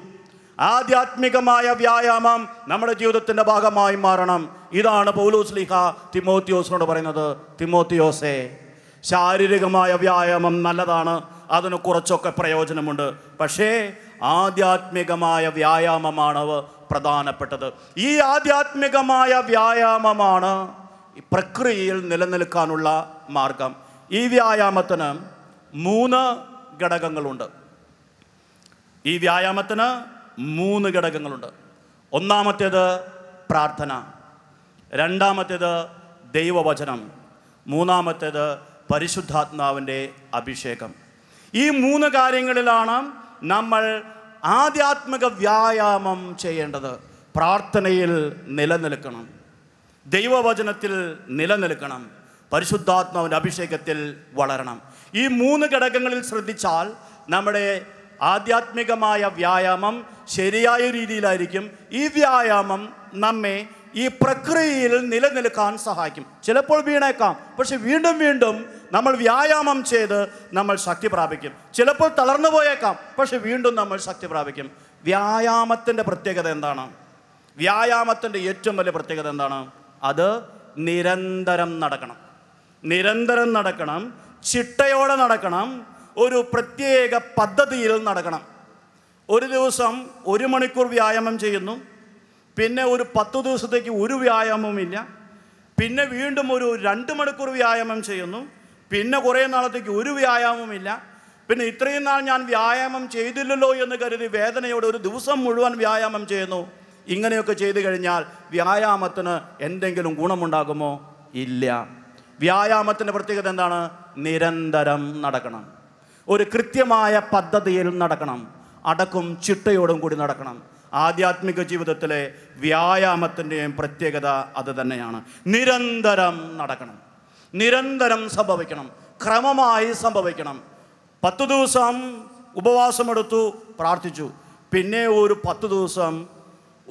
ആധ്യാത്മികമായ വ്യായാമം നമ്മുടെ ജീവിതത്തിൻ്റെ ഭാഗമായി മാറണം ഇതാണ് പൗലൂസ് ലിഹ തിമോത്തിയോസിനോട് പറയുന്നത് തിമോത്തിയോസേ ശാരീരികമായ വ്യായാമം നല്ലതാണ് അതിന് കുറച്ചൊക്കെ പ്രയോജനമുണ്ട് പക്ഷേ ആധ്യാത്മികമായ വ്യായാമമാണ് പ്രധാനപ്പെട്ടത് ഈ ആധ്യാത്മികമായ വ്യായാമമാണ് പ്രക്രിയയിൽ നിലനിൽക്കാനുള്ള മാർഗം ഈ വ്യായാമത്തിന് മൂന്ന് ഘടകങ്ങളുണ്ട് ഈ വ്യായാമത്തിന് മൂന്ന് ഘടകങ്ങളുണ്ട് ഒന്നാമത്തേത് പ്രാർത്ഥന രണ്ടാമത്തേത് ദൈവവചനം മൂന്നാമത്തേത് പരിശുദ്ധാത്മാവിൻ്റെ അഭിഷേകം ഈ മൂന്ന് കാര്യങ്ങളിലാണ് നമ്മൾ ആധ്യാത്മിക വ്യായാമം ചെയ്യേണ്ടത് പ്രാർത്ഥനയിൽ നിലനിൽക്കണം ദൈവവചനത്തിൽ നിലനിൽക്കണം പരിശുദ്ധാത്മാവിൻ്റെ അഭിഷേകത്തിൽ വളരണം ഈ മൂന്ന് ഘടകങ്ങളിൽ ശ്രദ്ധിച്ചാൽ നമ്മുടെ ആധ്യാത്മികമായ വ്യായാമം ശരിയായ രീതിയിലായിരിക്കും ഈ വ്യായാമം നമ്മെ ഈ പ്രക്രിയയിൽ നിലനിൽക്കാൻ സഹായിക്കും ചിലപ്പോൾ വീണേക്കാം പക്ഷെ വീണ്ടും വീണ്ടും നമ്മൾ വ്യായാമം ചെയ്ത് നമ്മൾ ശക്തി പ്രാപിക്കും ചിലപ്പോൾ തളർന്നു പോയേക്കാം പക്ഷെ വീണ്ടും നമ്മൾ ശക്തി പ്രാപിക്കും വ്യായാമത്തിൻ്റെ പ്രത്യേകത എന്താണ് വ്യായാമത്തിൻ്റെ ഏറ്റവും വലിയ പ്രത്യേകത എന്താണ് അത് നിരന്തരം നടക്കണം നിരന്തരം നടക്കണം ചിട്ടയോടെ നടക്കണം ഒരു പ്രത്യേക പദ്ധതിയിൽ നടക്കണം ഒരു ദിവസം ഒരു മണിക്കൂർ വ്യായാമം ചെയ്യുന്നു പിന്നെ ഒരു പത്ത് ദിവസത്തേക്ക് ഒരു വ്യായാമവുമില്ല പിന്നെ വീണ്ടും ഒരു രണ്ട് മണിക്കൂർ വ്യായാമം ചെയ്യുന്നു പിന്നെ കുറേ നാളത്തേക്ക് ഒരു വ്യായാമവുമില്ല പിന്നെ ഇത്രയും നാൾ ഞാൻ വ്യായാമം ചെയ്തില്ലല്ലോ എന്ന് കരുതി വേദനയോടെ ഒരു ദിവസം മുഴുവൻ വ്യായാമം ചെയ്യുന്നു ഇങ്ങനെയൊക്കെ ചെയ്തു കഴിഞ്ഞാൽ വ്യായാമത്തിന് എന്തെങ്കിലും ഗുണമുണ്ടാകുമോ ഇല്ല വ്യായാമത്തിൻ്റെ പ്രത്യേകത എന്താണ് നിരന്തരം നടക്കണം ഒരു കൃത്യമായ പദ്ധതിയിൽ നടക്കണം അടക്കും ചിട്ടയോടും കൂടി നടക്കണം ആധ്യാത്മിക ജീവിതത്തിലെ വ്യായാമത്തിൻ്റെയും പ്രത്യേകത അത് തന്നെയാണ് നിരന്തരം നടക്കണം നിരന്തരം സംഭവിക്കണം ക്രമമായി സംഭവിക്കണം പത്ത് ദിവസം ഉപവാസമെടുത്തു പ്രാർത്ഥിച്ചു പിന്നെ ഒരു പത്ത് ദിവസം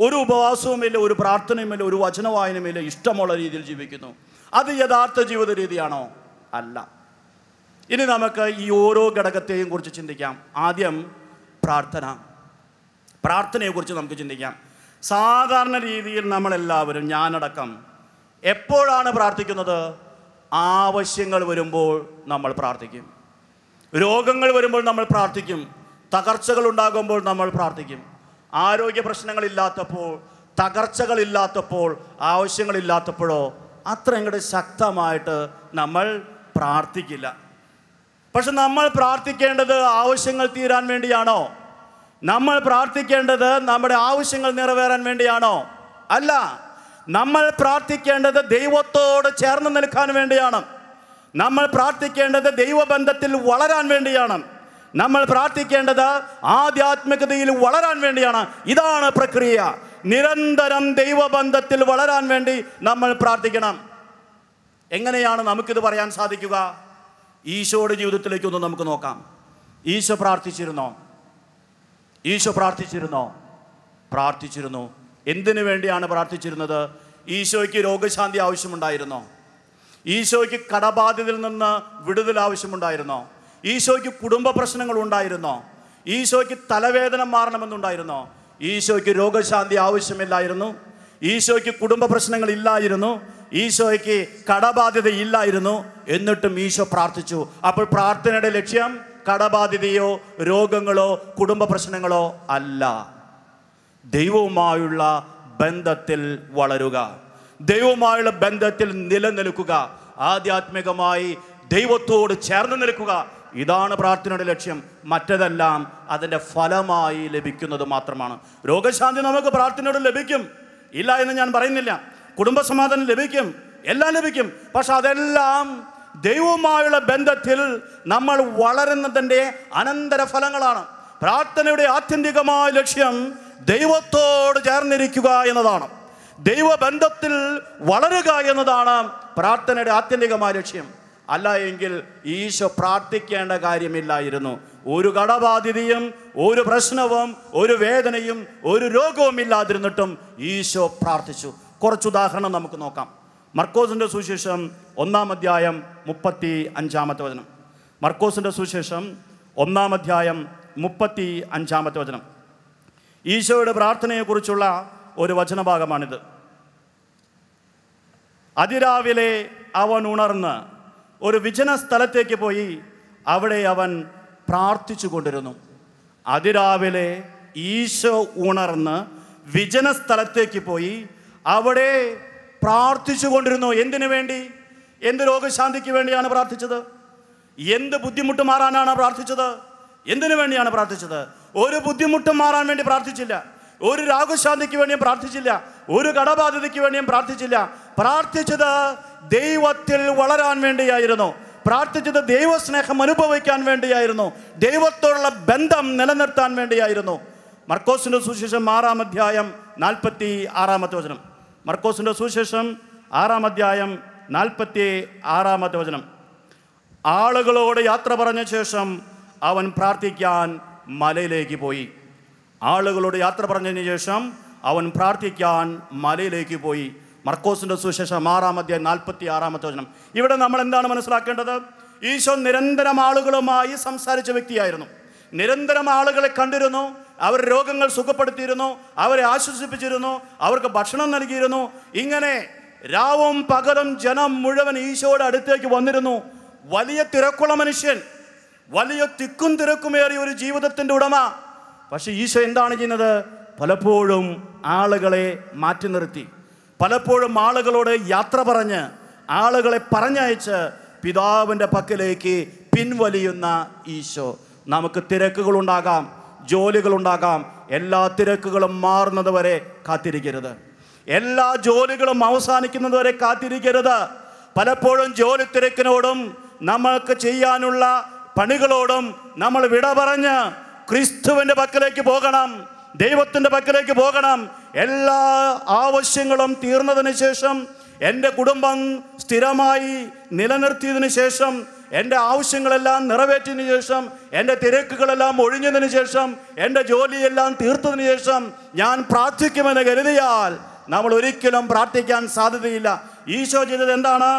ഒരു ഉപവാസവുമില്ല ഒരു പ്രാർത്ഥനയുമില്ല ഒരു വചനവായനയുമില്ല ഇഷ്ടമുള്ള രീതിയിൽ ജീവിക്കുന്നു അത് യഥാർത്ഥ ജീവിത രീതിയാണോ അല്ല ഇനി നമുക്ക് ഈ ഓരോ ഘടകത്തെയും കുറിച്ച് ചിന്തിക്കാം ആദ്യം പ്രാർത്ഥന പ്രാർത്ഥനയെക്കുറിച്ച് നമുക്ക് ചിന്തിക്കാം സാധാരണ രീതിയിൽ നമ്മളെല്ലാവരും ഞാനടക്കം എപ്പോഴാണ് പ്രാർത്ഥിക്കുന്നത് ആവശ്യങ്ങൾ വരുമ്പോൾ നമ്മൾ പ്രാർത്ഥിക്കും രോഗങ്ങൾ വരുമ്പോൾ നമ്മൾ പ്രാർത്ഥിക്കും തകർച്ചകൾ ഉണ്ടാകുമ്പോൾ നമ്മൾ പ്രാർത്ഥിക്കും ആരോഗ്യ പ്രശ്നങ്ങളില്ലാത്തപ്പോൾ തകർച്ചകളില്ലാത്തപ്പോൾ ആവശ്യങ്ങളില്ലാത്തപ്പോഴോ അത്ര ഇങ്ങോട്ട് ശക്തമായിട്ട് നമ്മൾ പ്രാർത്ഥിക്കില്ല പക്ഷെ നമ്മൾ പ്രാർത്ഥിക്കേണ്ടത് ആവശ്യങ്ങൾ തീരാൻ വേണ്ടിയാണോ നമ്മൾ പ്രാർത്ഥിക്കേണ്ടത് നമ്മുടെ ആവശ്യങ്ങൾ നിറവേറാൻ വേണ്ടിയാണോ അല്ല നമ്മൾ പ്രാർത്ഥിക്കേണ്ടത് ദൈവത്തോട് ചേർന്ന് നിൽക്കാൻ വേണ്ടിയാണ് നമ്മൾ പ്രാർത്ഥിക്കേണ്ടത് ദൈവബന്ധത്തിൽ വളരാൻ വേണ്ടിയാണ് നമ്മൾ പ്രാർത്ഥിക്കേണ്ടത് ആധ്യാത്മികതയിൽ വളരാൻ വേണ്ടിയാണ് ഇതാണ് പ്രക്രിയ നിരന്തരം ദൈവബന്ധത്തിൽ വളരാൻ വേണ്ടി നമ്മൾ പ്രാർത്ഥിക്കണം എങ്ങനെയാണ് നമുക്കിത് പറയാൻ സാധിക്കുക ഈശോയുടെ ജീവിതത്തിലേക്കൊന്ന് നമുക്ക് നോക്കാം ഈശോ പ്രാർത്ഥിച്ചിരുന്നോ ഈശോ പ്രാർത്ഥിച്ചിരുന്നോ പ്രാർത്ഥിച്ചിരുന്നു എന്തിനു വേണ്ടിയാണ് പ്രാർത്ഥിച്ചിരുന്നത് ഈശോയ്ക്ക് രോഗശാന്തി ആവശ്യമുണ്ടായിരുന്നോ ഈശോയ്ക്ക് കടബാധ്യതയിൽ നിന്ന് വിടുതൽ ആവശ്യമുണ്ടായിരുന്നോ ഈശോയ്ക്ക് കുടുംബ പ്രശ്നങ്ങൾ ഉണ്ടായിരുന്നോ ഈശോയ്ക്ക് തലവേദന മാറണമെന്നുണ്ടായിരുന്നോ ഈശോയ്ക്ക് രോഗശാന്തി ആവശ്യമില്ലായിരുന്നു ഈശോയ്ക്ക് കുടുംബ പ്രശ്നങ്ങൾ ഇല്ലായിരുന്നു ഈശോയ്ക്ക് കടബാധ്യത ഇല്ലായിരുന്നു എന്നിട്ടും ഈശോ പ്രാർത്ഥിച്ചു അപ്പോൾ പ്രാർത്ഥനയുടെ ലക്ഷ്യം കടബാധിതയോ രോഗങ്ങളോ കുടുംബ പ്രശ്നങ്ങളോ അല്ല ദൈവവുമായുള്ള ബന്ധത്തിൽ വളരുക ദൈവവുമായുള്ള ബന്ധത്തിൽ നിലനിൽക്കുക ആധ്യാത്മികമായി ദൈവത്തോട് ചേർന്ന് നിൽക്കുക ഇതാണ് പ്രാർത്ഥനയുടെ ലക്ഷ്യം മറ്റതെല്ലാം അതിൻ്റെ ഫലമായി ലഭിക്കുന്നത് മാത്രമാണ് രോഗശാന്തി നമുക്ക് പ്രാർത്ഥനയോട് ലഭിക്കും ഇല്ല എന്ന് ഞാൻ പറയുന്നില്ല കുടുംബസമാധാനം ലഭിക്കും എല്ലാം ലഭിക്കും പക്ഷെ അതെല്ലാം ദൈവവുമായുള്ള ബന്ധത്തിൽ നമ്മൾ വളരുന്നതിൻ്റെ അനന്തരഫലങ്ങളാണ് പ്രാർത്ഥനയുടെ ആത്യന്തികമായ ലക്ഷ്യം ദൈവത്തോട് ചേർന്നിരിക്കുക എന്നതാണ് ദൈവബന്ധത്തിൽ വളരുക എന്നതാണ് പ്രാർത്ഥനയുടെ ആത്യന്തികമായ ലക്ഷ്യം അല്ല എങ്കിൽ ഈശോ പ്രാർത്ഥിക്കേണ്ട കാര്യമില്ലായിരുന്നു ഒരു കടബാധിതയും ഒരു പ്രശ്നവും ഒരു വേദനയും ഒരു രോഗവും ഇല്ലാതിരുന്നിട്ടും ഈശോ പ്രാർത്ഥിച്ചു കുറച്ച് ഉദാഹരണം നമുക്ക് നോക്കാം മർക്കോസിൻ്റെ സുശേഷം ഒന്നാം അധ്യായം മുപ്പത്തി അഞ്ചാമത്തെ വചനം മർക്കോസിൻ്റെ സുശേഷം ഒന്നാം അധ്യായം മുപ്പത്തി അഞ്ചാമത്തെ വചനം ഈശോയുടെ പ്രാർത്ഥനയെക്കുറിച്ചുള്ള ഒരു വചനഭാഗമാണിത് അതിരാവിലെ അവൻ ഉണർന്ന് ഒരു വിജന സ്ഥലത്തേക്ക് പോയി അവിടെ അവൻ പ്രാർത്ഥിച്ചു കൊണ്ടിരുന്നു അതിരാവിലെ ഈശോ ഉണർന്ന് വിജന സ്ഥലത്തേക്ക് പോയി അവിടെ പ്രാർത്ഥിച്ചു കൊണ്ടിരുന്നു എന്തിനു വേണ്ടി എന്ത് രോഗശാന്തിക്ക് വേണ്ടിയാണ് പ്രാർത്ഥിച്ചത് എന്ത് ബുദ്ധിമുട്ട് മാറാനാണ് പ്രാർത്ഥിച്ചത് എന്തിനു വേണ്ടിയാണ് പ്രാർത്ഥിച്ചത് ഒരു ബുദ്ധിമുട്ടും മാറാൻ വേണ്ടി പ്രാർത്ഥിച്ചില്ല ഒരു രാഗശാന്തിക്ക് വേണ്ടിയും പ്രാർത്ഥിച്ചില്ല ഒരു കടബാധ്യതയ്ക്ക് വേണ്ടിയും പ്രാർത്ഥിച്ചില്ല പ്രാർത്ഥിച്ചത് ദൈവത്തിൽ വളരാൻ വേണ്ടിയായിരുന്നു പ്രാർത്ഥിച്ചത് ദൈവസ്നേഹം അനുഭവിക്കാൻ വേണ്ടിയായിരുന്നു ദൈവത്തോടുള്ള ബന്ധം നിലനിർത്താൻ വേണ്ടിയായിരുന്നു മർക്കോസിൻ്റെ സുശേഷം ആറാം അധ്യായം നാൽപ്പത്തി ആറാമത്തെ വചനം മർക്കോസിൻ്റെ സുശേഷം ആറാം അധ്യായം നാൽപ്പത്തി ആറാമത്തെ വചനം ആളുകളോട് യാത്ര പറഞ്ഞ ശേഷം അവൻ പ്രാർത്ഥിക്കാൻ മലയിലേക്ക് പോയി ആളുകളോട് യാത്ര പറഞ്ഞതിന് ശേഷം അവൻ പ്രാർത്ഥിക്കാൻ മലയിലേക്ക് പോയി മർക്കോസിൻ്റെ സുശേഷം ആറാമത്തെ നാൽപ്പത്തി ആറാമത്തെ വചനം ഇവിടെ നമ്മൾ എന്താണ് മനസ്സിലാക്കേണ്ടത് ഈശോ നിരന്തരം ആളുകളുമായി സംസാരിച്ച വ്യക്തിയായിരുന്നു നിരന്തരം ആളുകളെ കണ്ടിരുന്നു അവർ രോഗങ്ങൾ സുഖപ്പെടുത്തിയിരുന്നു അവരെ ആശ്വസിപ്പിച്ചിരുന്നു അവർക്ക് ഭക്ഷണം നൽകിയിരുന്നു ഇങ്ങനെ രാവും പകലും ജനം മുഴുവൻ ഈശോയുടെ അടുത്തേക്ക് വന്നിരുന്നു വലിയ തിരക്കുള്ള മനുഷ്യൻ വലിയ തിക്കും തിരക്കുമേറിയ ഒരു ജീവിതത്തിൻ്റെ ഉടമ പക്ഷെ ഈശോ എന്താണ് ചെയ്യുന്നത് പലപ്പോഴും ആളുകളെ മാറ്റി നിർത്തി പലപ്പോഴും ആളുകളോട് യാത്ര പറഞ്ഞ് ആളുകളെ പറഞ്ഞയച്ച് പിതാവിൻ്റെ പക്കലേക്ക് പിൻവലിയുന്ന ഈശോ നമുക്ക് തിരക്കുകളുണ്ടാകാം ജോലികളുണ്ടാകാം എല്ലാ തിരക്കുകളും മാറുന്നത് വരെ കാത്തിരിക്കരുത് എല്ലാ ജോലികളും അവസാനിക്കുന്നതുവരെ കാത്തിരിക്കരുത് പലപ്പോഴും ജോലി തിരക്കിനോടും നമ്മൾക്ക് ചെയ്യാനുള്ള പണികളോടും നമ്മൾ വിട പറഞ്ഞ് ക്രിസ്തുവിൻ്റെ പക്കലേക്ക് പോകണം ദൈവത്തിൻ്റെ പക്കലേക്ക് പോകണം എല്ലാ ആവശ്യങ്ങളും തീർന്നതിന് ശേഷം എൻ്റെ കുടുംബം സ്ഥിരമായി നിലനിർത്തിയതിന് ശേഷം എൻ്റെ ആവശ്യങ്ങളെല്ലാം നിറവേറ്റിയതിന് ശേഷം എൻ്റെ തിരക്കുകളെല്ലാം ഒഴിഞ്ഞതിന് ശേഷം എൻ്റെ ജോലിയെല്ലാം തീർത്തതിന് ശേഷം ഞാൻ പ്രാർത്ഥിക്കുമെന്ന് കരുതിയാൽ നമ്മൾ ഒരിക്കലും പ്രാർത്ഥിക്കാൻ സാധ്യതയില്ല ഈശോ ചെയ്തത് എന്താണ്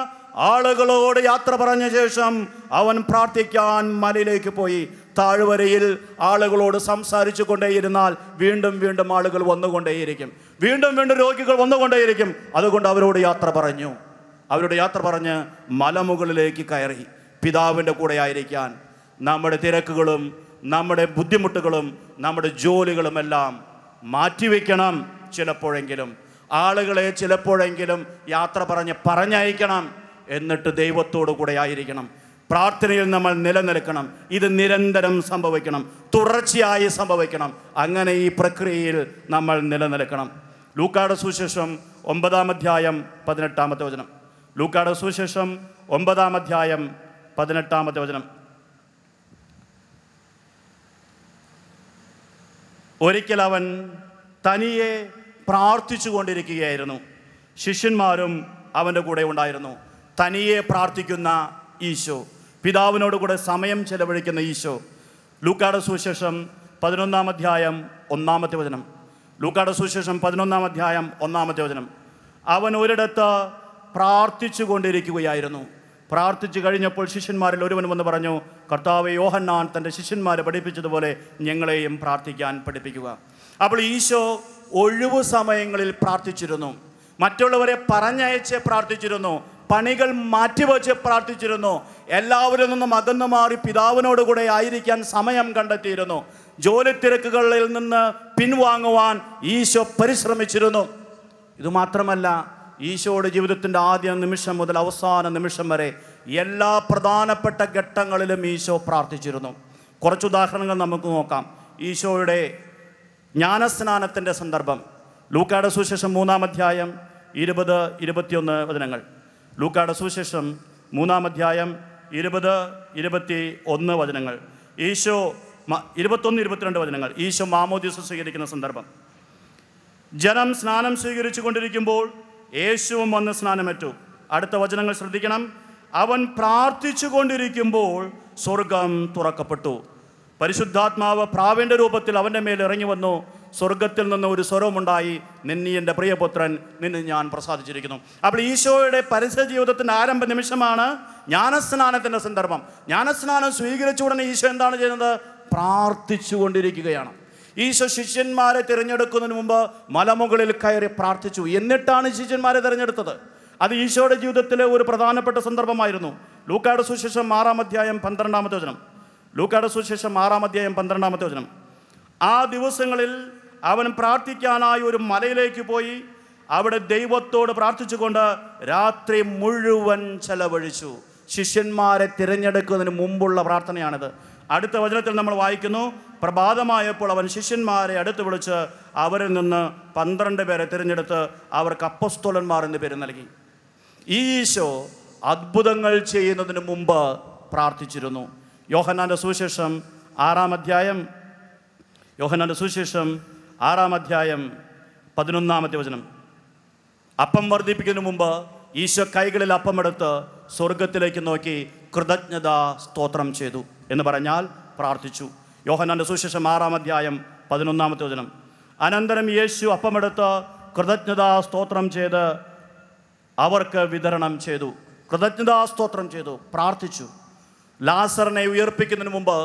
ആളുകളോട് യാത്ര പറഞ്ഞ ശേഷം അവൻ പ്രാർത്ഥിക്കാൻ മലയിലേക്ക് പോയി താഴ്വരയിൽ ആളുകളോട് സംസാരിച്ചു കൊണ്ടേയിരുന്നാൽ വീണ്ടും വീണ്ടും ആളുകൾ വന്നുകൊണ്ടേയിരിക്കും വീണ്ടും വീണ്ടും രോഗികൾ വന്നുകൊണ്ടേയിരിക്കും അതുകൊണ്ട് അവരോട് യാത്ര പറഞ്ഞു അവരോട് യാത്ര പറഞ്ഞ് മലമുകളിലേക്ക് കയറി പിതാവിൻ്റെ കൂടെ ആയിരിക്കാൻ നമ്മുടെ തിരക്കുകളും നമ്മുടെ ബുദ്ധിമുട്ടുകളും നമ്മുടെ ജോലികളുമെല്ലാം മാറ്റിവെക്കണം ചിലപ്പോഴെങ്കിലും ആളുകളെ ചിലപ്പോഴെങ്കിലും യാത്ര പറഞ്ഞ് പറഞ്ഞയക്കണം എന്നിട്ട് ദൈവത്തോടു കൂടെ ആയിരിക്കണം പ്രാർത്ഥനയിൽ നമ്മൾ നിലനിൽക്കണം ഇത് നിരന്തരം സംഭവിക്കണം തുടർച്ചയായി സംഭവിക്കണം അങ്ങനെ ഈ പ്രക്രിയയിൽ നമ്മൾ നിലനിൽക്കണം ലൂക്കാട് സുശേഷം ഒമ്പതാം അധ്യായം പതിനെട്ടാമത്തെ വചനം ലൂക്കാട് സുശേഷം ഒമ്പതാം അധ്യായം പതിനെട്ടാമത്തെ വചനം ഒരിക്കൽ അവൻ തനിയെ പ്രാർത്ഥിച്ചു കൊണ്ടിരിക്കുകയായിരുന്നു ശിഷ്യന്മാരും അവൻ്റെ കൂടെ ഉണ്ടായിരുന്നു തനിയെ പ്രാർത്ഥിക്കുന്ന ഈശോ പിതാവിനോട് കൂടെ സമയം ചെലവഴിക്കുന്ന ഈശോ ലൂക്കാട സുശേഷം പതിനൊന്നാം അധ്യായം ഒന്നാമത്തെ വചനം ലൂക്കാട സുശേഷം പതിനൊന്നാം അധ്യായം ഒന്നാമത്തെ വചനം അവൻ ഒരിടത്ത് പ്രാർത്ഥിച്ചു കൊണ്ടിരിക്കുകയായിരുന്നു പ്രാർത്ഥിച്ചു കഴിഞ്ഞപ്പോൾ ശിഷ്യന്മാരിൽ ഒരുവൻ വന്ന് പറഞ്ഞു കർത്താവ് യോഹന്നാൻ തൻ്റെ ശിഷ്യന്മാരെ പഠിപ്പിച്ചതുപോലെ ഞങ്ങളെയും പ്രാർത്ഥിക്കാൻ പഠിപ്പിക്കുക അപ്പോൾ ഈശോ ഒഴിവ് സമയങ്ങളിൽ പ്രാർത്ഥിച്ചിരുന്നു മറ്റുള്ളവരെ പറഞ്ഞയച്ച് പ്രാർത്ഥിച്ചിരുന്നു പണികൾ മാറ്റിവെച്ച് പ്രാർത്ഥിച്ചിരുന്നു എല്ലാവരിൽ നിന്നും അകന്നു മാറി പിതാവിനോടുകൂടെ ആയിരിക്കാൻ സമയം കണ്ടെത്തിയിരുന്നു ജോലി തിരക്കുകളിൽ നിന്ന് പിൻവാങ്ങുവാൻ ഈശോ പരിശ്രമിച്ചിരുന്നു ഇതുമാത്രമല്ല ഈശോയുടെ ജീവിതത്തിൻ്റെ ആദ്യ നിമിഷം മുതൽ അവസാന നിമിഷം വരെ എല്ലാ പ്രധാനപ്പെട്ട ഘട്ടങ്ങളിലും ഈശോ പ്രാർത്ഥിച്ചിരുന്നു കുറച്ച് ഉദാഹരണങ്ങൾ നമുക്ക് നോക്കാം ഈശോയുടെ ജ്ഞാനസ്നാനത്തിൻ്റെ സന്ദർഭം ലൂക്കാട് സുശേഷം മൂന്നാം അധ്യായം ഇരുപത് ഇരുപത്തിയൊന്ന് വചനങ്ങൾ ലൂക്കാട് സുശേഷം മൂന്നാം അധ്യായം ഇരുപത് ഇരുപത്തി ഒന്ന് വചനങ്ങൾ ഈശോ ഇരുപത്തൊന്ന് ഇരുപത്തിരണ്ട് വചനങ്ങൾ ഈശോ മാമോദിസ് സ്വീകരിക്കുന്ന സന്ദർഭം ജനം സ്നാനം സ്വീകരിച്ചു കൊണ്ടിരിക്കുമ്പോൾ യേശുവും വന്ന് സ്നാനമേറ്റു അടുത്ത വചനങ്ങൾ ശ്രദ്ധിക്കണം അവൻ പ്രാർത്ഥിച്ചു കൊണ്ടിരിക്കുമ്പോൾ സ്വർഗം തുറക്കപ്പെട്ടു പരിശുദ്ധാത്മാവ് പ്രാവിൻ്റെ രൂപത്തിൽ അവൻ്റെ മേൽ ഇറങ്ങി വന്നു സ്വർഗത്തിൽ നിന്ന് ഒരു സ്വരവുമുണ്ടായി നിന്നി എൻ്റെ പ്രിയപുത്രൻ നിന്നെ ഞാൻ പ്രസാദിച്ചിരിക്കുന്നു അപ്പോൾ ഈശോയുടെ പരിസര ജീവിതത്തിൻ്റെ ആരംഭ നിമിഷമാണ് ജ്ഞാനസ്നാനത്തിൻ്റെ സന്ദർഭം ജ്ഞാനസ്നാനം സ്വീകരിച്ച ഉടനെ ഈശോ എന്താണ് ചെയ്യുന്നത് പ്രാർത്ഥിച്ചുകൊണ്ടിരിക്കുകയാണ് ഈശോ ശിഷ്യന്മാരെ തിരഞ്ഞെടുക്കുന്നതിന് മുമ്പ് മലമുകളിൽ കയറി പ്രാർത്ഥിച്ചു എന്നിട്ടാണ് ശിഷ്യന്മാരെ തിരഞ്ഞെടുത്തത് അത് ഈശോയുടെ ജീവിതത്തിലെ ഒരു പ്രധാനപ്പെട്ട സന്ദർഭമായിരുന്നു ലൂക്കാട് സുശേഷം ആറാം അധ്യായം പന്ത്രണ്ടാമത്തെ വചനം ലൂക്കാട് സുശേഷം ആറാം അധ്യായം പന്ത്രണ്ടാമത്തെ വചനം ആ ദിവസങ്ങളിൽ അവൻ പ്രാർത്ഥിക്കാനായി ഒരു മലയിലേക്ക് പോയി അവിടെ ദൈവത്തോട് പ്രാർത്ഥിച്ചുകൊണ്ട് രാത്രി മുഴുവൻ ചെലവഴിച്ചു ശിഷ്യന്മാരെ തിരഞ്ഞെടുക്കുന്നതിന് മുമ്പുള്ള പ്രാർത്ഥനയാണിത് അടുത്ത വചനത്തിൽ നമ്മൾ വായിക്കുന്നു പ്രഭാതമായപ്പോൾ അവൻ ശിഷ്യന്മാരെ അടുത്ത് വിളിച്ച് അവരിൽ നിന്ന് പന്ത്രണ്ട് പേരെ തിരഞ്ഞെടുത്ത് അവർക്ക് അപ്പസ്തോലന്മാർ എന്ന് പേര് നൽകി ഈശോ അത്ഭുതങ്ങൾ ചെയ്യുന്നതിന് മുമ്പ് പ്രാർത്ഥിച്ചിരുന്നു യോഹനാൻ്റെ സുവിശേഷം ആറാം അധ്യായം യോഹനാൻ്റെ സുവിശേഷം ആറാം അധ്യായം പതിനൊന്നാമത്തെ വചനം അപ്പം വർദ്ധിപ്പിക്കുന്നതിന് മുമ്പ് ഈശോ കൈകളിൽ അപ്പമെടുത്ത് സ്വർഗത്തിലേക്ക് നോക്കി കൃതജ്ഞത സ്തോത്രം ചെയ്തു എന്ന് പറഞ്ഞാൽ പ്രാർത്ഥിച്ചു യോഹനാൻ്റെ സുശേഷം ആറാം അധ്യായം പതിനൊന്നാമത്തെ വചനം അനന്തരം യേശു അപ്പമെടുത്ത് കൃതജ്ഞതാ സ്തോത്രം ചെയ്ത് അവർക്ക് വിതരണം ചെയ്തു കൃതജ്ഞതാ സ്തോത്രം ചെയ്തു പ്രാർത്ഥിച്ചു ലാസറിനെ ഉയർപ്പിക്കുന്നതിന് മുമ്പ്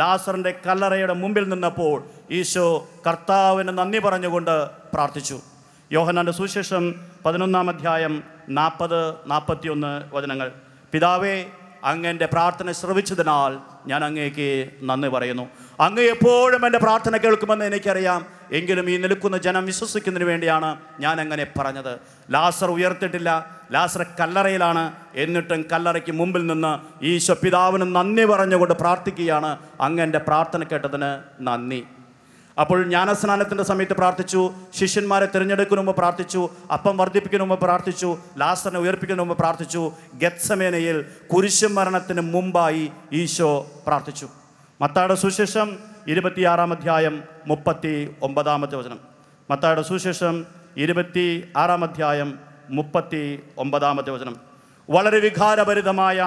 ലാസറിൻ്റെ കല്ലറയുടെ മുമ്പിൽ നിന്നപ്പോൾ ഈശോ കർത്താവിന് നന്ദി പറഞ്ഞുകൊണ്ട് പ്രാർത്ഥിച്ചു യോഹനാൻ്റെ സുശേഷം പതിനൊന്നാം അധ്യായം നാൽപ്പത് നാൽപ്പത്തിയൊന്ന് വചനങ്ങൾ പിതാവേ അങ്ങൻ്റെ പ്രാർത്ഥന ശ്രവിച്ചതിനാൽ ഞാൻ അങ്ങേക്ക് നന്ദി പറയുന്നു അങ്ങ് എപ്പോഴും എൻ്റെ പ്രാർത്ഥന കേൾക്കുമെന്ന് എനിക്കറിയാം എങ്കിലും ഈ നിൽക്കുന്ന ജനം വിശ്വസിക്കുന്നതിന് വേണ്ടിയാണ് ഞാൻ അങ്ങനെ പറഞ്ഞത് ലാസർ ഉയർത്തിട്ടില്ല ലാസർ കല്ലറയിലാണ് എന്നിട്ടും കല്ലറയ്ക്ക് മുമ്പിൽ നിന്ന് ഈ പിതാവിന് നന്ദി പറഞ്ഞുകൊണ്ട് പ്രാർത്ഥിക്കുകയാണ് അങ്ങ് എൻ്റെ പ്രാർത്ഥന കേട്ടതിന് നന്ദി അപ്പോൾ ജ്ഞാനസ്നാനത്തിൻ്റെ സമയത്ത് പ്രാർത്ഥിച്ചു ശിഷ്യന്മാരെ തിരഞ്ഞെടുക്കുന്ന മുമ്പ് പ്രാർത്ഥിച്ചു അപ്പം വർദ്ധിപ്പിക്കുന്ന മുമ്പ് പ്രാർത്ഥിച്ചു ലാസറിനെ ഉയർപ്പിക്കുന്ന മുമ്പ് പ്രാർത്ഥിച്ചു ഗത്സമേനയിൽ കുരിശുമരണത്തിന് മുമ്പായി ഈശോ പ്രാർത്ഥിച്ചു മത്താട സുശേഷം ഇരുപത്തിയാറാം അധ്യായം മുപ്പത്തി ഒമ്പതാമത്തെ വചനം മത്താട സുശേഷം ഇരുപത്തി ആറാം അധ്യായം മുപ്പത്തി ഒമ്പതാമത്തെ വചനം വളരെ വികാരഭരിതമായ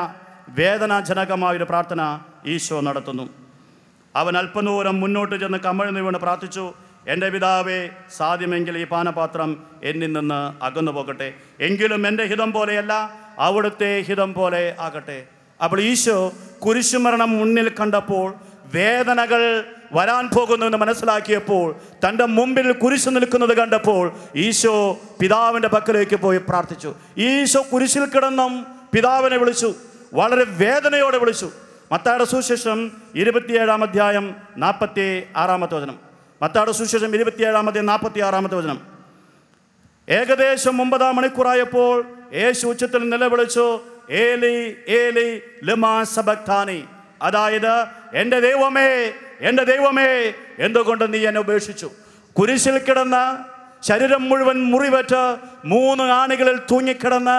വേദനാജനകമായ ഒരു പ്രാർത്ഥന ഈശോ നടത്തുന്നു അവൻ അല്പനൂരം മുന്നോട്ട് ചെന്ന് കമഴ്ന്നു വീണ് പ്രാർത്ഥിച്ചു എൻ്റെ പിതാവേ സാധ്യമെങ്കിൽ ഈ പാനപാത്രം എന്നിൽ നിന്ന് അകന്നു പോകട്ടെ എങ്കിലും എൻ്റെ ഹിതം പോലെയല്ല അവിടുത്തെ ഹിതം പോലെ ആകട്ടെ അപ്പോൾ ഈശോ കുരിശുമരണം മുന്നിൽ കണ്ടപ്പോൾ വേദനകൾ വരാൻ പോകുന്നു എന്ന് മനസ്സിലാക്കിയപ്പോൾ തൻ്റെ മുമ്പിൽ കുരിശ് നിൽക്കുന്നത് കണ്ടപ്പോൾ ഈശോ പിതാവിൻ്റെ പക്കലേക്ക് പോയി പ്രാർത്ഥിച്ചു ഈശോ കുരിശിൽ കിടന്നും പിതാവിനെ വിളിച്ചു വളരെ വേദനയോടെ വിളിച്ചു മത്താട സുശേഷം ഇരുപത്തിയേഴാം അധ്യായം നാൽപ്പത്തി ആറാമത്തെ വചനം മത്താട സുശേഷം അധ്യായം നാൽപ്പത്തി ആറാമത്തെ വചനം ഏകദേശം ഒമ്പതാം മണിക്കൂറായപ്പോൾ യേശു ഉച്ചത്തിൽ നിലവിളിച്ചു ഏലി ഏലി ലമാ സബക്താനി അതായത് എൻ്റെ ദൈവമേ എൻ്റെ ദൈവമേ എന്തുകൊണ്ട് നീ എന്നെ ഉപേക്ഷിച്ചു കുരിശിൽ കിടന്ന് ശരീരം മുഴുവൻ മുറിവറ്റ് മൂന്ന് ആണികളിൽ തൂങ്ങിക്കിടന്ന്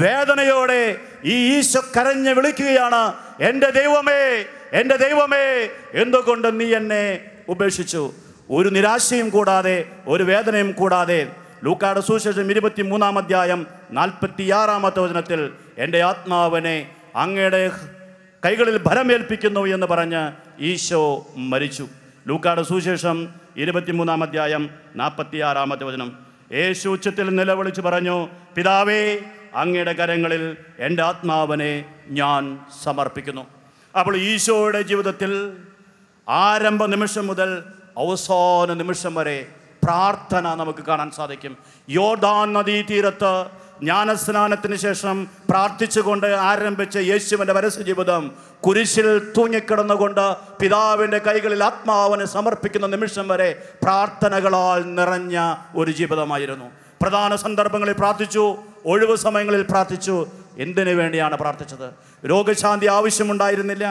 വേദനയോടെ ഈ ഈശ്വ കരഞ്ഞ് വിളിക്കുകയാണ് എൻ്റെ ദൈവമേ എൻ്റെ ദൈവമേ എന്തുകൊണ്ട് നീ എന്നെ ഉപേക്ഷിച്ചു ഒരു നിരാശയും കൂടാതെ ഒരു വേദനയും കൂടാതെ ലൂക്കാട് സുശേഷം ഇരുപത്തി മൂന്നാം അധ്യായം നാൽപ്പത്തിയാറാമത്തെ വചനത്തിൽ എൻ്റെ ആത്മാവനെ അങ്ങയുടെ കൈകളിൽ ഭരമേൽപ്പിക്കുന്നു എന്ന് പറഞ്ഞ് ഈശോ മരിച്ചു ലൂക്കാട് സുശേഷം ഇരുപത്തിമൂന്നാം അധ്യായം നാൽപ്പത്തിയാറാമത്തെ വചനം യേശു ഉച്ചത്തിൽ നിലവിളിച്ച് പറഞ്ഞു പിതാവേ അങ്ങയുടെ കരങ്ങളിൽ എൻ്റെ ആത്മാവനെ ഞാൻ സമർപ്പിക്കുന്നു അപ്പോൾ ഈശോയുടെ ജീവിതത്തിൽ ആരംഭ നിമിഷം മുതൽ അവസാന നിമിഷം വരെ പ്രാർത്ഥന നമുക്ക് കാണാൻ സാധിക്കും യോർദാൻ നദീ തീരത്ത് ജ്ഞാനസ്നാനത്തിന് ശേഷം പ്രാർത്ഥിച്ചുകൊണ്ട് ആരംഭിച്ച യേശുവിൻ്റെ ജീവിതം കുരിശിൽ തൂങ്ങിക്കിടന്നുകൊണ്ട് പിതാവിൻ്റെ കൈകളിൽ ആത്മാവിനെ സമർപ്പിക്കുന്ന നിമിഷം വരെ പ്രാർത്ഥനകളാൽ നിറഞ്ഞ ഒരു ജീവിതമായിരുന്നു പ്രധാന സന്ദർഭങ്ങളിൽ പ്രാർത്ഥിച്ചു ഒഴിവ് സമയങ്ങളിൽ പ്രാർത്ഥിച്ചു എന്തിനു വേണ്ടിയാണ് പ്രാർത്ഥിച്ചത് രോഗശാന്തി ആവശ്യമുണ്ടായിരുന്നില്ല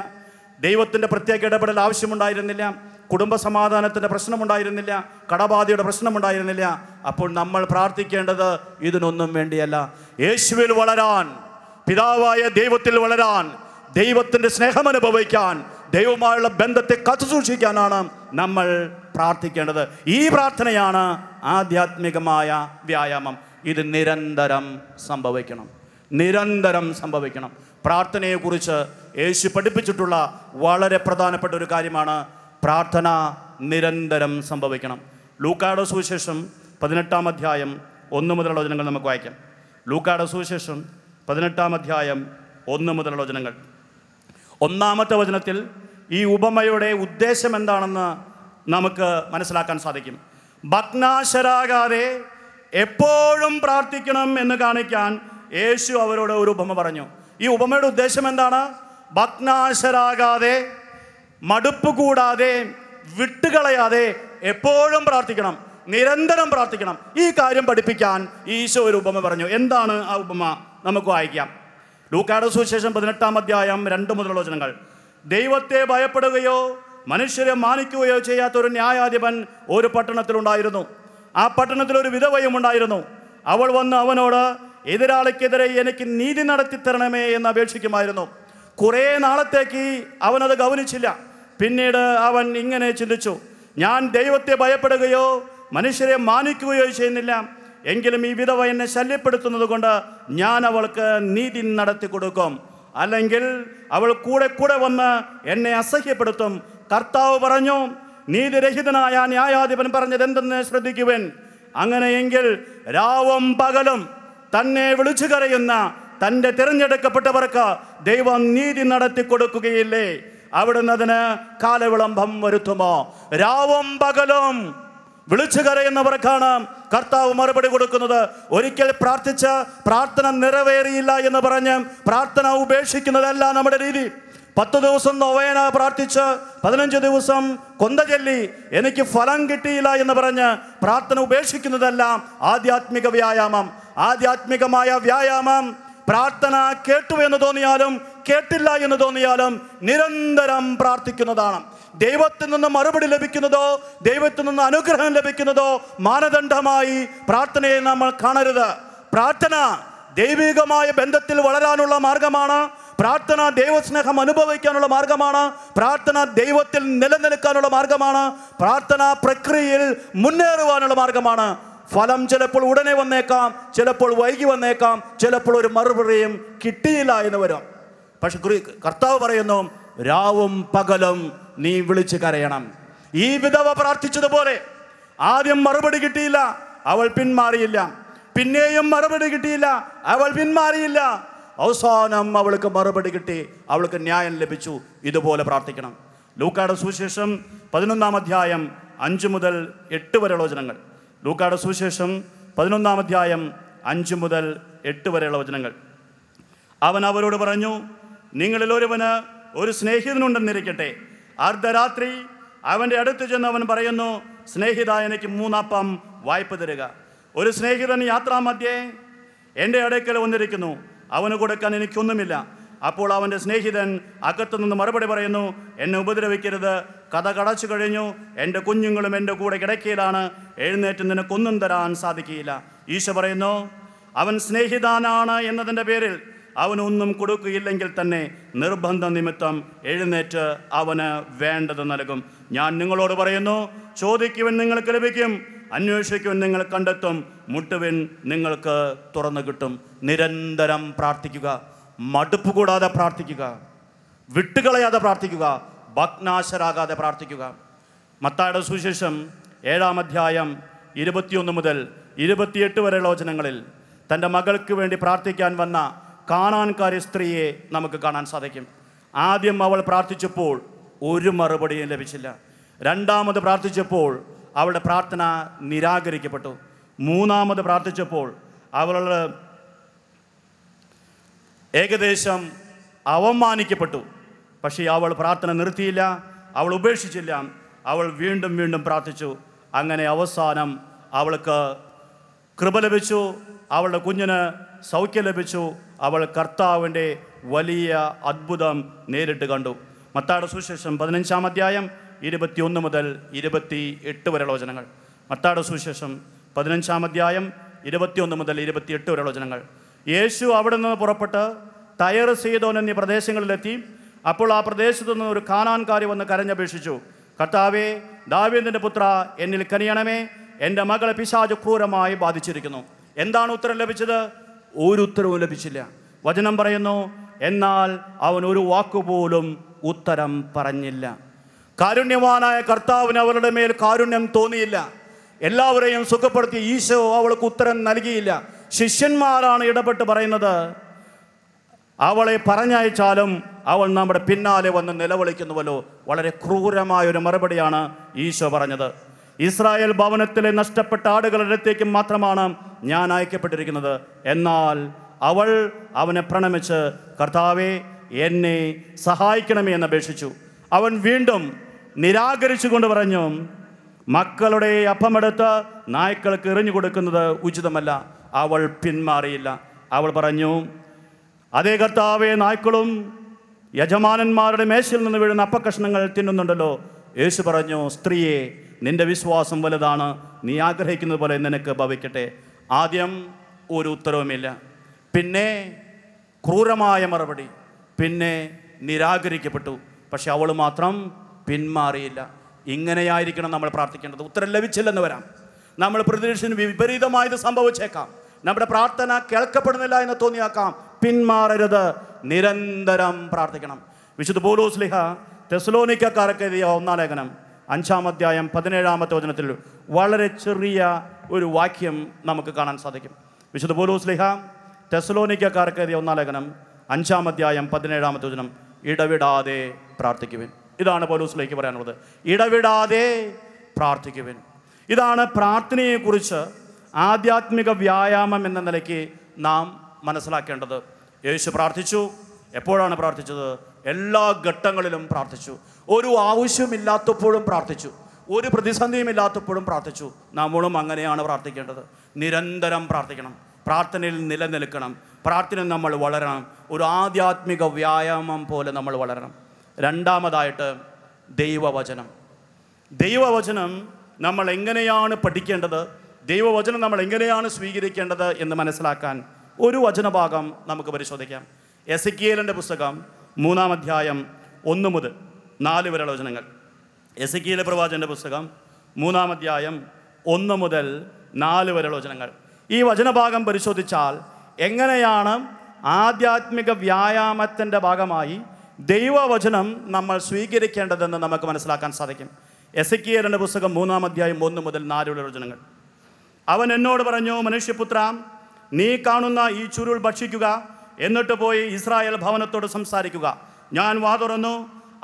ദൈവത്തിൻ്റെ പ്രത്യേക ഇടപെടൽ ആവശ്യമുണ്ടായിരുന്നില്ല കുടുംബ സമാധാനത്തിൻ്റെ പ്രശ്നമുണ്ടായിരുന്നില്ല കടബാധയുടെ പ്രശ്നമുണ്ടായിരുന്നില്ല അപ്പോൾ നമ്മൾ പ്രാർത്ഥിക്കേണ്ടത് ഇതിനൊന്നും വേണ്ടിയല്ല യേശുവിൽ വളരാൻ പിതാവായ ദൈവത്തിൽ വളരാൻ ദൈവത്തിൻ്റെ സ്നേഹം അനുഭവിക്കാൻ ദൈവമായുള്ള ബന്ധത്തെ കത്തു സൂക്ഷിക്കാനാണ് നമ്മൾ പ്രാർത്ഥിക്കേണ്ടത് ഈ പ്രാർത്ഥനയാണ് ആധ്യാത്മികമായ വ്യായാമം ഇത് നിരന്തരം സംഭവിക്കണം നിരന്തരം സംഭവിക്കണം പ്രാർത്ഥനയെക്കുറിച്ച് യേശു പഠിപ്പിച്ചിട്ടുള്ള വളരെ പ്രധാനപ്പെട്ട ഒരു കാര്യമാണ് പ്രാർത്ഥന നിരന്തരം സംഭവിക്കണം ലൂക്കാട സുവിശേഷം പതിനെട്ടാം അധ്യായം ഒന്ന് മുതലുള്ള വചനങ്ങൾ നമുക്ക് വായിക്കാം ലൂക്കാട സുവിശേഷം പതിനെട്ടാം അധ്യായം ഒന്ന് മുതലുള്ള വചനങ്ങൾ ഒന്നാമത്തെ വചനത്തിൽ ഈ ഉപമയുടെ ഉദ്ദേശം എന്താണെന്ന് നമുക്ക് മനസ്സിലാക്കാൻ സാധിക്കും ഭഗ്നാശരാകാതെ എപ്പോഴും പ്രാർത്ഥിക്കണം എന്ന് കാണിക്കാൻ യേശു അവരോട് ഒരു ഉപമ പറഞ്ഞു ഈ ഉപമയുടെ ഉദ്ദേശം എന്താണ് ഭഗ്നാശരാകാതെ മടുപ്പ് കൂടാതെ വിട്ടുകളയാതെ എപ്പോഴും പ്രാർത്ഥിക്കണം നിരന്തരം പ്രാർത്ഥിക്കണം ഈ കാര്യം പഠിപ്പിക്കാൻ ഈശോ ഒരു ഉപമ പറഞ്ഞു എന്താണ് ആ ഉപമ നമുക്ക് വായിക്കാം ലൂക്കാട് അസോസിയേഷൻ പതിനെട്ടാം അധ്യായം രണ്ട് മുതലുള്ള വചനങ്ങൾ ദൈവത്തെ ഭയപ്പെടുകയോ മനുഷ്യരെ മാനിക്കുകയോ ചെയ്യാത്ത ഒരു ന്യായാധിപൻ ഒരു പട്ടണത്തിലുണ്ടായിരുന്നു ആ പട്ടണത്തിൽ ഒരു വിധവയും ഉണ്ടായിരുന്നു അവൾ വന്ന് അവനോട് എതിരാളിക്കെതിരെ എനിക്ക് നീതി നടത്തി തരണമേ എന്ന് അപേക്ഷിക്കുമായിരുന്നു കുറേ നാളത്തേക്ക് അവനത് ഗൗനിച്ചില്ല പിന്നീട് അവൻ ഇങ്ങനെ ചിന്തിച്ചു ഞാൻ ദൈവത്തെ ഭയപ്പെടുകയോ മനുഷ്യരെ മാനിക്കുകയോ ചെയ്യുന്നില്ല എങ്കിലും ഈ വിധവ എന്നെ ശല്യപ്പെടുത്തുന്നത് കൊണ്ട് ഞാൻ അവൾക്ക് നീതി നടത്തി കൊടുക്കും അല്ലെങ്കിൽ അവൾ കൂടെ കൂടെ വന്ന് എന്നെ അസഹ്യപ്പെടുത്തും കർത്താവ് പറഞ്ഞു നീതിരഹിതനായ ന്യായാധിപൻ പറഞ്ഞത് എന്തെന്ന് ശ്രദ്ധിക്കുവൻ അങ്ങനെയെങ്കിൽ രാവും പകലും തന്നെ വിളിച്ചു കരയുന്ന തൻ്റെ തിരഞ്ഞെടുക്കപ്പെട്ടവർക്ക് ദൈവം നീതി നടത്തി കൊടുക്കുകയില്ലേ അവിടുന്ന് അതിന് കാലവിളംബം വരുത്തുമോ രാവും പകലും വിളിച്ചു കരയുന്നവർക്കാണ് കർത്താവ് മറുപടി കൊടുക്കുന്നത് ഒരിക്കൽ പ്രാർത്ഥിച്ച പ്രാർത്ഥന നിറവേറിയില്ല എന്ന് പറഞ്ഞ് പ്രാർത്ഥന ഉപേക്ഷിക്കുന്നതല്ല നമ്മുടെ രീതി പത്ത് ദിവസം നൊവേന പ്രാർത്ഥിച്ച് പതിനഞ്ച് ദിവസം കൊന്ത ചൊല്ലി എനിക്ക് ഫലം കിട്ടിയില്ല എന്ന് പറഞ്ഞ് പ്രാർത്ഥന ഉപേക്ഷിക്കുന്നതെല്ലാം ആധ്യാത്മിക വ്യായാമം ആധ്യാത്മികമായ വ്യായാമം പ്രാർത്ഥന കേട്ടു എന്ന് തോന്നിയാലും കേട്ടില്ല എന്ന് തോന്നിയാലും നിരന്തരം പ്രാർത്ഥിക്കുന്നതാണ് ദൈവത്തിൽ നിന്ന് മറുപടി ലഭിക്കുന്നതോ ദൈവത്തിൽ നിന്ന് അനുഗ്രഹം ലഭിക്കുന്നതോ മാനദണ്ഡമായി പ്രാർത്ഥനയെ നമ്മൾ കാണരുത് പ്രാർത്ഥന ദൈവികമായ ബന്ധത്തിൽ വളരാനുള്ള മാർഗമാണ് പ്രാർത്ഥന ദൈവസ്നേഹം അനുഭവിക്കാനുള്ള മാർഗമാണ് പ്രാർത്ഥന ദൈവത്തിൽ നിലനിൽക്കാനുള്ള മാർഗമാണ് പ്രാർത്ഥന പ്രക്രിയയിൽ മുന്നേറുവാനുള്ള മാർഗമാണ് ഫലം ചിലപ്പോൾ ഉടനെ വന്നേക്കാം ചിലപ്പോൾ വൈകി വന്നേക്കാം ചിലപ്പോൾ ഒരു മറുപടിയും കിട്ടിയില്ല എന്ന് വരാം പക്ഷെ കർത്താവ് പറയുന്നു രാവും പകലും നീ വിളിച്ച് കരയണം ഈ വിധവ പ്രാർത്ഥിച്ചതുപോലെ ആദ്യം മറുപടി കിട്ടിയില്ല അവൾ പിന്മാറിയില്ല പിന്നെയും മറുപടി കിട്ടിയില്ല അവൾ പിന്മാറിയില്ല അവസാനം അവൾക്ക് മറുപടി കിട്ടി അവൾക്ക് ന്യായം ലഭിച്ചു ഇതുപോലെ പ്രാർത്ഥിക്കണം ലൂക്കാട് സുശേഷം പതിനൊന്നാം അധ്യായം അഞ്ച് മുതൽ എട്ട് വരെയുള്ള ലോചനങ്ങൾ ലൂക്കാട് സുവിശേഷം പതിനൊന്നാം അധ്യായം അഞ്ച് മുതൽ എട്ട് വരെയുള്ള വചനങ്ങൾ അവൻ അവരോട് പറഞ്ഞു നിങ്ങളിൽ ഒരുവന് ഒരു സ്നേഹിതനുണ്ടെന്നിരിക്കട്ടെ അർദ്ധരാത്രി അവൻ്റെ അടുത്ത് ചെന്ന് അവൻ പറയുന്നു സ്നേഹിത എനിക്ക് മൂന്നാപ്പം വായ്പ തരിക ഒരു സ്നേഹിതൻ മധ്യേ എൻ്റെ അടുക്കൽ വന്നിരിക്കുന്നു അവന് കൊടുക്കാൻ എനിക്കൊന്നുമില്ല അപ്പോൾ അവൻ്റെ സ്നേഹിതൻ അകത്തുനിന്ന് മറുപടി പറയുന്നു എന്നെ ഉപദ്രവിക്കരുത് കഥ കടച്ചു കഴിഞ്ഞു എൻ്റെ കുഞ്ഞുങ്ങളും എൻ്റെ കൂടെ കിടക്കയിലാണ് എഴുന്നേറ്റ് കൊന്നും തരാൻ സാധിക്കില്ല ഈശോ പറയുന്നു അവൻ സ്നേഹിതാനാണ് എന്നതിൻ്റെ പേരിൽ അവനൊന്നും കൊടുക്കുകയില്ലെങ്കിൽ തന്നെ നിർബന്ധ നിമിത്തം എഴുന്നേറ്റ് അവന് വേണ്ടത് നൽകും ഞാൻ നിങ്ങളോട് പറയുന്നു ചോദിക്കുവൻ നിങ്ങൾക്ക് ലഭിക്കും അന്വേഷിക്കുവൻ നിങ്ങൾ കണ്ടെത്തും മുട്ടുവിൻ നിങ്ങൾക്ക് തുറന്നു കിട്ടും നിരന്തരം പ്രാർത്ഥിക്കുക മടുപ്പ് കൂടാതെ പ്രാർത്ഥിക്കുക വിട്ടുകളയാതെ പ്രാർത്ഥിക്കുക ഭഗ്നാശരാകാതെ പ്രാർത്ഥിക്കുക മത്തായുടെ സുശേഷം ഏഴാം അധ്യായം ഇരുപത്തിയൊന്ന് മുതൽ ഇരുപത്തിയെട്ട് വരെയുള്ള വചനങ്ങളിൽ തൻ്റെ മകൾക്ക് വേണ്ടി പ്രാർത്ഥിക്കാൻ വന്ന കാണാൻകാരി സ്ത്രീയെ നമുക്ക് കാണാൻ സാധിക്കും ആദ്യം അവൾ പ്രാർത്ഥിച്ചപ്പോൾ ഒരു മറുപടിയും ലഭിച്ചില്ല രണ്ടാമത് പ്രാർത്ഥിച്ചപ്പോൾ അവളുടെ പ്രാർത്ഥന നിരാകരിക്കപ്പെട്ടു മൂന്നാമത് പ്രാർത്ഥിച്ചപ്പോൾ അവളുടെ ഏകദേശം അവമാനിക്കപ്പെട്ടു പക്ഷേ അവൾ പ്രാർത്ഥന നിർത്തിയില്ല അവൾ ഉപേക്ഷിച്ചില്ല അവൾ വീണ്ടും വീണ്ടും പ്രാർത്ഥിച്ചു അങ്ങനെ അവസാനം അവൾക്ക് കൃപ ലഭിച്ചു അവളുടെ കുഞ്ഞിന് സൗഖ്യം ലഭിച്ചു അവൾ കർത്താവിൻ്റെ വലിയ അത്ഭുതം നേരിട്ട് കണ്ടു മത്താട് സുശേഷം പതിനഞ്ചാം അധ്യായം ഇരുപത്തിയൊന്ന് മുതൽ ഇരുപത്തി എട്ട് വരെയുള്ള വചനങ്ങൾ മത്താട് സുശേഷം പതിനഞ്ചാം അധ്യായം ഇരുപത്തിയൊന്ന് മുതൽ എട്ട് വരെയുള്ള വചനങ്ങൾ യേശു അവിടെ നിന്ന് പുറപ്പെട്ട് തയർ സീതോൻ എന്നീ പ്രദേശങ്ങളിലെത്തി അപ്പോൾ ആ നിന്ന് ഒരു കാനാൻകാരി വന്ന് കരഞ്ഞപേക്ഷിച്ചു കർത്താവേ ദാവീദിൻ്റെ പുത്ര എന്നിൽ കനിയണമേ എൻ്റെ മകളെ പിശാജ് ക്രൂരമായി ബാധിച്ചിരിക്കുന്നു എന്താണ് ഉത്തരം ലഭിച്ചത് ഒരു ഉത്തരവും ലഭിച്ചില്ല വചനം പറയുന്നു എന്നാൽ അവൻ ഒരു വാക്കുപോലും ഉത്തരം പറഞ്ഞില്ല കാരുണ്യവാനായ കർത്താവിന് അവരുടെ മേൽ കാരുണ്യം തോന്നിയില്ല എല്ലാവരെയും സുഖപ്പെടുത്തി ഈശോ അവൾക്ക് ഉത്തരം നൽകിയില്ല ശിഷ്യന്മാരാണ് ഇടപെട്ട് പറയുന്നത് അവളെ പറഞ്ഞയച്ചാലും അവൾ നമ്മുടെ പിന്നാലെ വന്ന് നിലവിളിക്കുന്നുവല്ലോ വളരെ ക്രൂരമായ ഒരു മറുപടിയാണ് ഈശോ പറഞ്ഞത് ഇസ്രായേൽ ഭവനത്തിലെ നഷ്ടപ്പെട്ട ആടുകളുടെ മാത്രമാണ് ഞാൻ അയക്കപ്പെട്ടിരിക്കുന്നത് എന്നാൽ അവൾ അവനെ പ്രണമിച്ച് കർത്താവെ എന്നെ സഹായിക്കണമേ എന്ന് അപേക്ഷിച്ചു അവൻ വീണ്ടും നിരാകരിച്ചു കൊണ്ട് പറഞ്ഞു മക്കളുടെ അപ്പമെടുത്ത് നായ്ക്കൾക്ക് എറിഞ്ഞു കൊടുക്കുന്നത് ഉചിതമല്ല അവൾ പിന്മാറിയില്ല അവൾ പറഞ്ഞു അതേ കർത്താവെ നായ്ക്കളും യജമാനന്മാരുടെ മേശയിൽ നിന്ന് വീഴുന്ന അപ്പക്കഷ്ണങ്ങൾ തിന്നുന്നുണ്ടല്ലോ യേശു പറഞ്ഞു സ്ത്രീയെ നിന്റെ വിശ്വാസം വലുതാണ് നീ ആഗ്രഹിക്കുന്നത് പോലെ നിനക്ക് ഭവിക്കട്ടെ ആദ്യം ഒരു ഉത്തരവുമില്ല പിന്നെ ക്രൂരമായ മറുപടി പിന്നെ നിരാകരിക്കപ്പെട്ടു പക്ഷെ അവൾ മാത്രം പിന്മാറിയില്ല ഇങ്ങനെയായിരിക്കണം നമ്മൾ പ്രാർത്ഥിക്കേണ്ടത് ഉത്തരം ലഭിച്ചില്ലെന്ന് വരാം നമ്മൾ പ്രതീക്ഷിന് വിപരീതമായത് സംഭവിച്ചേക്കാം നമ്മുടെ പ്രാർത്ഥന കേൾക്കപ്പെടുന്നില്ല എന്ന് തോന്നിയാക്കാം പിന്മാറരുത് നിരന്തരം പ്രാർത്ഥിക്കണം വിശുദ്ധ പോലൂസ്ലിഹ തെസ്ലോനിക്കാർക്ക് എഴുതിയ ഒന്നാം ലേഖനം അഞ്ചാം അധ്യായം പതിനേഴാമത്തെ വചനത്തിൽ വളരെ ചെറിയ ഒരു വാക്യം നമുക്ക് കാണാൻ സാധിക്കും വിശുദ്ധ പോലൂസ്ലിഹ തെസ്ലോനിക്കാർക്ക് എഴുതിയ ഒന്നാം ലേഖനം അഞ്ചാം അധ്യായം പതിനേഴാമത്തെ വചനം ഇടവിടാതെ പ്രാർത്ഥിക്കുവിൻ ഇതാണ് പോലൂസിലേക്ക് പറയാനുള്ളത് ഇടവിടാതെ പ്രാർത്ഥിക്കുവിൻ ഇതാണ് പ്രാർത്ഥനയെക്കുറിച്ച് ആധ്യാത്മിക വ്യായാമം എന്ന നിലയ്ക്ക് നാം മനസ്സിലാക്കേണ്ടത് യേശു പ്രാർത്ഥിച്ചു എപ്പോഴാണ് പ്രാർത്ഥിച്ചത് എല്ലാ ഘട്ടങ്ങളിലും പ്രാർത്ഥിച്ചു ഒരു ആവശ്യമില്ലാത്തപ്പോഴും പ്രാർത്ഥിച്ചു ഒരു പ്രതിസന്ധിയും ഇല്ലാത്തപ്പോഴും പ്രാർത്ഥിച്ചു നമ്മളും അങ്ങനെയാണ് പ്രാർത്ഥിക്കേണ്ടത് നിരന്തരം പ്രാർത്ഥിക്കണം പ്രാർത്ഥനയിൽ നിലനിൽക്കണം പ്രാർത്ഥന നമ്മൾ വളരണം ഒരു ആധ്യാത്മിക വ്യായാമം പോലെ നമ്മൾ വളരണം രണ്ടാമതായിട്ട് ദൈവവചനം ദൈവവചനം നമ്മൾ എങ്ങനെയാണ് പഠിക്കേണ്ടത് ദൈവവചനം നമ്മൾ എങ്ങനെയാണ് സ്വീകരിക്കേണ്ടത് എന്ന് മനസ്സിലാക്കാൻ ഒരു വചനഭാഗം നമുക്ക് പരിശോധിക്കാം എസക്കിയേലിൻ്റെ പുസ്തകം മൂന്നാം അധ്യായം ഒന്ന് മുതൽ നാല് വരെയുള്ള വചനങ്ങൾ എസക്കിയിലെ പ്രവാചൻ്റെ പുസ്തകം മൂന്നാം അധ്യായം ഒന്ന് മുതൽ നാല് വരെയുള്ള വചനങ്ങൾ ഈ വചനഭാഗം പരിശോധിച്ചാൽ എങ്ങനെയാണ് ആധ്യാത്മിക വ്യായാമത്തിൻ്റെ ഭാഗമായി ദൈവവചനം നമ്മൾ സ്വീകരിക്കേണ്ടതെന്ന് നമുക്ക് മനസ്സിലാക്കാൻ സാധിക്കും എസക്കിയലിൻ്റെ പുസ്തകം മൂന്നാം അധ്യായം ഒന്ന് മുതൽ നാല് വരെയുള്ള വചനങ്ങൾ അവൻ എന്നോട് പറഞ്ഞു മനുഷ്യപുത്രാം നീ കാണുന്ന ഈ ചുരുൾ ഭക്ഷിക്കുക എന്നിട്ട് പോയി ഇസ്രായേൽ ഭവനത്തോട് സംസാരിക്കുക ഞാൻ വാതുറന്നു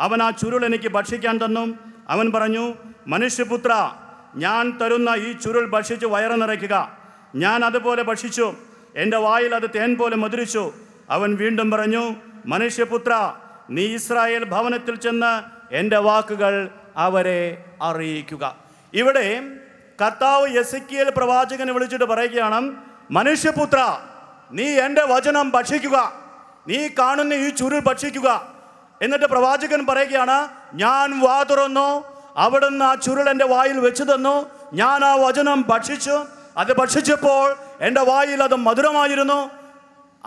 അവൻ ആ ചുരുൾ എനിക്ക് ഭക്ഷിക്കാൻ തന്നും അവൻ പറഞ്ഞു മനുഷ്യപുത്ര ഞാൻ തരുന്ന ഈ ചുരുൾ ഭക്ഷിച്ച് വയറ് നിറയ്ക്കുക ഞാൻ അതുപോലെ ഭക്ഷിച്ചു എൻ്റെ വായിൽ അത് തേൻ പോലെ മധുരിച്ചു അവൻ വീണ്ടും പറഞ്ഞു മനുഷ്യപുത്ര നീ ഇസ്രായേൽ ഭവനത്തിൽ ചെന്ന് എൻ്റെ വാക്കുകൾ അവരെ അറിയിക്കുക ഇവിടെ കർത്താവ് എൽ പ്രവാചകനെ വിളിച്ചിട്ട് പറയുകയാണ് മനുഷ്യപുത്ര നീ എൻ്റെ വചനം ഭക്ഷിക്കുക നീ കാണുന്ന ഈ ചുരുൾ ഭക്ഷിക്കുക എന്നിട്ട് പ്രവാചകൻ പറയുകയാണ് ഞാൻ വാ തുറന്നു അവിടുന്ന് ആ ചുരുൾ എൻ്റെ വായിൽ വെച്ചു തന്നു ഞാൻ ആ വചനം ഭക്ഷിച്ചു അത് ഭക്ഷിച്ചപ്പോൾ എൻ്റെ വായിൽ അത് മധുരമായിരുന്നു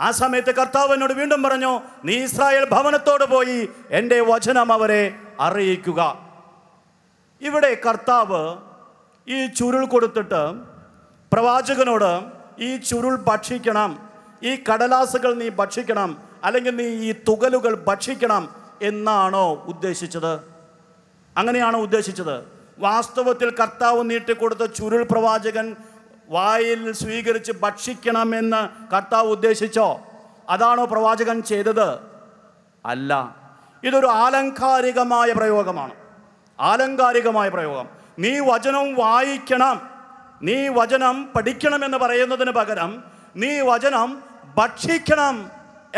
ആ സമയത്ത് കർത്താവ് എന്നോട് വീണ്ടും പറഞ്ഞു നീ ഇസ്രായേൽ ഭവനത്തോട് പോയി എൻ്റെ വചനം അവരെ അറിയിക്കുക ഇവിടെ കർത്താവ് ഈ ചുരുൾ കൊടുത്തിട്ട് പ്രവാചകനോട് ഈ ചുരുൾ ഭക്ഷിക്കണം ഈ കടലാസുകൾ നീ ഭക്ഷിക്കണം അല്ലെങ്കിൽ നീ ഈ തുകലുകൾ ഭക്ഷിക്കണം എന്നാണോ ഉദ്ദേശിച്ചത് അങ്ങനെയാണോ ഉദ്ദേശിച്ചത് വാസ്തവത്തിൽ കർത്താവ് നീട്ടിക്കൊടുത്ത ചുരുൾ പ്രവാചകൻ വായിൽ സ്വീകരിച്ച് ഭക്ഷിക്കണമെന്ന് കർത്താവ് ഉദ്ദേശിച്ചോ അതാണോ പ്രവാചകൻ ചെയ്തത് അല്ല ഇതൊരു ആലങ്കാരികമായ പ്രയോഗമാണ് ആലങ്കാരികമായ പ്രയോഗം നീ വചനം വായിക്കണം നീ വചനം പഠിക്കണമെന്ന് പറയുന്നതിന് പകരം നീ വചനം ഭക്ഷിക്കണം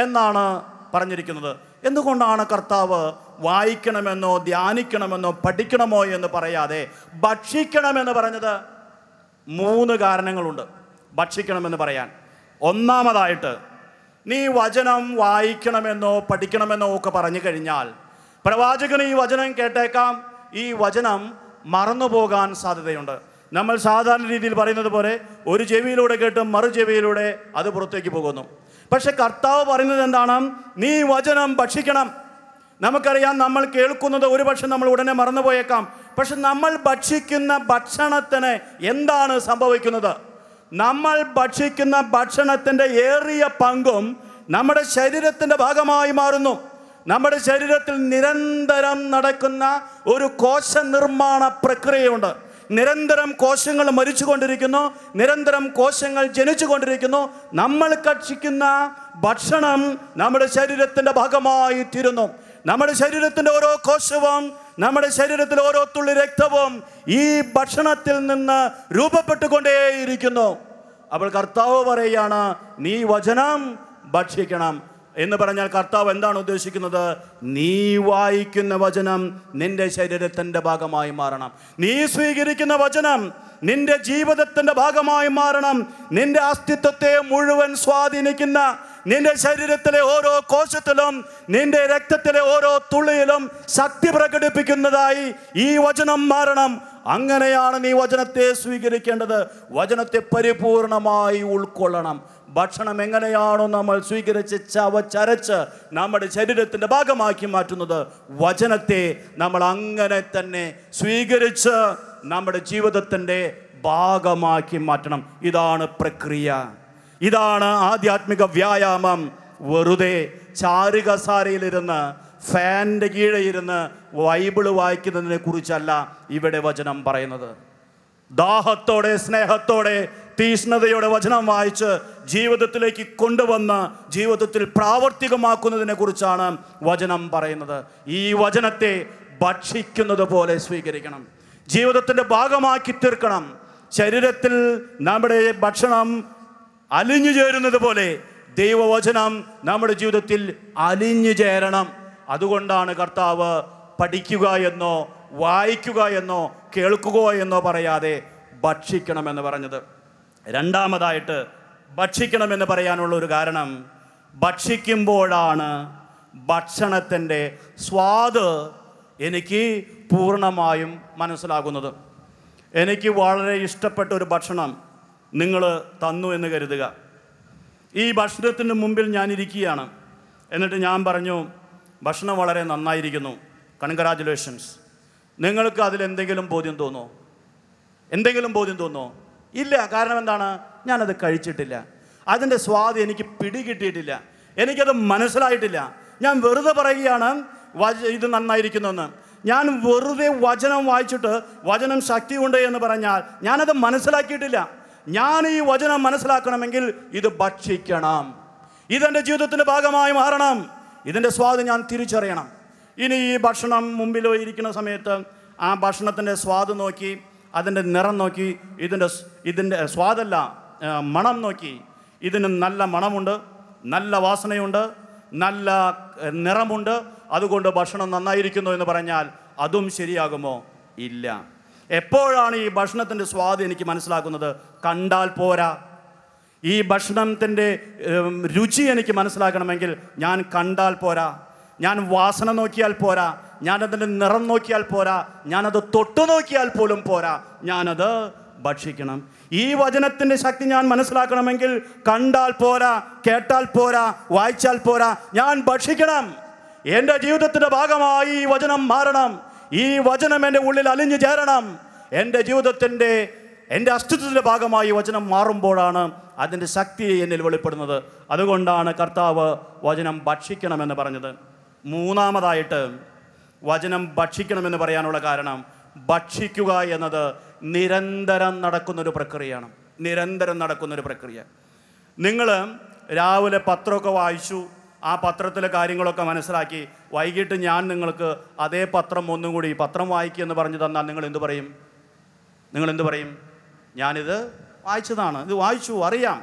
എന്നാണ് പറഞ്ഞിരിക്കുന്നത് എന്തുകൊണ്ടാണ് കർത്താവ് വായിക്കണമെന്നോ ധ്യാനിക്കണമെന്നോ പഠിക്കണമോ എന്ന് പറയാതെ ഭക്ഷിക്കണമെന്ന് പറഞ്ഞത് മൂന്ന് കാരണങ്ങളുണ്ട് ഭക്ഷിക്കണമെന്ന് പറയാൻ ഒന്നാമതായിട്ട് നീ വചനം വായിക്കണമെന്നോ പഠിക്കണമെന്നോ ഒക്കെ പറഞ്ഞു കഴിഞ്ഞാൽ പ്രവാചകന് ഈ വചനം കേട്ടേക്കാം ഈ വചനം മറന്നു പോകാൻ സാധ്യതയുണ്ട് നമ്മൾ സാധാരണ രീതിയിൽ പറയുന്നത് പോലെ ഒരു ചെവിയിലൂടെ കേട്ടും മറു ചെവിയിലൂടെ അത് പുറത്തേക്ക് പോകുന്നു പക്ഷെ കർത്താവ് പറയുന്നത് എന്താണ് നീ വചനം ഭക്ഷിക്കണം നമുക്കറിയാം നമ്മൾ കേൾക്കുന്നത് പക്ഷെ നമ്മൾ ഉടനെ മറന്നുപോയേക്കാം പക്ഷെ നമ്മൾ ഭക്ഷിക്കുന്ന ഭക്ഷണത്തിന് എന്താണ് സംഭവിക്കുന്നത് നമ്മൾ ഭക്ഷിക്കുന്ന ഭക്ഷണത്തിൻ്റെ ഏറിയ പങ്കും നമ്മുടെ ശരീരത്തിൻ്റെ ഭാഗമായി മാറുന്നു നമ്മുടെ ശരീരത്തിൽ നിരന്തരം നടക്കുന്ന ഒരു കോശ നിർമ്മാണ പ്രക്രിയയുണ്ട് നിരന്തരം കോശങ്ങൾ മരിച്ചുകൊണ്ടിരിക്കുന്നു നിരന്തരം കോശങ്ങൾ ജനിച്ചുകൊണ്ടിരിക്കുന്നു നമ്മൾ കക്ഷിക്കുന്ന ഭക്ഷണം നമ്മുടെ ശരീരത്തിൻ്റെ ഭാഗമായി തീരുന്നു നമ്മുടെ ശരീരത്തിൻ്റെ ഓരോ കോശവും നമ്മുടെ ശരീരത്തിലെ ഓരോ തുള്ളി രക്തവും ഈ ഭക്ഷണത്തിൽ നിന്ന് രൂപപ്പെട്ടുകൊണ്ടേയിരിക്കുന്നു അപ്പോൾ കർത്താവ് പറയുകയാണ് നീ വചനം ഭക്ഷിക്കണം എന്ന് പറഞ്ഞാൽ കർത്താവ് എന്താണ് ഉദ്ദേശിക്കുന്നത് നീ വായിക്കുന്ന വചനം നിന്റെ ശരീരത്തിൻ്റെ ഭാഗമായി മാറണം നീ സ്വീകരിക്കുന്ന വചനം നിന്റെ ജീവിതത്തിൻ്റെ ഭാഗമായി മാറണം നിന്റെ അസ്തിത്വത്തെ മുഴുവൻ സ്വാധീനിക്കുന്ന നിന്റെ ശരീരത്തിലെ ഓരോ കോശത്തിലും നിന്റെ രക്തത്തിലെ ഓരോ തുള്ളിയിലും ശക്തി പ്രകടിപ്പിക്കുന്നതായി ഈ വചനം മാറണം അങ്ങനെയാണ് നീ വചനത്തെ സ്വീകരിക്കേണ്ടത് വചനത്തെ പരിപൂർണമായി ഉൾക്കൊള്ളണം ഭക്ഷണം എങ്ങനെയാണോ നമ്മൾ സ്വീകരിച്ച് ചവച്ചരച്ച് നമ്മുടെ ശരീരത്തിൻ്റെ ഭാഗമാക്കി മാറ്റുന്നത് വചനത്തെ നമ്മൾ അങ്ങനെ തന്നെ സ്വീകരിച്ച് നമ്മുടെ ജീവിതത്തിൻ്റെ ഭാഗമാക്കി മാറ്റണം ഇതാണ് പ്രക്രിയ ഇതാണ് ആധ്യാത്മിക വ്യായാമം വെറുതെ ചാരുകസാരയിലിരുന്ന് ഫാൻ്റെ ഇരുന്ന് ബൈബിള് വായിക്കുന്നതിനെ കുറിച്ചല്ല ഇവിടെ വചനം പറയുന്നത് ദാഹത്തോടെ സ്നേഹത്തോടെ തീഷ്ണതയോടെ വചനം വായിച്ച് ജീവിതത്തിലേക്ക് കൊണ്ടുവന്ന് ജീവിതത്തിൽ പ്രാവർത്തികമാക്കുന്നതിനെ കുറിച്ചാണ് വചനം പറയുന്നത് ഈ വചനത്തെ ഭക്ഷിക്കുന്നത് പോലെ സ്വീകരിക്കണം ജീവിതത്തിൻ്റെ ഭാഗമാക്കി തീർക്കണം ശരീരത്തിൽ നമ്മുടെ ഭക്ഷണം അലിഞ്ഞു ചേരുന്നത് പോലെ ദൈവവചനം നമ്മുടെ ജീവിതത്തിൽ അലിഞ്ഞു ചേരണം അതുകൊണ്ടാണ് കർത്താവ് പഠിക്കുക എന്നോ വായിക്കുക എന്നോ കേൾക്കുക എന്നോ പറയാതെ ഭക്ഷിക്കണമെന്ന് പറഞ്ഞത് രണ്ടാമതായിട്ട് ഭക്ഷിക്കണമെന്ന് പറയാനുള്ള ഒരു കാരണം ഭക്ഷിക്കുമ്പോഴാണ് ഭക്ഷണത്തിൻ്റെ സ്വാദ് എനിക്ക് പൂർണ്ണമായും മനസ്സിലാകുന്നത് എനിക്ക് വളരെ ഇഷ്ടപ്പെട്ട ഒരു ഭക്ഷണം നിങ്ങൾ തന്നു എന്ന് കരുതുക ഈ ഭക്ഷണത്തിന് മുമ്പിൽ ഞാനിരിക്കുകയാണ് എന്നിട്ട് ഞാൻ പറഞ്ഞു ഭക്ഷണം വളരെ നന്നായിരിക്കുന്നു കൺഗ്രാജുലേഷൻസ് നിങ്ങൾക്ക് അതിലെന്തെങ്കിലും ബോധ്യം തോന്നുമോ എന്തെങ്കിലും ബോധ്യം തോന്നുമോ ഇല്ല കാരണം എന്താണ് ഞാനത് കഴിച്ചിട്ടില്ല അതിൻ്റെ സ്വാദ് എനിക്ക് പിടികിട്ടിയിട്ടില്ല എനിക്കത് മനസ്സിലായിട്ടില്ല ഞാൻ വെറുതെ പറയുകയാണ് ഇത് നന്നായിരിക്കുന്നെന്ന് ഞാൻ വെറുതെ വചനം വായിച്ചിട്ട് വചനം ഉണ്ട് എന്ന് പറഞ്ഞാൽ ഞാനത് മനസ്സിലാക്കിയിട്ടില്ല ഞാൻ ഈ വചനം മനസ്സിലാക്കണമെങ്കിൽ ഇത് ഭക്ഷിക്കണം ഇതെൻ്റെ ജീവിതത്തിൻ്റെ ഭാഗമായി മാറണം ഇതിൻ്റെ സ്വാദ് ഞാൻ തിരിച്ചറിയണം ഇനി ഈ ഭക്ഷണം മുമ്പിൽ ഇരിക്കുന്ന സമയത്ത് ആ ഭക്ഷണത്തിൻ്റെ സ്വാദ് നോക്കി അതിൻ്റെ നിറം നോക്കി ഇതിൻ്റെ ഇതിൻ്റെ സ്വാദല്ല മണം നോക്കി ഇതിന് നല്ല മണമുണ്ട് നല്ല വാസനയുണ്ട് നല്ല നിറമുണ്ട് അതുകൊണ്ട് ഭക്ഷണം നന്നായിരിക്കുന്നു എന്ന് പറഞ്ഞാൽ അതും ശരിയാകുമോ ഇല്ല എപ്പോഴാണ് ഈ ഭക്ഷണത്തിൻ്റെ സ്വാദ് എനിക്ക് മനസ്സിലാക്കുന്നത് കണ്ടാൽ പോരാ ഈ ഭക്ഷണത്തിൻ്റെ രുചി എനിക്ക് മനസ്സിലാക്കണമെങ്കിൽ ഞാൻ കണ്ടാൽ പോരാ ഞാൻ വാസന നോക്കിയാൽ പോരാ ഞാനതിൻ്റെ നിറം നോക്കിയാൽ പോരാ ഞാനത് തൊട്ടു നോക്കിയാൽ പോലും പോരാ ഞാനത് ഭക്ഷിക്കണം ഈ വചനത്തിൻ്റെ ശക്തി ഞാൻ മനസ്സിലാക്കണമെങ്കിൽ കണ്ടാൽ പോരാ കേട്ടാൽ പോരാ വായിച്ചാൽ പോരാ ഞാൻ ഭക്ഷിക്കണം എൻ്റെ ജീവിതത്തിൻ്റെ ഭാഗമായി ഈ വചനം മാറണം ഈ വചനം എൻ്റെ ഉള്ളിൽ അലിഞ്ഞു ചേരണം എൻ്റെ ജീവിതത്തിൻ്റെ എൻ്റെ അസ്തിത്വത്തിൻ്റെ ഭാഗമായി വചനം മാറുമ്പോഴാണ് അതിൻ്റെ ശക്തി എന്നിൽ വെളിപ്പെടുന്നത് അതുകൊണ്ടാണ് കർത്താവ് വചനം ഭക്ഷിക്കണമെന്ന് പറഞ്ഞത് മൂന്നാമതായിട്ട് വചനം ഭക്ഷിക്കണമെന്ന് പറയാനുള്ള കാരണം ഭക്ഷിക്കുക എന്നത് നിരന്തരം നടക്കുന്നൊരു പ്രക്രിയയാണ് നിരന്തരം നടക്കുന്നൊരു പ്രക്രിയ നിങ്ങൾ രാവിലെ പത്രമൊക്കെ വായിച്ചു ആ പത്രത്തിലെ കാര്യങ്ങളൊക്കെ മനസ്സിലാക്കി വൈകിട്ട് ഞാൻ നിങ്ങൾക്ക് അതേ പത്രം ഒന്നും കൂടി പത്രം വായിക്കുക എന്ന് പറഞ്ഞു തന്നാൽ നിങ്ങൾ എന്തു പറയും നിങ്ങൾ എന്തു പറയും ഞാനിത് വായിച്ചതാണ് ഇത് വായിച്ചു അറിയാം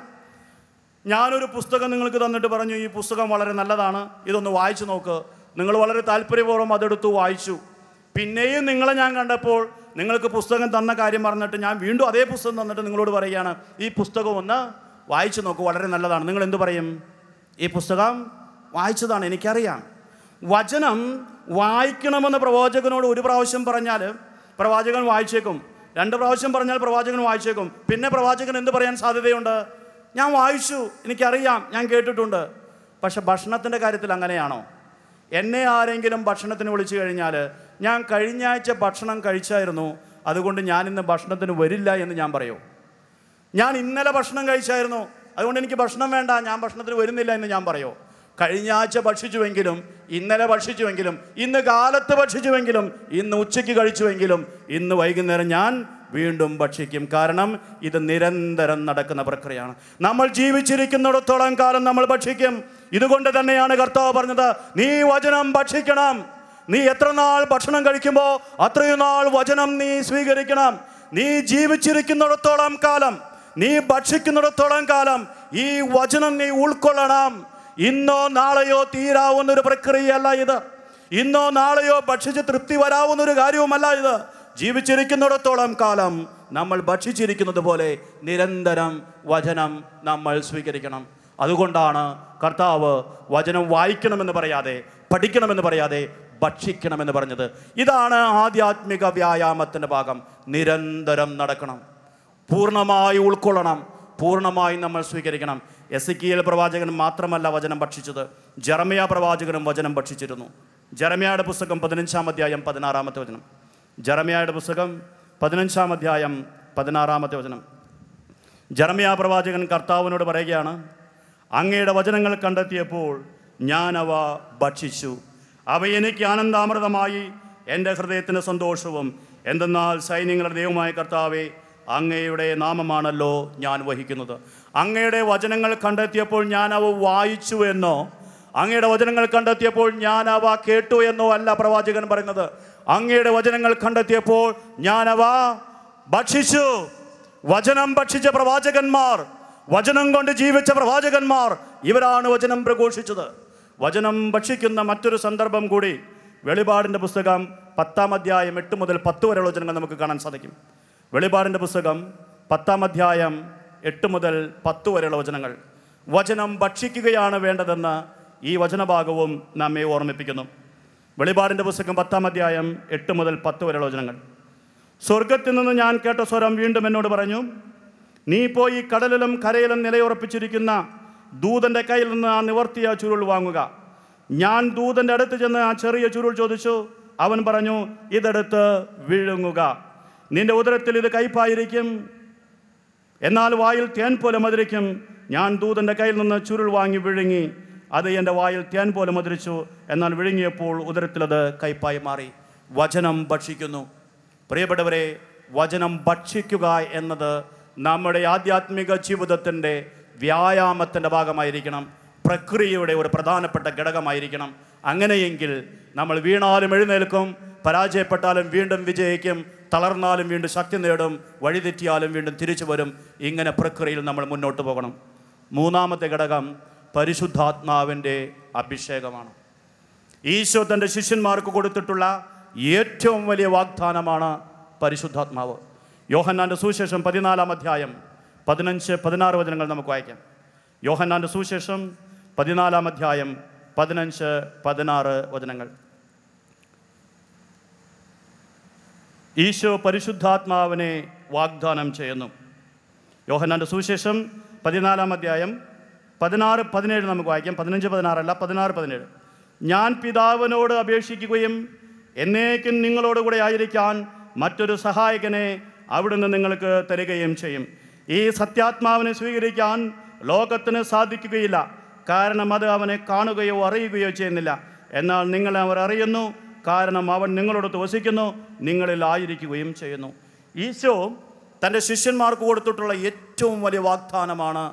ഞാനൊരു പുസ്തകം നിങ്ങൾക്ക് തന്നിട്ട് പറഞ്ഞു ഈ പുസ്തകം വളരെ നല്ലതാണ് ഇതൊന്ന് വായിച്ചു നോക്ക് നിങ്ങൾ വളരെ താല്പര്യപൂർവ്വം അതെടുത്ത് വായിച്ചു പിന്നെയും നിങ്ങളെ ഞാൻ കണ്ടപ്പോൾ നിങ്ങൾക്ക് പുസ്തകം തന്ന കാര്യം പറഞ്ഞിട്ട് ഞാൻ വീണ്ടും അതേ പുസ്തകം തന്നിട്ട് നിങ്ങളോട് പറയുകയാണ് ഈ പുസ്തകം ഒന്ന് വായിച്ചു നോക്കൂ വളരെ നല്ലതാണ് നിങ്ങൾ എന്തു പറയും ഈ പുസ്തകം വായിച്ചതാണ് എനിക്കറിയാം വചനം വായിക്കണമെന്ന് പ്രവാചകനോട് ഒരു പ്രാവശ്യം പറഞ്ഞാൽ പ്രവാചകൻ വായിച്ചേക്കും രണ്ട് പ്രാവശ്യം പറഞ്ഞാൽ പ്രവാചകൻ വായിച്ചേക്കും പിന്നെ പ്രവാചകൻ എന്ത് പറയാൻ സാധ്യതയുണ്ട് ഞാൻ വായിച്ചു എനിക്കറിയാം ഞാൻ കേട്ടിട്ടുണ്ട് പക്ഷെ ഭക്ഷണത്തിൻ്റെ കാര്യത്തിൽ അങ്ങനെയാണോ എന്നെ ആരെങ്കിലും ഭക്ഷണത്തിന് വിളിച്ചു കഴിഞ്ഞാൽ ഞാൻ കഴിഞ്ഞ ആഴ്ച ഭക്ഷണം കഴിച്ചായിരുന്നു അതുകൊണ്ട് ഞാൻ ഇന്ന് ഭക്ഷണത്തിന് വരില്ല എന്ന് ഞാൻ പറയൂ ഞാൻ ഇന്നലെ ഭക്ഷണം കഴിച്ചായിരുന്നു അതുകൊണ്ട് എനിക്ക് ഭക്ഷണം വേണ്ട ഞാൻ ഭക്ഷണത്തിന് വരുന്നില്ല എന്ന് ഞാൻ പറയൂ കഴിഞ്ഞ ആഴ്ച ഭക്ഷിച്ചുവെങ്കിലും ഇന്നലെ ഭക്ഷിച്ചുവെങ്കിലും ഇന്ന് കാലത്ത് ഭക്ഷിച്ചുവെങ്കിലും ഇന്ന് ഉച്ചയ്ക്ക് കഴിച്ചുവെങ്കിലും ഇന്ന് വൈകുന്നേരം ഞാൻ വീണ്ടും ഭക്ഷിക്കും കാരണം ഇത് നിരന്തരം നടക്കുന്ന പ്രക്രിയയാണ് നമ്മൾ ജീവിച്ചിരിക്കുന്നിടത്തോളം കാലം നമ്മൾ ഭക്ഷിക്കും ഇതുകൊണ്ട് തന്നെയാണ് കർത്താവ് പറഞ്ഞത് നീ വചനം ഭക്ഷിക്കണം നീ എത്ര നാൾ ഭക്ഷണം കഴിക്കുമ്പോൾ അത്രയും നാൾ വചനം നീ സ്വീകരിക്കണം നീ ജീവിച്ചിരിക്കുന്നിടത്തോളം കാലം നീ ഭക്ഷിക്കുന്നിടത്തോളം കാലം ഈ വചനം നീ ഉൾക്കൊള്ളണം ഇന്നോ നാളെയോ തീരാവുന്ന ഒരു പ്രക്രിയയല്ല ഇത് ഇന്നോ നാളെയോ ഭക്ഷിച്ച് തൃപ്തി വരാവുന്ന ഒരു കാര്യവുമല്ല ഇത് ജീവിച്ചിരിക്കുന്നിടത്തോളം കാലം നമ്മൾ ഭക്ഷിച്ചിരിക്കുന്നത് പോലെ നിരന്തരം വചനം നമ്മൾ സ്വീകരിക്കണം അതുകൊണ്ടാണ് കർത്താവ് വചനം വായിക്കണമെന്ന് പറയാതെ പഠിക്കണമെന്ന് പറയാതെ ഭക്ഷിക്കണമെന്ന് പറഞ്ഞത് ഇതാണ് ആധ്യാത്മിക വ്യായാമത്തിൻ്റെ ഭാഗം നിരന്തരം നടക്കണം പൂർണ്ണമായി ഉൾക്കൊള്ളണം പൂർണ്ണമായി നമ്മൾ സ്വീകരിക്കണം എസ് കി എൽ പ്രവാചകൻ മാത്രമല്ല വചനം ഭക്ഷിച്ചത് ജർമയ പ്രവാചകനും വചനം ഭക്ഷിച്ചിരുന്നു ജെറമിയയുടെ പുസ്തകം പതിനഞ്ചാം അധ്യായം പതിനാറാമത്തെ വചനം ജെറമിയയുടെ പുസ്തകം പതിനഞ്ചാം അധ്യായം പതിനാറാമത്തെ വചനം ജർമയ പ്രവാചകൻ കർത്താവിനോട് പറയുകയാണ് അങ്ങയുടെ വചനങ്ങൾ കണ്ടെത്തിയപ്പോൾ ഞാനവ ഭക്ഷിച്ചു അവ എനിക്ക് ആനന്ദാമൃതമായി എൻ്റെ ഹൃദയത്തിന് സന്തോഷവും എന്തെന്നാൽ സൈന്യങ്ങളുടെ ദൈവമായ കർത്താവെ അങ്ങയുടെ നാമമാണല്ലോ ഞാൻ വഹിക്കുന്നത് അങ്ങയുടെ വചനങ്ങൾ കണ്ടെത്തിയപ്പോൾ ഞാൻ അവ വായിച്ചു എന്നോ അങ്ങയുടെ വചനങ്ങൾ കണ്ടെത്തിയപ്പോൾ ഞാൻ അവ കേട്ടു എന്നോ അല്ല പ്രവാചകൻ പറയുന്നത് അങ്ങയുടെ വചനങ്ങൾ കണ്ടെത്തിയപ്പോൾ ഞാൻ അവ ഭക്ഷിച്ചു വചനം ഭക്ഷിച്ച പ്രവാചകന്മാർ വചനം കൊണ്ട് ജീവിച്ച പ്രവാചകന്മാർ ഇവരാണ് വചനം പ്രഘോഷിച്ചത് വചനം ഭക്ഷിക്കുന്ന മറ്റൊരു സന്ദർഭം കൂടി വെളിപാടിൻ്റെ പുസ്തകം പത്താം അധ്യായം എട്ട് മുതൽ പത്ത് വരെയുള്ള വചനങ്ങൾ നമുക്ക് കാണാൻ സാധിക്കും വെളിപാടിൻ്റെ പുസ്തകം പത്താം അധ്യായം എട്ട് മുതൽ പത്ത് വരെയുള്ള വചനങ്ങൾ വചനം ഭക്ഷിക്കുകയാണ് വേണ്ടതെന്ന് ഈ വചനഭാഗവും നമ്മെ ഓർമ്മിപ്പിക്കുന്നു വെളിപാടിൻ്റെ പുസ്തകം പത്താം അധ്യായം എട്ട് മുതൽ പത്ത് വരെയുള്ള വചനങ്ങൾ സ്വർഗത്തിൽ നിന്ന് ഞാൻ കേട്ട സ്വരം വീണ്ടും എന്നോട് പറഞ്ഞു നീ പോയി കടലിലും കരയിലും നിലയുറപ്പിച്ചിരിക്കുന്ന ദൂതൻ്റെ കയ്യിൽ നിന്ന് ആ നിവർത്തിയ ചുരുൾ വാങ്ങുക ഞാൻ ദൂതൻ്റെ അടുത്ത് ചെന്ന് ആ ചെറിയ ചുരുൾ ചോദിച്ചു അവൻ പറഞ്ഞു ഇതെടുത്ത് വിഴുങ്ങുക നിന്റെ ഉദരത്തിൽ ഇത് കയ്പായിരിക്കും എന്നാൽ വായിൽ തേൻ പോലെ മധുരിക്കും ഞാൻ ദൂതൻ്റെ കയ്യിൽ നിന്ന് ചുരുൾ വാങ്ങി വിഴുങ്ങി അത് എൻ്റെ വായിൽ തേൻ പോലെ മധുരിച്ചു എന്നാൽ വിഴുങ്ങിയപ്പോൾ ഉദരത്തിലത് കയ്പായി മാറി വചനം ഭക്ഷിക്കുന്നു പ്രിയപ്പെട്ടവരെ വചനം ഭക്ഷിക്കുക എന്നത് നമ്മുടെ ആധ്യാത്മിക ജീവിതത്തിൻ്റെ വ്യായാമത്തിൻ്റെ ഭാഗമായിരിക്കണം പ്രക്രിയയുടെ ഒരു പ്രധാനപ്പെട്ട ഘടകമായിരിക്കണം അങ്ങനെയെങ്കിൽ നമ്മൾ വീണാലും എഴുന്നേൽക്കും പരാജയപ്പെട്ടാലും വീണ്ടും വിജയിക്കും തളർന്നാലും വീണ്ടും ശക്തി നേടും വഴിതെറ്റിയാലും വീണ്ടും തിരിച്ചു വരും ഇങ്ങനെ പ്രക്രിയയിൽ നമ്മൾ മുന്നോട്ട് പോകണം മൂന്നാമത്തെ ഘടകം പരിശുദ്ധാത്മാവിൻ്റെ അഭിഷേകമാണ് ഈശോ തൻ്റെ ശിഷ്യന്മാർക്ക് കൊടുത്തിട്ടുള്ള ഏറ്റവും വലിയ വാഗ്ദാനമാണ് പരിശുദ്ധാത്മാവ് യോഹന്നാൻ്റെ സുവിശേഷം പതിനാലാം അധ്യായം പതിനഞ്ച് പതിനാറ് വചനങ്ങൾ നമുക്ക് വായിക്കാം യോഹന്നാൻ്റെ സുവിശേഷം പതിനാലാം അധ്യായം പതിനഞ്ച് പതിനാറ് വചനങ്ങൾ ഈശോ പരിശുദ്ധാത്മാവിനെ വാഗ്ദാനം ചെയ്യുന്നു യോഹന്നാൻ്റെ സുവിശേഷം പതിനാലാം അധ്യായം പതിനാറ് പതിനേഴ് നമുക്ക് വായിക്കാം പതിനഞ്ച് പതിനാറല്ല പതിനാറ് പതിനേഴ് ഞാൻ പിതാവിനോട് അപേക്ഷിക്കുകയും എന്നേക്കും നിങ്ങളോടുകൂടെ ആയിരിക്കാൻ മറ്റൊരു സഹായകനെ അവിടുന്ന് നിങ്ങൾക്ക് തരികയും ചെയ്യും ഈ സത്യാത്മാവിനെ സ്വീകരിക്കാൻ ലോകത്തിന് സാധിക്കുകയില്ല കാരണം അത് അവനെ കാണുകയോ അറിയുകയോ ചെയ്യുന്നില്ല എന്നാൽ നിങ്ങളെ അവർ അറിയുന്നു കാരണം അവൻ നിങ്ങളോടൊത്ത് വസിക്കുന്നു നിങ്ങളിൽ ആയിരിക്കുകയും ചെയ്യുന്നു ഈശോ തൻ്റെ ശിഷ്യന്മാർക്ക് കൊടുത്തിട്ടുള്ള ഏറ്റവും വലിയ വാഗ്ദാനമാണ്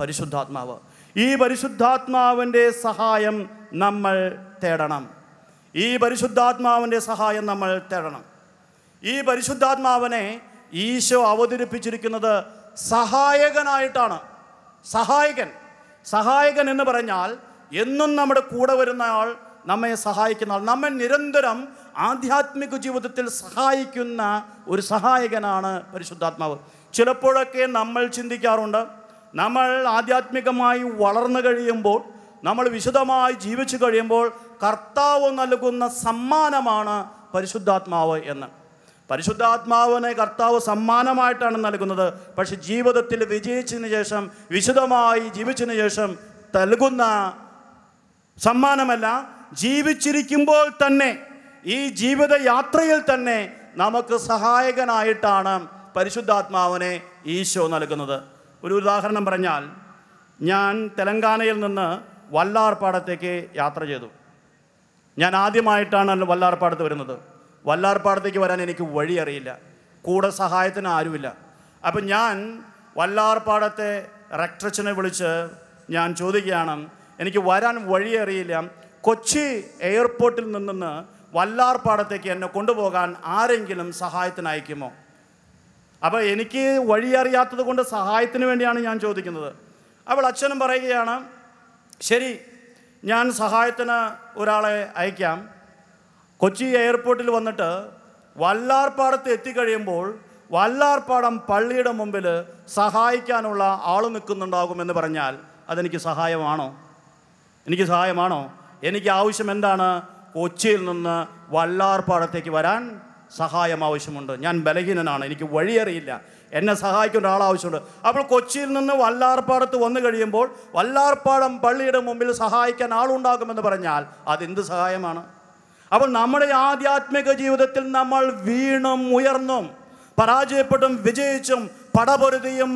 പരിശുദ്ധാത്മാവ് ഈ പരിശുദ്ധാത്മാവിൻ്റെ സഹായം നമ്മൾ തേടണം ഈ പരിശുദ്ധാത്മാവിൻ്റെ സഹായം നമ്മൾ തേടണം ഈ പരിശുദ്ധാത്മാവിനെ ഈശോ അവതരിപ്പിച്ചിരിക്കുന്നത് സഹായകനായിട്ടാണ് സഹായകൻ സഹായകൻ എന്ന് പറഞ്ഞാൽ എന്നും നമ്മുടെ കൂടെ വരുന്ന ആൾ നമ്മെ സഹായിക്കുന്ന ആൾ നമ്മെ നിരന്തരം ആധ്യാത്മിക ജീവിതത്തിൽ സഹായിക്കുന്ന ഒരു സഹായകനാണ് പരിശുദ്ധാത്മാവ് ചിലപ്പോഴൊക്കെ നമ്മൾ ചിന്തിക്കാറുണ്ട് നമ്മൾ ആധ്യാത്മികമായി വളർന്നു കഴിയുമ്പോൾ നമ്മൾ വിശദമായി ജീവിച്ചു കഴിയുമ്പോൾ കർത്താവ് നൽകുന്ന സമ്മാനമാണ് പരിശുദ്ധാത്മാവ് എന്ന് പരിശുദ്ധാത്മാവിനെ കർത്താവ് സമ്മാനമായിട്ടാണ് നൽകുന്നത് പക്ഷെ ജീവിതത്തിൽ വിജയിച്ചതിന് ശേഷം വിശുദ്ധമായി ജീവിച്ചതിന് ശേഷം നൽകുന്ന സമ്മാനമല്ല ജീവിച്ചിരിക്കുമ്പോൾ തന്നെ ഈ ജീവിത യാത്രയിൽ തന്നെ നമുക്ക് സഹായകനായിട്ടാണ് പരിശുദ്ധാത്മാവിനെ ഈശോ നൽകുന്നത് ഒരു ഉദാഹരണം പറഞ്ഞാൽ ഞാൻ തെലങ്കാനയിൽ നിന്ന് വല്ലാർപ്പാടത്തേക്ക് യാത്ര ചെയ്തു ഞാൻ ആദ്യമായിട്ടാണ് വല്ലാർപ്പാടത്ത് വരുന്നത് വല്ലാർപ്പാടത്തേക്ക് വരാൻ എനിക്ക് വഴിയറിയില്ല കൂടെ സഹായത്തിന് ആരുമില്ല അപ്പം ഞാൻ വല്ലാർപ്പാടത്തെ റെക്ട്രച്ചനെ വിളിച്ച് ഞാൻ ചോദിക്കുകയാണ് എനിക്ക് വരാൻ വഴിയറിയില്ല കൊച്ചി എയർപോർട്ടിൽ നിന്ന് വല്ലാർപ്പാടത്തേക്ക് എന്നെ കൊണ്ടുപോകാൻ ആരെങ്കിലും സഹായത്തിന് അയക്കുമോ അപ്പോൾ എനിക്ക് വഴിയറിയാത്തത് കൊണ്ട് സഹായത്തിന് വേണ്ടിയാണ് ഞാൻ ചോദിക്കുന്നത് അവൾ അച്ഛനും പറയുകയാണ് ശരി ഞാൻ സഹായത്തിന് ഒരാളെ അയക്കാം കൊച്ചി എയർപോർട്ടിൽ വന്നിട്ട് വല്ലാർപ്പാടത്ത് എത്തിക്കഴിയുമ്പോൾ വല്ലാർപ്പാടം പള്ളിയുടെ മുമ്പിൽ സഹായിക്കാനുള്ള ആൾ നിൽക്കുന്നുണ്ടാകുമെന്ന് പറഞ്ഞാൽ അതെനിക്ക് സഹായമാണോ എനിക്ക് സഹായമാണോ എനിക്ക് ആവശ്യം എന്താണ് കൊച്ചിയിൽ നിന്ന് വല്ലാർപ്പാടത്തേക്ക് വരാൻ സഹായം ആവശ്യമുണ്ട് ഞാൻ ബലഹീനനാണ് എനിക്ക് വഴിയറിയില്ല എന്നെ ഒരാൾ ആളാവശ്യമുണ്ട് അപ്പോൾ കൊച്ചിയിൽ നിന്ന് വല്ലാർപ്പാടത്ത് വന്നു കഴിയുമ്പോൾ വല്ലാർപ്പാടം പള്ളിയുടെ മുമ്പിൽ സഹായിക്കാൻ ആളുണ്ടാകുമെന്ന് പറഞ്ഞാൽ അതെന്ത് സഹായമാണ് അപ്പോൾ നമ്മുടെ ആധ്യാത്മിക ജീവിതത്തിൽ നമ്മൾ വീണും ഉയർന്നും പരാജയപ്പെട്ടും വിജയിച്ചും പടപൊരുതിയും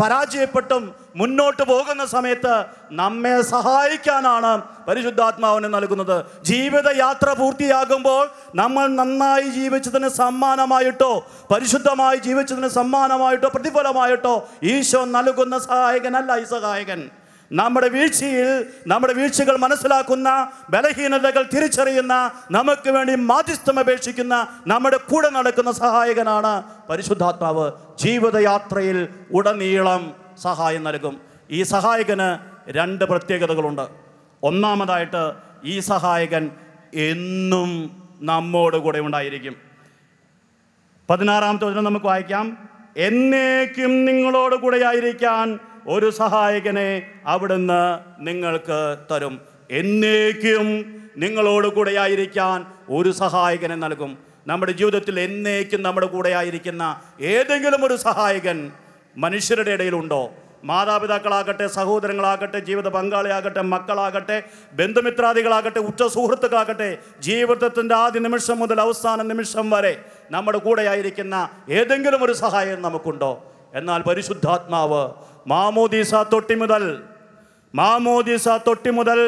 പരാജയപ്പെട്ടും മുന്നോട്ട് പോകുന്ന സമയത്ത് നമ്മെ സഹായിക്കാനാണ് പരിശുദ്ധാത്മാവിനെ നൽകുന്നത് ജീവിതയാത്ര പൂർത്തിയാകുമ്പോൾ നമ്മൾ നന്നായി ജീവിച്ചതിന് സമ്മാനമായിട്ടോ പരിശുദ്ധമായി ജീവിച്ചതിന് സമ്മാനമായിട്ടോ പ്രതിഫലമായിട്ടോ ഈശോ നൽകുന്ന സഹായകനല്ല ഈ സഹായകൻ നമ്മുടെ വീഴ്ചയിൽ നമ്മുടെ വീഴ്ചകൾ മനസ്സിലാക്കുന്ന ബലഹീനതകൾ തിരിച്ചറിയുന്ന നമുക്ക് വേണ്ടി മാധ്യസ്ഥം അപേക്ഷിക്കുന്ന നമ്മുടെ കൂടെ നടക്കുന്ന സഹായകനാണ് പരിശുദ്ധാത്മാവ് ജീവിതയാത്രയിൽ ഉടനീളം സഹായം നൽകും ഈ സഹായകന് രണ്ട് പ്രത്യേകതകളുണ്ട് ഒന്നാമതായിട്ട് ഈ സഹായകൻ എന്നും നമ്മോട് കൂടെ ഉണ്ടായിരിക്കും പതിനാറാമത്തെ വചനം നമുക്ക് വായിക്കാം എന്നേക്കും നിങ്ങളോട് കൂടെയായിരിക്കാൻ ഒരു സഹായകനെ അവിടുന്ന് നിങ്ങൾക്ക് തരും എന്നേക്കും നിങ്ങളോട് കൂടെ ആയിരിക്കാൻ ഒരു സഹായകനെ നൽകും നമ്മുടെ ജീവിതത്തിൽ എന്നേക്കും നമ്മുടെ കൂടെ ആയിരിക്കുന്ന ഏതെങ്കിലും ഒരു സഹായകൻ മനുഷ്യരുടെ ഇടയിലുണ്ടോ മാതാപിതാക്കളാകട്ടെ സഹോദരങ്ങളാകട്ടെ ജീവിത പങ്കാളിയാകട്ടെ മക്കളാകട്ടെ ബന്ധുമിത്രാദികളാകട്ടെ ഉച്ച സുഹൃത്തുക്കളാകട്ടെ ജീവിതത്തിൻ്റെ ആദ്യ നിമിഷം മുതൽ അവസാന നിമിഷം വരെ നമ്മുടെ കൂടെയായിരിക്കുന്ന ഏതെങ്കിലും ഒരു സഹായം നമുക്കുണ്ടോ എന്നാൽ പരിശുദ്ധാത്മാവ് മാമോദീസ തൊട്ടി മുതൽ മാമോദീസ തൊട്ടി മുതൽ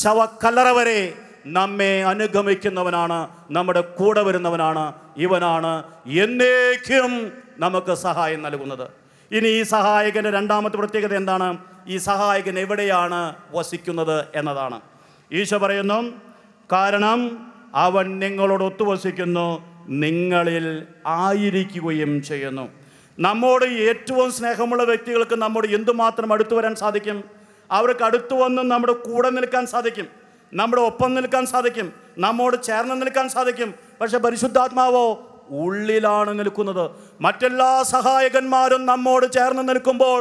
ശവക്കല്ലറ വരെ നമ്മെ അനുഗമിക്കുന്നവനാണ് നമ്മുടെ കൂടെ വരുന്നവനാണ് ഇവനാണ് എന്നേക്കും നമുക്ക് സഹായം നൽകുന്നത് ഇനി ഈ സഹായകൻ്റെ രണ്ടാമത്തെ പ്രത്യേകത എന്താണ് ഈ സഹായകൻ എവിടെയാണ് വസിക്കുന്നത് എന്നതാണ് ഈശോ പറയുന്നു കാരണം അവൻ നിങ്ങളോട് വസിക്കുന്നു നിങ്ങളിൽ ആയിരിക്കുകയും ചെയ്യുന്നു നമ്മോട് ഏറ്റവും സ്നേഹമുള്ള വ്യക്തികൾക്ക് നമ്മോട് എന്തുമാത്രം അടുത്തു വരാൻ സാധിക്കും അവർക്ക് അടുത്തു വന്ന് നമ്മുടെ കൂടെ നിൽക്കാൻ സാധിക്കും നമ്മുടെ ഒപ്പം നിൽക്കാൻ സാധിക്കും നമ്മോട് ചേർന്ന് നിൽക്കാൻ സാധിക്കും പക്ഷെ പരിശുദ്ധാത്മാവോ ഉള്ളിലാണ് നിൽക്കുന്നത് മറ്റെല്ലാ സഹായകന്മാരും നമ്മോട് ചേർന്ന് നിൽക്കുമ്പോൾ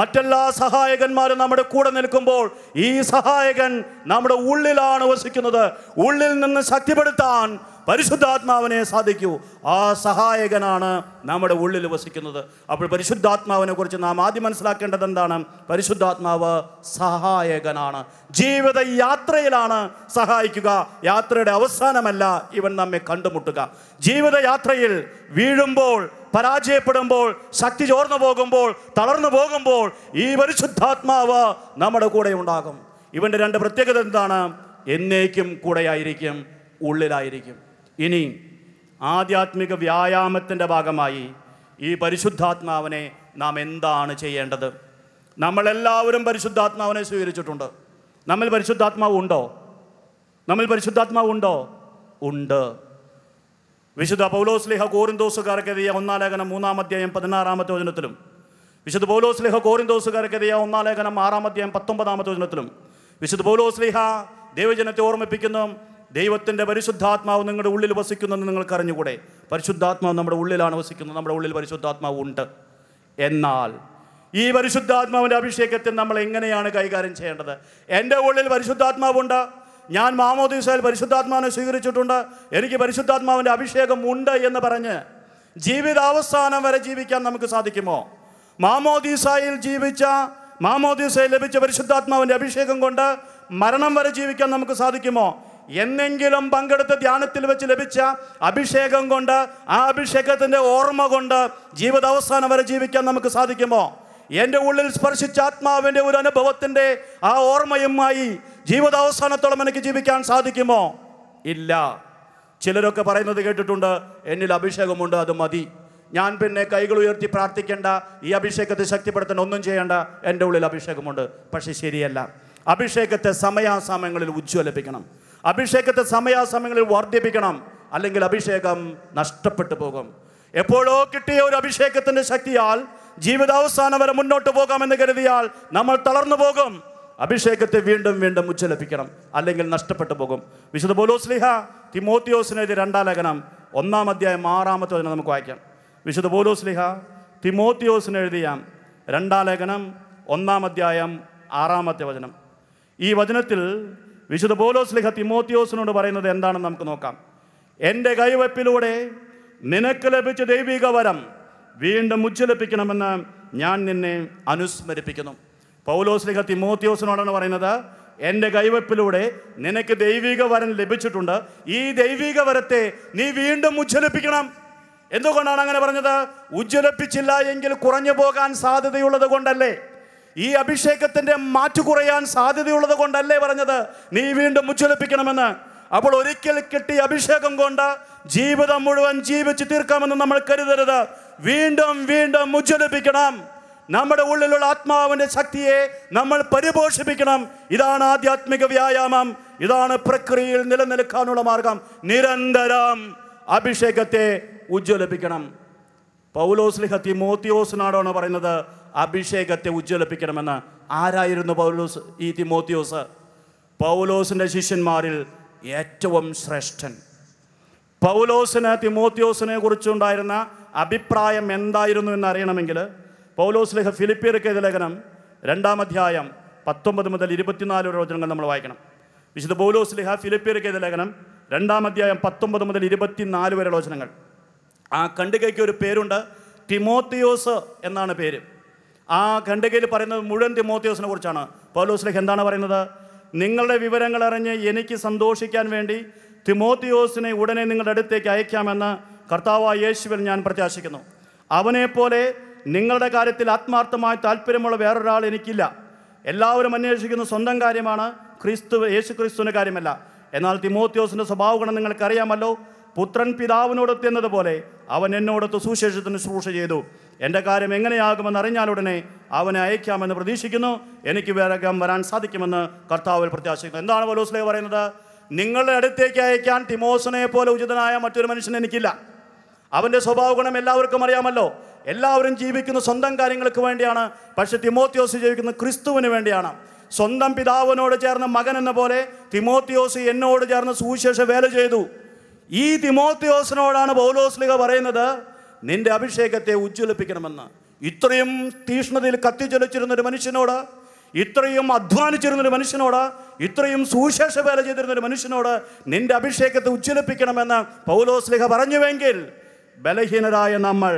മറ്റെല്ലാ സഹായകന്മാരും നമ്മുടെ കൂടെ നിൽക്കുമ്പോൾ ഈ സഹായകൻ നമ്മുടെ ഉള്ളിലാണ് വസിക്കുന്നത് ഉള്ളിൽ നിന്ന് ശക്തിപ്പെടുത്താൻ പരിശുദ്ധാത്മാവിനെ സാധിക്കൂ ആ സഹായകനാണ് നമ്മുടെ ഉള്ളിൽ വസിക്കുന്നത് അപ്പോൾ പരിശുദ്ധാത്മാവിനെ കുറിച്ച് നാം ആദ്യം മനസ്സിലാക്കേണ്ടത് എന്താണ് പരിശുദ്ധാത്മാവ് സഹായകനാണ് ജീവിത യാത്രയിലാണ് സഹായിക്കുക യാത്രയുടെ അവസാനമല്ല ഇവൻ നമ്മെ കണ്ടുമുട്ടുക ജീവിതയാത്രയിൽ വീഴുമ്പോൾ പരാജയപ്പെടുമ്പോൾ ശക്തി ചോർന്നു പോകുമ്പോൾ തളർന്നു പോകുമ്പോൾ ഈ പരിശുദ്ധാത്മാവ് നമ്മുടെ കൂടെ ഉണ്ടാകും ഇവൻ്റെ രണ്ട് പ്രത്യേകത എന്താണ് എന്നേക്കും കൂടെയായിരിക്കും ഉള്ളിലായിരിക്കും ഇനി ആധ്യാത്മിക വ്യായാമത്തിൻ്റെ ഭാഗമായി ഈ പരിശുദ്ധാത്മാവിനെ നാം എന്താണ് ചെയ്യേണ്ടത് നമ്മളെല്ലാവരും പരിശുദ്ധാത്മാവിനെ സ്വീകരിച്ചിട്ടുണ്ട് നമ്മൾ പരിശുദ്ധാത്മാവ് ഉണ്ടോ നമ്മൾ പരിശുദ്ധാത്മാവ് ഉണ്ടോ ഉണ്ട് വിശുദ്ധ പൗലോസ്ലിഹ കോറിന്തോസുകാർക്കെതിയ ഒന്നാം ഒന്നാലേഖനം മൂന്നാം അധ്യായം പതിനാറാമത്തെ വചനത്തിലും വിശുദ്ധ പൗലോസ്ലിഹ കോറിന്തോസുകാർക്കെതിയ ഒന്നാം ഒന്നാലേഖനം ആറാം അധ്യായം പത്തൊമ്പതാമത്തെ വചനത്തിലും വിശുദ്ധ പൗലോസ്ലിഹ ദൈവജനത്തെ ഓർമ്മിപ്പിക്കുന്നു ദൈവത്തിൻ്റെ പരിശുദ്ധാത്മാവ് നിങ്ങളുടെ ഉള്ളിൽ വസിക്കുന്നെന്ന് നിങ്ങൾക്ക് അറിഞ്ഞുകൂടെ പരിശുദ്ധാത്മാവ് നമ്മുടെ ഉള്ളിലാണ് വസിക്കുന്നത് നമ്മുടെ ഉള്ളിൽ പരിശുദ്ധാത്മാവ് ഉണ്ട് എന്നാൽ ഈ പരിശുദ്ധാത്മാവിൻ്റെ അഭിഷേകത്തിൽ നമ്മൾ എങ്ങനെയാണ് കൈകാര്യം ചെയ്യേണ്ടത് എൻ്റെ ഉള്ളിൽ പരിശുദ്ധാത്മാവുണ്ട് ഞാൻ മാമോദീസയിൽ പരിശുദ്ധാത്മാവിനെ സ്വീകരിച്ചിട്ടുണ്ട് എനിക്ക് പരിശുദ്ധാത്മാവിൻ്റെ അഭിഷേകം ഉണ്ട് എന്ന് പറഞ്ഞ് ജീവിതാവസാനം വരെ ജീവിക്കാൻ നമുക്ക് സാധിക്കുമോ മാമോദീസായിൽ ജീവിച്ച മാമോദീസയിൽ ലഭിച്ച പരിശുദ്ധാത്മാവിൻ്റെ അഭിഷേകം കൊണ്ട് മരണം വരെ ജീവിക്കാൻ നമുക്ക് സാധിക്കുമോ എന്നെങ്കിലും പങ്കെടുത്ത ധ്യാനത്തിൽ വെച്ച് ലഭിച്ച അഭിഷേകം കൊണ്ട് ആ അഭിഷേകത്തിൻ്റെ ഓർമ്മ കൊണ്ട് ജീവിത അവസാനം വരെ ജീവിക്കാൻ നമുക്ക് സാധിക്കുമോ എൻ്റെ ഉള്ളിൽ സ്പർശിച്ച ആത്മാവിൻ്റെ ഒരു അനുഭവത്തിൻ്റെ ആ ഓർമ്മയുമായി ജീവിതാവസാനത്തോളം എനിക്ക് ജീവിക്കാൻ സാധിക്കുമോ ഇല്ല ചിലരൊക്കെ പറയുന്നത് കേട്ടിട്ടുണ്ട് എന്നിൽ അഭിഷേകമുണ്ട് അത് മതി ഞാൻ പിന്നെ കൈകൾ ഉയർത്തി പ്രാർത്ഥിക്കേണ്ട ഈ അഭിഷേകത്തെ ശക്തിപ്പെടുത്താൻ ഒന്നും ചെയ്യേണ്ട എൻ്റെ ഉള്ളിൽ അഭിഷേകമുണ്ട് പക്ഷേ ശരിയല്ല അഭിഷേകത്തെ സമയാസമയങ്ങളിൽ ഉജ്ജ്വലിപ്പിക്കണം അഭിഷേകത്തെ സമയാസമയങ്ങളിൽ വർദ്ധിപ്പിക്കണം അല്ലെങ്കിൽ അഭിഷേകം നഷ്ടപ്പെട്ടു പോകും എപ്പോഴോ കിട്ടിയ ഒരു അഭിഷേകത്തിൻ്റെ ശക്തിയാൽ ജീവിതാവസാനം വരെ മുന്നോട്ട് പോകാമെന്ന് കരുതിയാൽ നമ്മൾ തളർന്നു പോകും അഭിഷേകത്തെ വീണ്ടും വീണ്ടും ഉച്ചലപ്പിക്കണം അല്ലെങ്കിൽ നഷ്ടപ്പെട്ടു പോകും വിശുദ്ധ ബോലോസ്ലിഹ തിമോത്തിയോസിനെതിരെ രണ്ടാം ലേഖനം ഒന്നാം അധ്യായം ആറാമത്തെ വചനം നമുക്ക് വായിക്കാം വിശുദ്ധ ബോലോസ്ലിഹ തിമോത്തിയോസിന് എഴുതിയ രണ്ടാം ലേഖനം ഒന്നാം അധ്യായം ആറാമത്തെ വചനം ഈ വചനത്തിൽ വിശുദ്ധ പോലോസ് ലിഖ തിമോത്തിയോസിനോട് പറയുന്നത് എന്താണെന്ന് നമുക്ക് നോക്കാം എൻ്റെ കൈവെപ്പിലൂടെ നിനക്ക് ലഭിച്ച ദൈവിക വരം വീണ്ടും ഉജ്ജ്വലിപ്പിക്കണമെന്ന് ഞാൻ നിന്നെ അനുസ്മരിപ്പിക്കുന്നു പൗലോസ് ലിഖ തിമോത്തിയോസിനോടാണ് പറയുന്നത് എൻ്റെ കൈവെപ്പിലൂടെ നിനക്ക് ദൈവിക വരം ലഭിച്ചിട്ടുണ്ട് ഈ ദൈവിക വരത്തെ നീ വീണ്ടും ഉജ്ജ്വലിപ്പിക്കണം എന്തുകൊണ്ടാണ് അങ്ങനെ പറഞ്ഞത് ഉജ്ജ്വലിപ്പിച്ചില്ല എങ്കിൽ കുറഞ്ഞു പോകാൻ സാധ്യതയുള്ളത് കൊണ്ടല്ലേ ഈ അഭിഷേകത്തിന്റെ മാറ്റു കുറയാൻ സാധ്യതയുള്ളത് കൊണ്ടല്ലേ പറഞ്ഞത് നീ വീണ്ടും ഉജ്ജ്വലിപ്പിക്കണമെന്ന് അപ്പോൾ ഒരിക്കൽ കിട്ടിയ അഭിഷേകം കൊണ്ട് ജീവിതം മുഴുവൻ ജീവിച്ചു തീർക്കാമെന്ന് നമ്മൾ കരുതരുത് വീണ്ടും വീണ്ടും ഉജ്ജ്വലിപ്പിക്കണം നമ്മുടെ ഉള്ളിലുള്ള ആത്മാവിന്റെ ശക്തിയെ നമ്മൾ പരിപോഷിപ്പിക്കണം ഇതാണ് ആധ്യാത്മിക വ്യായാമം ഇതാണ് പ്രക്രിയയിൽ നിലനിൽക്കാനുള്ള മാർഗം നിരന്തരം അഭിഷേകത്തെ ഉജ്ജ്വലിപ്പിക്കണം പൗലോസ്ലിഹ തിമോത്തിയോസിനോടാണ് പറയുന്നത് അഭിഷേകത്തെ ഉജ്ജ്വലിപ്പിക്കണമെന്ന് ആരായിരുന്നു പൗലോസ് ഈ തിമോത്തിയോസ് പൗലോസിൻ്റെ ശിഷ്യന്മാരിൽ ഏറ്റവും ശ്രേഷ്ഠൻ പൗലോസിന് തിമോത്തിയോസിനെ കുറിച്ചുണ്ടായിരുന്ന അഭിപ്രായം എന്തായിരുന്നു എന്നറിയണമെങ്കിൽ പൗലോസ് ലേഖ ഫിലിപ്പിയർക്കെതിരെ ലേഖനം രണ്ടാം അധ്യായം പത്തൊമ്പത് മുതൽ ഇരുപത്തിനാല് വരെ വചനങ്ങൾ നമ്മൾ വായിക്കണം വിശുദ്ധ പൗലോസ് ലേഖ ഫിലിപ്പിയർക്കെതിരെ ലേഖനം രണ്ടാം അധ്യായം പത്തൊമ്പത് മുതൽ ഇരുപത്തിനാല് വരെ വചനങ്ങൾ ആ ഖണ്ഡികയ്ക്ക് ഒരു പേരുണ്ട് തിമോത്തിയോസ് എന്നാണ് പേര് ആ ഖണ്ഡികയിൽ പറയുന്നത് മുഴുവൻ തിമോത്തിയോസിനെ കുറിച്ചാണ് പൗലോസിലേക്ക് എന്താണ് പറയുന്നത് നിങ്ങളുടെ വിവരങ്ങൾ അറിഞ്ഞ് എനിക്ക് സന്തോഷിക്കാൻ വേണ്ടി തിമോത്തിയോസിനെ ഉടനെ നിങ്ങളുടെ അടുത്തേക്ക് അയക്കാമെന്ന് കർത്താവ് യേശുവിൽ ഞാൻ പ്രത്യാശിക്കുന്നു അവനെപ്പോലെ നിങ്ങളുടെ കാര്യത്തിൽ ആത്മാർത്ഥമായ താല്പര്യമുള്ള വേറൊരാൾ എനിക്കില്ല എല്ലാവരും അന്വേഷിക്കുന്ന സ്വന്തം കാര്യമാണ് ക്രിസ്തു യേശു ക്രിസ്തുവിൻ്റെ കാര്യമല്ല എന്നാൽ തിമോത്യോസിൻ്റെ സ്വഭാവഗുണം നിങ്ങൾക്കറിയാമല്ലോ പുത്രൻ പിതാവിനോട് എത്തുന്നത് പോലെ അവൻ എന്നോടൊത്ത് സുശേഷത്തിന് ശുശ്രൂഷ ചെയ്തു എൻ്റെ കാര്യം എങ്ങനെയാകുമെന്ന് അറിഞ്ഞാലുടനെ അവനെ അയക്കാമെന്ന് പ്രതീക്ഷിക്കുന്നു എനിക്ക് വേഗം വരാൻ സാധിക്കുമെന്ന് കർത്താവിൽ പ്രത്യാശിക്കുന്നു എന്താണ് വലോസ്ലേ പറയുന്നത് നിങ്ങളുടെ അടുത്തേക്ക് അയക്കാൻ തിമോസനെ പോലെ ഉചിതനായ മറ്റൊരു മനുഷ്യൻ എനിക്കില്ല അവൻ്റെ സ്വഭാവ ഗുണം എല്ലാവർക്കും അറിയാമല്ലോ എല്ലാവരും ജീവിക്കുന്ന സ്വന്തം കാര്യങ്ങൾക്ക് വേണ്ടിയാണ് പക്ഷെ തിമോത്യോസ് ജീവിക്കുന്ന ക്രിസ്തുവിന് വേണ്ടിയാണ് സ്വന്തം പിതാവിനോട് ചേർന്ന മകൻ എന്ന പോലെ തിമോത്യോസ് എന്നോട് ചേർന്ന് സുവിശേഷ വേല ചെയ്തു ഈ തിമോത്യോസിനോടാണ് പൗലോസ്ലിക പറയുന്നത് നിന്റെ അഭിഷേകത്തെ ഉജ്ജ്വലിപ്പിക്കണമെന്ന് ഇത്രയും തീഷ്ണതയിൽ ഒരു മനുഷ്യനോട് ഇത്രയും അധ്വാനിച്ചിരുന്നൊരു മനുഷ്യനോട് ഇത്രയും സുശേഷ വേല ചെയ്തിരുന്നൊരു മനുഷ്യനോട് നിന്റെ അഭിഷേകത്തെ ഉജ്ജ്വലിപ്പിക്കണമെന്ന് പൗലോസ്ലിഹ പറഞ്ഞുവെങ്കിൽ ബലഹീനരായ നമ്മൾ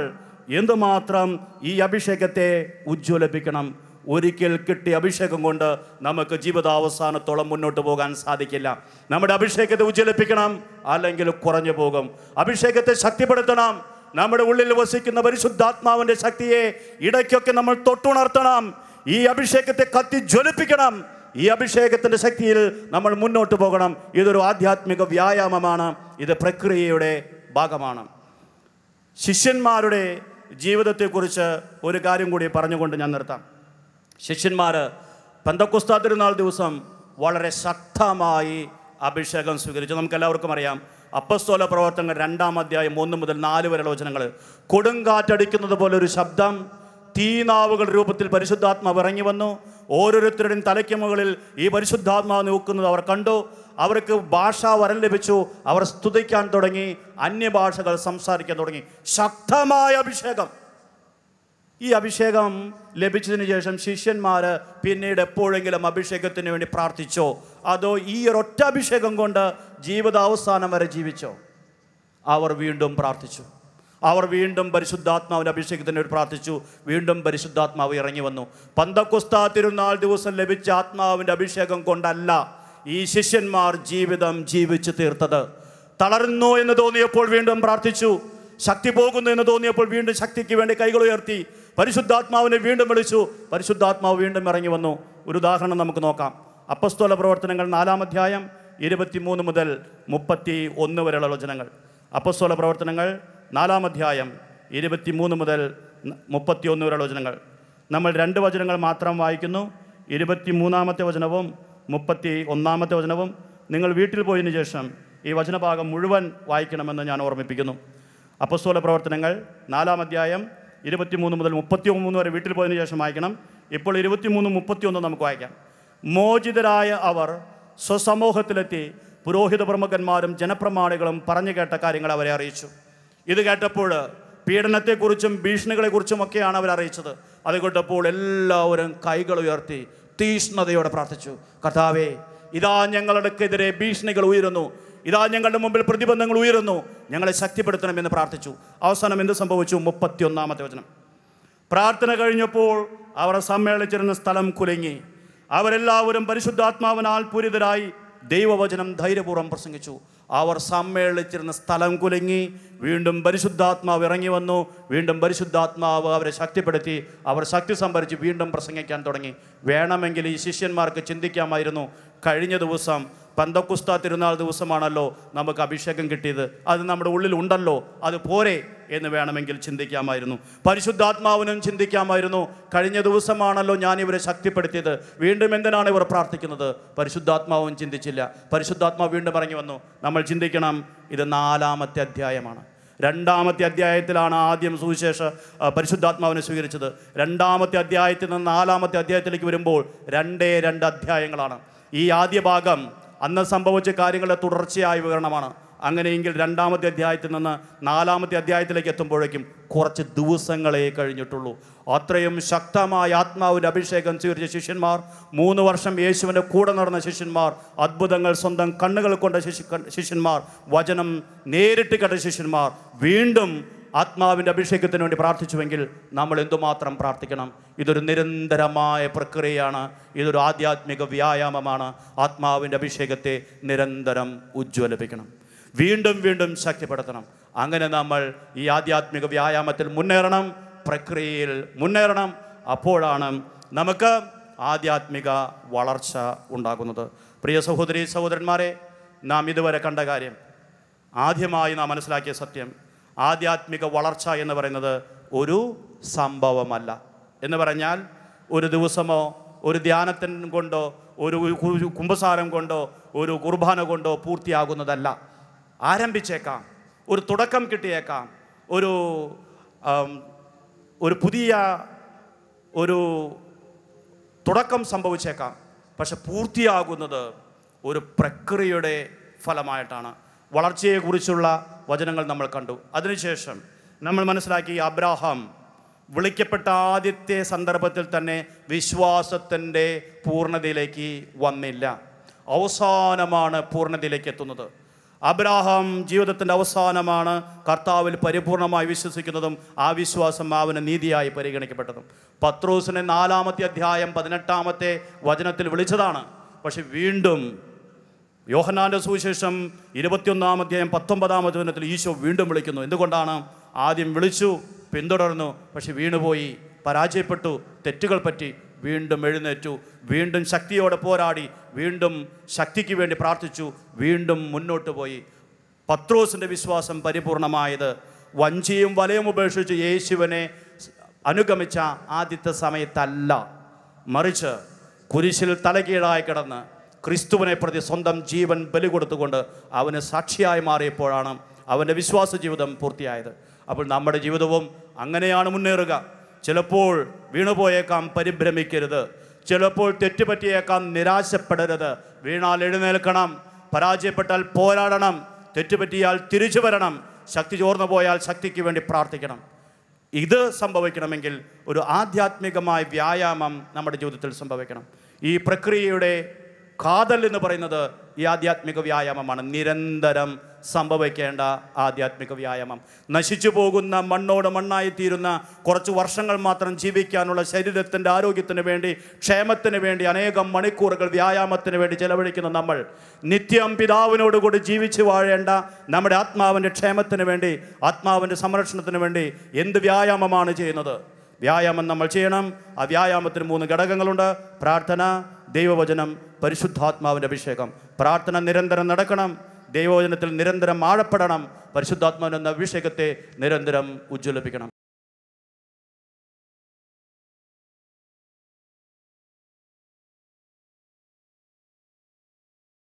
എന്തുമാത്രം ഈ അഭിഷേകത്തെ ഉജ്ജ്വലിപ്പിക്കണം ഒരിക്കൽ കിട്ടിയ അഭിഷേകം കൊണ്ട് നമുക്ക് ജീവിതാവസാനത്തോളം മുന്നോട്ട് പോകാൻ സാധിക്കില്ല നമ്മുടെ അഭിഷേകത്തെ ഉജ്ജ്വലിപ്പിക്കണം അല്ലെങ്കിൽ കുറഞ്ഞു പോകും അഭിഷേകത്തെ ശക്തിപ്പെടുത്തണം നമ്മുടെ ഉള്ളിൽ വസിക്കുന്ന പരിശുദ്ധാത്മാവിൻ്റെ ശക്തിയെ ഇടയ്ക്കൊക്കെ നമ്മൾ തൊട്ടുണർത്തണം ഈ അഭിഷേകത്തെ കത്തി ജ്വലിപ്പിക്കണം ഈ അഭിഷേകത്തിൻ്റെ ശക്തിയിൽ നമ്മൾ മുന്നോട്ട് പോകണം ഇതൊരു ആധ്യാത്മിക വ്യായാമമാണ് ഇത് പ്രക്രിയയുടെ ഭാഗമാണ് ശിഷ്യന്മാരുടെ ജീവിതത്തെക്കുറിച്ച് ഒരു കാര്യം കൂടി പറഞ്ഞുകൊണ്ട് ഞാൻ നിർത്താം ശിഷ്യന്മാർ പന്തക്കുസ്താ തിരുനാൾ ദിവസം വളരെ ശക്തമായി അഭിഷേകം സ്വീകരിച്ചു നമുക്കെല്ലാവർക്കും അറിയാം അപ്പസ്തോല പ്രവർത്തനങ്ങൾ രണ്ടാം അധ്യായം ഒന്ന് മുതൽ നാല് വരെയുള്ള വചനങ്ങൾ കൊടുങ്കാറ്റടിക്കുന്നത് പോലെ ഒരു ശബ്ദം തീനാവുകൾ രൂപത്തിൽ പരിശുദ്ധാത്മാവ് ഇറങ്ങി വന്നു ഓരോരുത്തരുടെയും തലയ്ക്ക് മുകളിൽ ഈ പരിശുദ്ധാത്മാവ് നോക്കുന്നത് അവർ കണ്ടു അവർക്ക് ഭാഷാ വരം ലഭിച്ചു അവർ സ്തുതിക്കാൻ തുടങ്ങി അന്യഭാഷകൾ സംസാരിക്കാൻ തുടങ്ങി ശക്തമായ അഭിഷേകം ഈ അഭിഷേകം ലഭിച്ചതിന് ശേഷം ശിഷ്യന്മാർ പിന്നീട് എപ്പോഴെങ്കിലും അഭിഷേകത്തിന് വേണ്ടി പ്രാർത്ഥിച്ചോ അതോ ഈ ഒരൊറ്റ അഭിഷേകം കൊണ്ട് ജീവിതാവസാനം വരെ ജീവിച്ചോ അവർ വീണ്ടും പ്രാർത്ഥിച്ചു അവർ വീണ്ടും പരിശുദ്ധാത്മാവിൻ്റെ അഭിഷേകത്തിന് വേണ്ടി പ്രാർത്ഥിച്ചു വീണ്ടും പരിശുദ്ധാത്മാവ് ഇറങ്ങി വന്നു പന്തക്കുസ്ത തിരുനാൾ ദിവസം ലഭിച്ച ആത്മാവിൻ്റെ അഭിഷേകം കൊണ്ടല്ല ഈ ശിഷ്യന്മാർ ജീവിതം ജീവിച്ചു തീർത്തത് തളർന്നു എന്ന് തോന്നിയപ്പോൾ വീണ്ടും പ്രാർത്ഥിച്ചു ശക്തി പോകുന്നു എന്ന് തോന്നിയപ്പോൾ വീണ്ടും ശക്തിക്ക് വേണ്ടി കൈകൾ ഉയർത്തി പരിശുദ്ധാത്മാവിനെ വീണ്ടും വിളിച്ചു പരിശുദ്ധാത്മാവ് വീണ്ടും ഇറങ്ങി വന്നു ഒരു ഉദാഹരണം നമുക്ക് നോക്കാം അപ്പസ്തോല പ്രവർത്തനങ്ങൾ നാലാം അധ്യായം ഇരുപത്തിമൂന്ന് മുതൽ മുപ്പത്തി ഒന്ന് വരെയുള്ള വചനങ്ങൾ അപ്പസ്തോല പ്രവർത്തനങ്ങൾ നാലാം അധ്യായം ഇരുപത്തിമൂന്ന് മുതൽ ഒന്ന് വരെയുള്ള വചനങ്ങൾ നമ്മൾ രണ്ട് വചനങ്ങൾ മാത്രം വായിക്കുന്നു ഇരുപത്തി മൂന്നാമത്തെ വചനവും മുപ്പത്തി ഒന്നാമത്തെ വചനവും നിങ്ങൾ വീട്ടിൽ പോയതിനു ശേഷം ഈ വചനഭാഗം മുഴുവൻ വായിക്കണമെന്ന് ഞാൻ ഓർമ്മിപ്പിക്കുന്നു അപ്പസ്തോല പ്രവർത്തനങ്ങൾ നാലാം അധ്യായം ഇരുപത്തിമൂന്ന് മുതൽ മുപ്പത്തി മൂന്ന് വരെ വീട്ടിൽ പോയതിനു ശേഷം വായിക്കണം ഇപ്പോൾ ഇരുപത്തിമൂന്ന് മുപ്പത്തിയൊന്ന് നമുക്ക് വായിക്കാം മോചിതരായ അവർ സ്വസമൂഹത്തിലെത്തി പുരോഹിത പ്രമുഖന്മാരും ജനപ്രമാണികളും പറഞ്ഞു കേട്ട കാര്യങ്ങൾ അവരെ അറിയിച്ചു ഇത് കേട്ടപ്പോൾ പീഡനത്തെക്കുറിച്ചും ഭീഷണികളെക്കുറിച്ചും ഒക്കെയാണ് അവർ അറിയിച്ചത് അത് കേട്ടപ്പോൾ എല്ലാവരും കൈകൾ ഉയർത്തി തീഷ്ണതയോടെ പ്രാർത്ഥിച്ചു കർത്താവേ ഇതാ ഞങ്ങളുടെക്കെതിരെ ഭീഷണികൾ ഉയരുന്നു ഇതാ ഞങ്ങളുടെ മുമ്പിൽ പ്രതിബന്ധങ്ങൾ ഉയരുന്നു ഞങ്ങളെ ശക്തിപ്പെടുത്തണമെന്ന് പ്രാർത്ഥിച്ചു അവസാനം എന്ത് സംഭവിച്ചു മുപ്പത്തിയൊന്നാമത്തെ വചനം പ്രാർത്ഥന കഴിഞ്ഞപ്പോൾ അവർ സമ്മേളിച്ചിരുന്ന സ്ഥലം കുലങ്ങി അവരെല്ലാവരും പരിശുദ്ധാത്മാവിനാൽ പൂരിതരായി ദൈവവചനം ധൈര്യപൂർവ്വം പ്രസംഗിച്ചു അവർ സമ്മേളിച്ചിരുന്ന സ്ഥലം കുലുങ്ങി വീണ്ടും പരിശുദ്ധാത്മാവ് ഇറങ്ങി വന്നു വീണ്ടും പരിശുദ്ധാത്മാവ് അവരെ ശക്തിപ്പെടുത്തി അവർ ശക്തി സംഭരിച്ച് വീണ്ടും പ്രസംഗിക്കാൻ തുടങ്ങി വേണമെങ്കിൽ ഈ ശിഷ്യന്മാർക്ക് ചിന്തിക്കാമായിരുന്നു കഴിഞ്ഞ ദിവസം പന്തക്കുസ്ത തിരുനാൾ ദിവസമാണല്ലോ നമുക്ക് അഭിഷേകം കിട്ടിയത് അത് നമ്മുടെ ഉള്ളിൽ ഉണ്ടല്ലോ അത് പോരെ എന്ന് വേണമെങ്കിൽ ചിന്തിക്കാമായിരുന്നു പരിശുദ്ധാത്മാവിനും ചിന്തിക്കാമായിരുന്നു കഴിഞ്ഞ ദിവസമാണല്ലോ ഞാൻ ഇവരെ ശക്തിപ്പെടുത്തിയത് വീണ്ടും എന്തിനാണ് ഇവർ പ്രാർത്ഥിക്കുന്നത് പരിശുദ്ധാത്മാവും ചിന്തിച്ചില്ല പരിശുദ്ധാത്മാവ് വീണ്ടും ഇറങ്ങി വന്നു നമ്മൾ ചിന്തിക്കണം ഇത് നാലാമത്തെ അധ്യായമാണ് രണ്ടാമത്തെ അധ്യായത്തിലാണ് ആദ്യം സുവിശേഷ പരിശുദ്ധാത്മാവിനെ സ്വീകരിച്ചത് രണ്ടാമത്തെ അധ്യായത്തിൽ നിന്ന് നാലാമത്തെ അധ്യായത്തിലേക്ക് വരുമ്പോൾ രണ്ടേ രണ്ട് അധ്യായങ്ങളാണ് ഈ ആദ്യ ഭാഗം അന്ന് സംഭവിച്ച കാര്യങ്ങളുടെ തുടർച്ചയായ വിവരണമാണ് അങ്ങനെയെങ്കിൽ രണ്ടാമത്തെ അധ്യായത്തിൽ നിന്ന് നാലാമത്തെ അധ്യായത്തിലേക്ക് എത്തുമ്പോഴേക്കും കുറച്ച് ദിവസങ്ങളെ കഴിഞ്ഞിട്ടുള്ളൂ അത്രയും ശക്തമായ ആത്മാവിൻ്റെ അഭിഷേകം സ്വീകരിച്ച ശിഷ്യന്മാർ മൂന്ന് വർഷം യേശുവിൻ്റെ കൂടെ നടന്ന ശിഷ്യന്മാർ അത്ഭുതങ്ങൾ സ്വന്തം കണ്ണുകൾ കൊണ്ട ശിഷ്യന്മാർ വചനം നേരിട്ട് കണ്ട ശിഷ്യന്മാർ വീണ്ടും ആത്മാവിൻ്റെ അഭിഷേകത്തിന് വേണ്ടി പ്രാർത്ഥിച്ചുവെങ്കിൽ നമ്മൾ എന്തുമാത്രം പ്രാർത്ഥിക്കണം ഇതൊരു നിരന്തരമായ പ്രക്രിയയാണ് ഇതൊരു ആധ്യാത്മിക വ്യായാമമാണ് ആത്മാവിൻ്റെ അഭിഷേകത്തെ നിരന്തരം ഉജ്ജ്വലിപ്പിക്കണം വീണ്ടും വീണ്ടും ശക്തിപ്പെടുത്തണം അങ്ങനെ നമ്മൾ ഈ ആധ്യാത്മിക വ്യായാമത്തിൽ മുന്നേറണം പ്രക്രിയയിൽ മുന്നേറണം അപ്പോഴാണ് നമുക്ക് ആധ്യാത്മിക വളർച്ച ഉണ്ടാകുന്നത് പ്രിയ സഹോദരി സഹോദരന്മാരെ നാം ഇതുവരെ കണ്ട കാര്യം ആദ്യമായി നാം മനസ്സിലാക്കിയ സത്യം ആധ്യാത്മിക വളർച്ച എന്ന് പറയുന്നത് ഒരു സംഭവമല്ല എന്ന് പറഞ്ഞാൽ ഒരു ദിവസമോ ഒരു ധ്യാനത്തിൻ കൊണ്ടോ ഒരു കുംഭസാരം കൊണ്ടോ ഒരു കുർബാന കൊണ്ടോ പൂർത്തിയാകുന്നതല്ല ആരംഭിച്ചേക്കാം ഒരു തുടക്കം കിട്ടിയേക്കാം ഒരു ഒരു പുതിയ ഒരു തുടക്കം സംഭവിച്ചേക്കാം പക്ഷെ പൂർത്തിയാകുന്നത് ഒരു പ്രക്രിയയുടെ ഫലമായിട്ടാണ് വളർച്ചയെക്കുറിച്ചുള്ള വചനങ്ങൾ നമ്മൾ കണ്ടു അതിനുശേഷം നമ്മൾ മനസ്സിലാക്കി അബ്രാഹാം വിളിക്കപ്പെട്ട ആദ്യത്തെ സന്ദർഭത്തിൽ തന്നെ വിശ്വാസത്തിൻ്റെ പൂർണ്ണതയിലേക്ക് വന്നില്ല അവസാനമാണ് പൂർണ്ണതയിലേക്ക് എത്തുന്നത് അബ്രാഹാം ജീവിതത്തിൻ്റെ അവസാനമാണ് കർത്താവിൽ പരിപൂർണമായി വിശ്വസിക്കുന്നതും ആ വിശ്വാസം അവന് നീതിയായി പരിഗണിക്കപ്പെട്ടതും പത്രൂസിനെ നാലാമത്തെ അധ്യായം പതിനെട്ടാമത്തെ വചനത്തിൽ വിളിച്ചതാണ് പക്ഷെ വീണ്ടും യോഹനാന്റെ സുവിശേഷം ഇരുപത്തിയൊന്നാം അധ്യായം പത്തൊമ്പതാം വചനത്തിൽ ഈശോ വീണ്ടും വിളിക്കുന്നു എന്തുകൊണ്ടാണ് ആദ്യം വിളിച്ചു പിന്തുടർന്നു പക്ഷെ വീണുപോയി പരാജയപ്പെട്ടു തെറ്റുകൾ പറ്റി വീണ്ടും എഴുന്നേറ്റു വീണ്ടും ശക്തിയോടെ പോരാടി വീണ്ടും ശക്തിക്ക് വേണ്ടി പ്രാർത്ഥിച്ചു വീണ്ടും മുന്നോട്ട് പോയി പത്രോസിൻ്റെ വിശ്വാസം പരിപൂർണമായത് വഞ്ചിയും വലയും ഉപേക്ഷിച്ച് യേശുവിനെ അനുഗമിച്ച ആദ്യത്തെ സമയത്തല്ല മറിച്ച് കുരിശിൽ തലകീഴായി കിടന്ന് ക്രിസ്തുവിനെ പ്രതി സ്വന്തം ജീവൻ ബലി കൊടുത്തുകൊണ്ട് അവന് സാക്ഷിയായി മാറിയപ്പോഴാണ് അവൻ്റെ വിശ്വാസ ജീവിതം പൂർത്തിയായത് അപ്പോൾ നമ്മുടെ ജീവിതവും അങ്ങനെയാണ് മുന്നേറുക ചിലപ്പോൾ വീണുപോയേക്കാം പരിഭ്രമിക്കരുത് ചിലപ്പോൾ തെറ്റുപറ്റിയേക്കാം നിരാശപ്പെടരുത് വീണാൽ എഴുന്നേൽക്കണം പരാജയപ്പെട്ടാൽ പോരാടണം തെറ്റുപറ്റിയാൽ തിരിച്ചു വരണം ശക്തി ചോർന്നു പോയാൽ ശക്തിക്ക് വേണ്ടി പ്രാർത്ഥിക്കണം ഇത് സംഭവിക്കണമെങ്കിൽ ഒരു ആധ്യാത്മികമായ വ്യായാമം നമ്മുടെ ജീവിതത്തിൽ സംഭവിക്കണം ഈ പ്രക്രിയയുടെ കാതൽ എന്ന് പറയുന്നത് ഈ ആധ്യാത്മിക വ്യായാമമാണ് നിരന്തരം സംഭവിക്കേണ്ട ആധ്യാത്മിക വ്യായാമം നശിച്ചു പോകുന്ന മണ്ണോട് തീരുന്ന കുറച്ച് വർഷങ്ങൾ മാത്രം ജീവിക്കാനുള്ള ശരീരത്തിൻ്റെ ആരോഗ്യത്തിന് വേണ്ടി ക്ഷേമത്തിന് വേണ്ടി അനേകം മണിക്കൂറുകൾ വ്യായാമത്തിന് വേണ്ടി ചെലവഴിക്കുന്ന നമ്മൾ നിത്യം പിതാവിനോടുകൂടി ജീവിച്ചു വാഴേണ്ട നമ്മുടെ ആത്മാവിൻ്റെ ക്ഷേമത്തിന് വേണ്ടി ആത്മാവിൻ്റെ സംരക്ഷണത്തിന് വേണ്ടി എന്ത് വ്യായാമമാണ് ചെയ്യുന്നത് വ്യായാമം നമ്മൾ ചെയ്യണം ആ വ്യായാമത്തിന് മൂന്ന് ഘടകങ്ങളുണ്ട് പ്രാർത്ഥന ദൈവവചനം പരിശുദ്ധാത്മാവിൻ്റെ അഭിഷേകം പ്രാർത്ഥന നിരന്തരം നടക്കണം ദൈവവചനത്തിൽ നിരന്തരം ആഴപ്പെടണം പരിശുദ്ധാത്മാവിനെന്ന അഭിഷേകത്തെ നിരന്തരം ഉജ്ജ്വലിപ്പിക്കണം